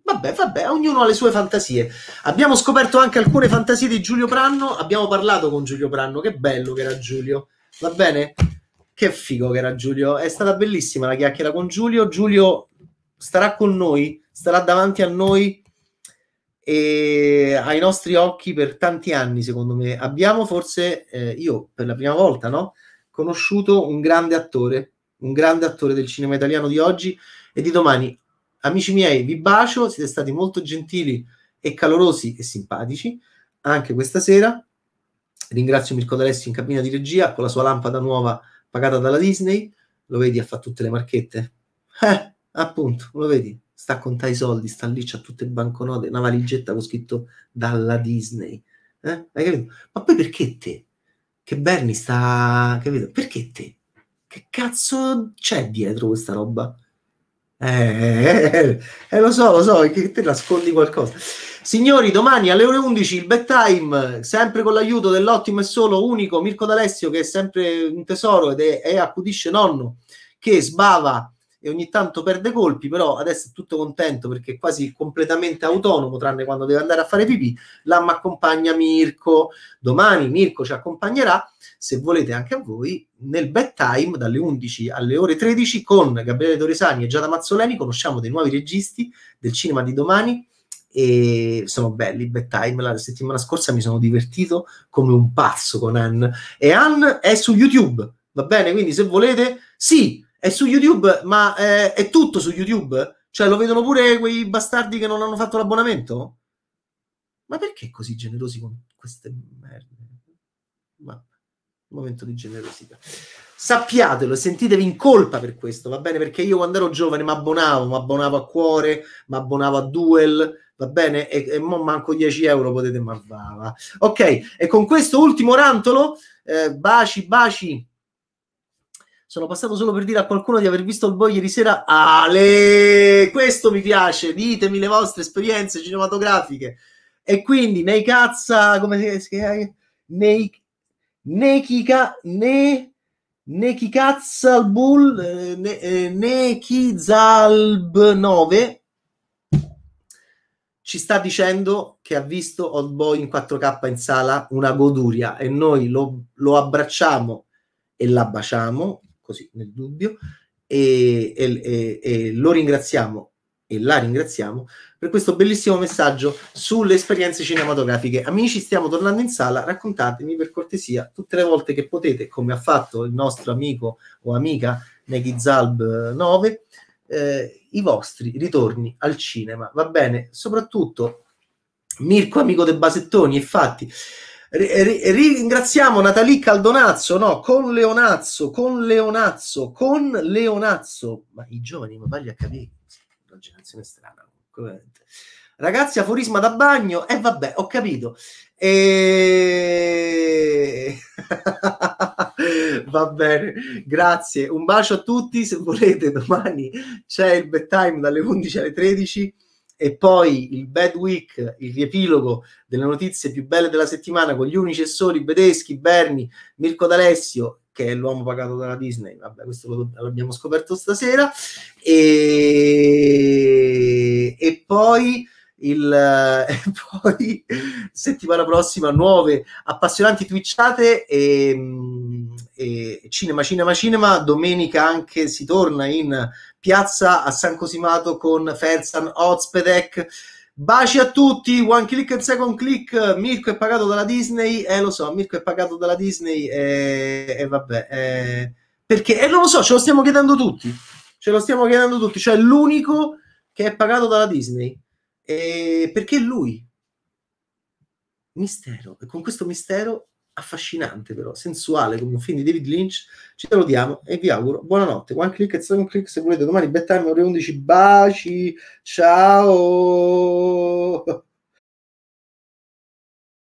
Vabbè, vabbè, ognuno ha le sue fantasie. Abbiamo scoperto anche alcune fantasie di Giulio Pranno, abbiamo parlato con Giulio Pranno, che bello che era Giulio, va bene? Che figo che era Giulio, è stata bellissima la chiacchiera con Giulio, Giulio starà con noi, starà davanti a noi e ai nostri occhi per tanti anni, secondo me. Abbiamo forse, eh, io per la prima volta, no? conosciuto un grande attore, un grande attore del cinema italiano di oggi e di domani. Amici miei, vi bacio, siete stati molto gentili e calorosi e simpatici anche questa sera. Ringrazio Mirko D'Alessio in cabina di regia con la sua lampada nuova pagata dalla Disney. Lo vedi, ha fatto tutte le marchette. Eh, appunto, lo vedi, sta a contare i soldi, sta lì, c'ha tutte le banconote, una valigetta con scritto dalla Disney. Eh? Hai capito? Ma poi perché te? Che Bernie sta... capito? Perché te? Che cazzo c'è dietro questa roba? Eh, eh, eh, lo so, lo so, che te nascondi qualcosa. Signori, domani alle ore 11 il bedtime, sempre con l'aiuto dell'ottimo e solo unico Mirko D'Alessio, che è sempre un tesoro ed è, è accudisce nonno, che sbava e ogni tanto perde colpi, però adesso è tutto contento perché è quasi completamente autonomo, tranne quando deve andare a fare pipì. L'amma accompagna Mirko, domani Mirko ci accompagnerà, se volete anche a voi, nel bedtime dalle 11 alle ore 13 con Gabriele Torresani e Giada Mazzoleni, conosciamo dei nuovi registi del cinema di domani e sono belli bedtime la settimana scorsa mi sono divertito come un pazzo con Ann e Ann è su YouTube va bene quindi se volete sì è su YouTube, ma è, eh, è tutto su YouTube? Cioè, lo vedono pure quei bastardi che non hanno fatto l'abbonamento? Ma perché così generosi con queste merde? Ma momento di generosità. Sappiatelo e sentitevi in colpa per questo, va bene? Perché io quando ero giovane mi abbonavo, mi abbonavo a cuore, mi abbonavo a duel, va bene? E, e mo manco 10 euro potete, ma va, va. Ok, e con questo ultimo rantolo, eh, baci, baci sono passato solo per dire a qualcuno di aver visto il boy ieri sera. Ale, questo mi piace. Ditemi le vostre esperienze cinematografiche. E quindi nei cazza, come si chiama? Nei, nei chica, ne, ne chi cazza al bull, eh, ne, eh, ne chi zalb 9 ci sta dicendo che ha visto Old Boy in 4K in sala, una goduria, e noi lo, lo abbracciamo e la baciamo così nel dubbio e, e, e lo ringraziamo e la ringraziamo per questo bellissimo messaggio sulle esperienze cinematografiche. Amici, stiamo tornando in sala, raccontatemi per cortesia tutte le volte che potete, come ha fatto il nostro amico o amica Negizalb 9, eh, eh, i vostri ritorni al cinema. Va bene, soprattutto Mirko, amico De Basettoni, infatti. Eh, ringraziamo Natalì Caldonazzo, no, con Leonazzo, con Leonazzo, con Leonazzo. Ma i giovani, ma pagli a capire, una generazione strana. Ragazzi, aforisma da bagno, e eh, vabbè, ho capito. E... Va bene, grazie. Un bacio a tutti, se volete domani c'è il bedtime dalle 11 alle 13 e poi il Bad Week, il riepilogo delle notizie più belle della settimana con gli unici e soli Bedeschi, Berni, Mirko D'Alessio, che è l'uomo pagato dalla Disney, vabbè questo lo, l'abbiamo scoperto stasera, e, e poi... Il, eh, poi settimana prossima nuove appassionanti twitchate e, e, cinema cinema cinema domenica anche si torna in piazza a San Cosimato con Ferzan Ozpedek. Baci a tutti, One Click and Second Click, Mirko è pagato dalla Disney, eh lo so, Mirko è pagato dalla Disney eh, e eh, eh, vabbè, eh, perché, e eh, non lo so, ce lo stiamo chiedendo tutti, ce lo stiamo chiedendo tutti, cioè l'unico che è pagato dalla Disney, eh, perché lui, mistero, e con questo mistero affascinante però, sensuale come un film di David Lynch. Ci salutiamo e vi auguro buonanotte. One click e second click se volete domani bedtime ore 11. Baci, ciao.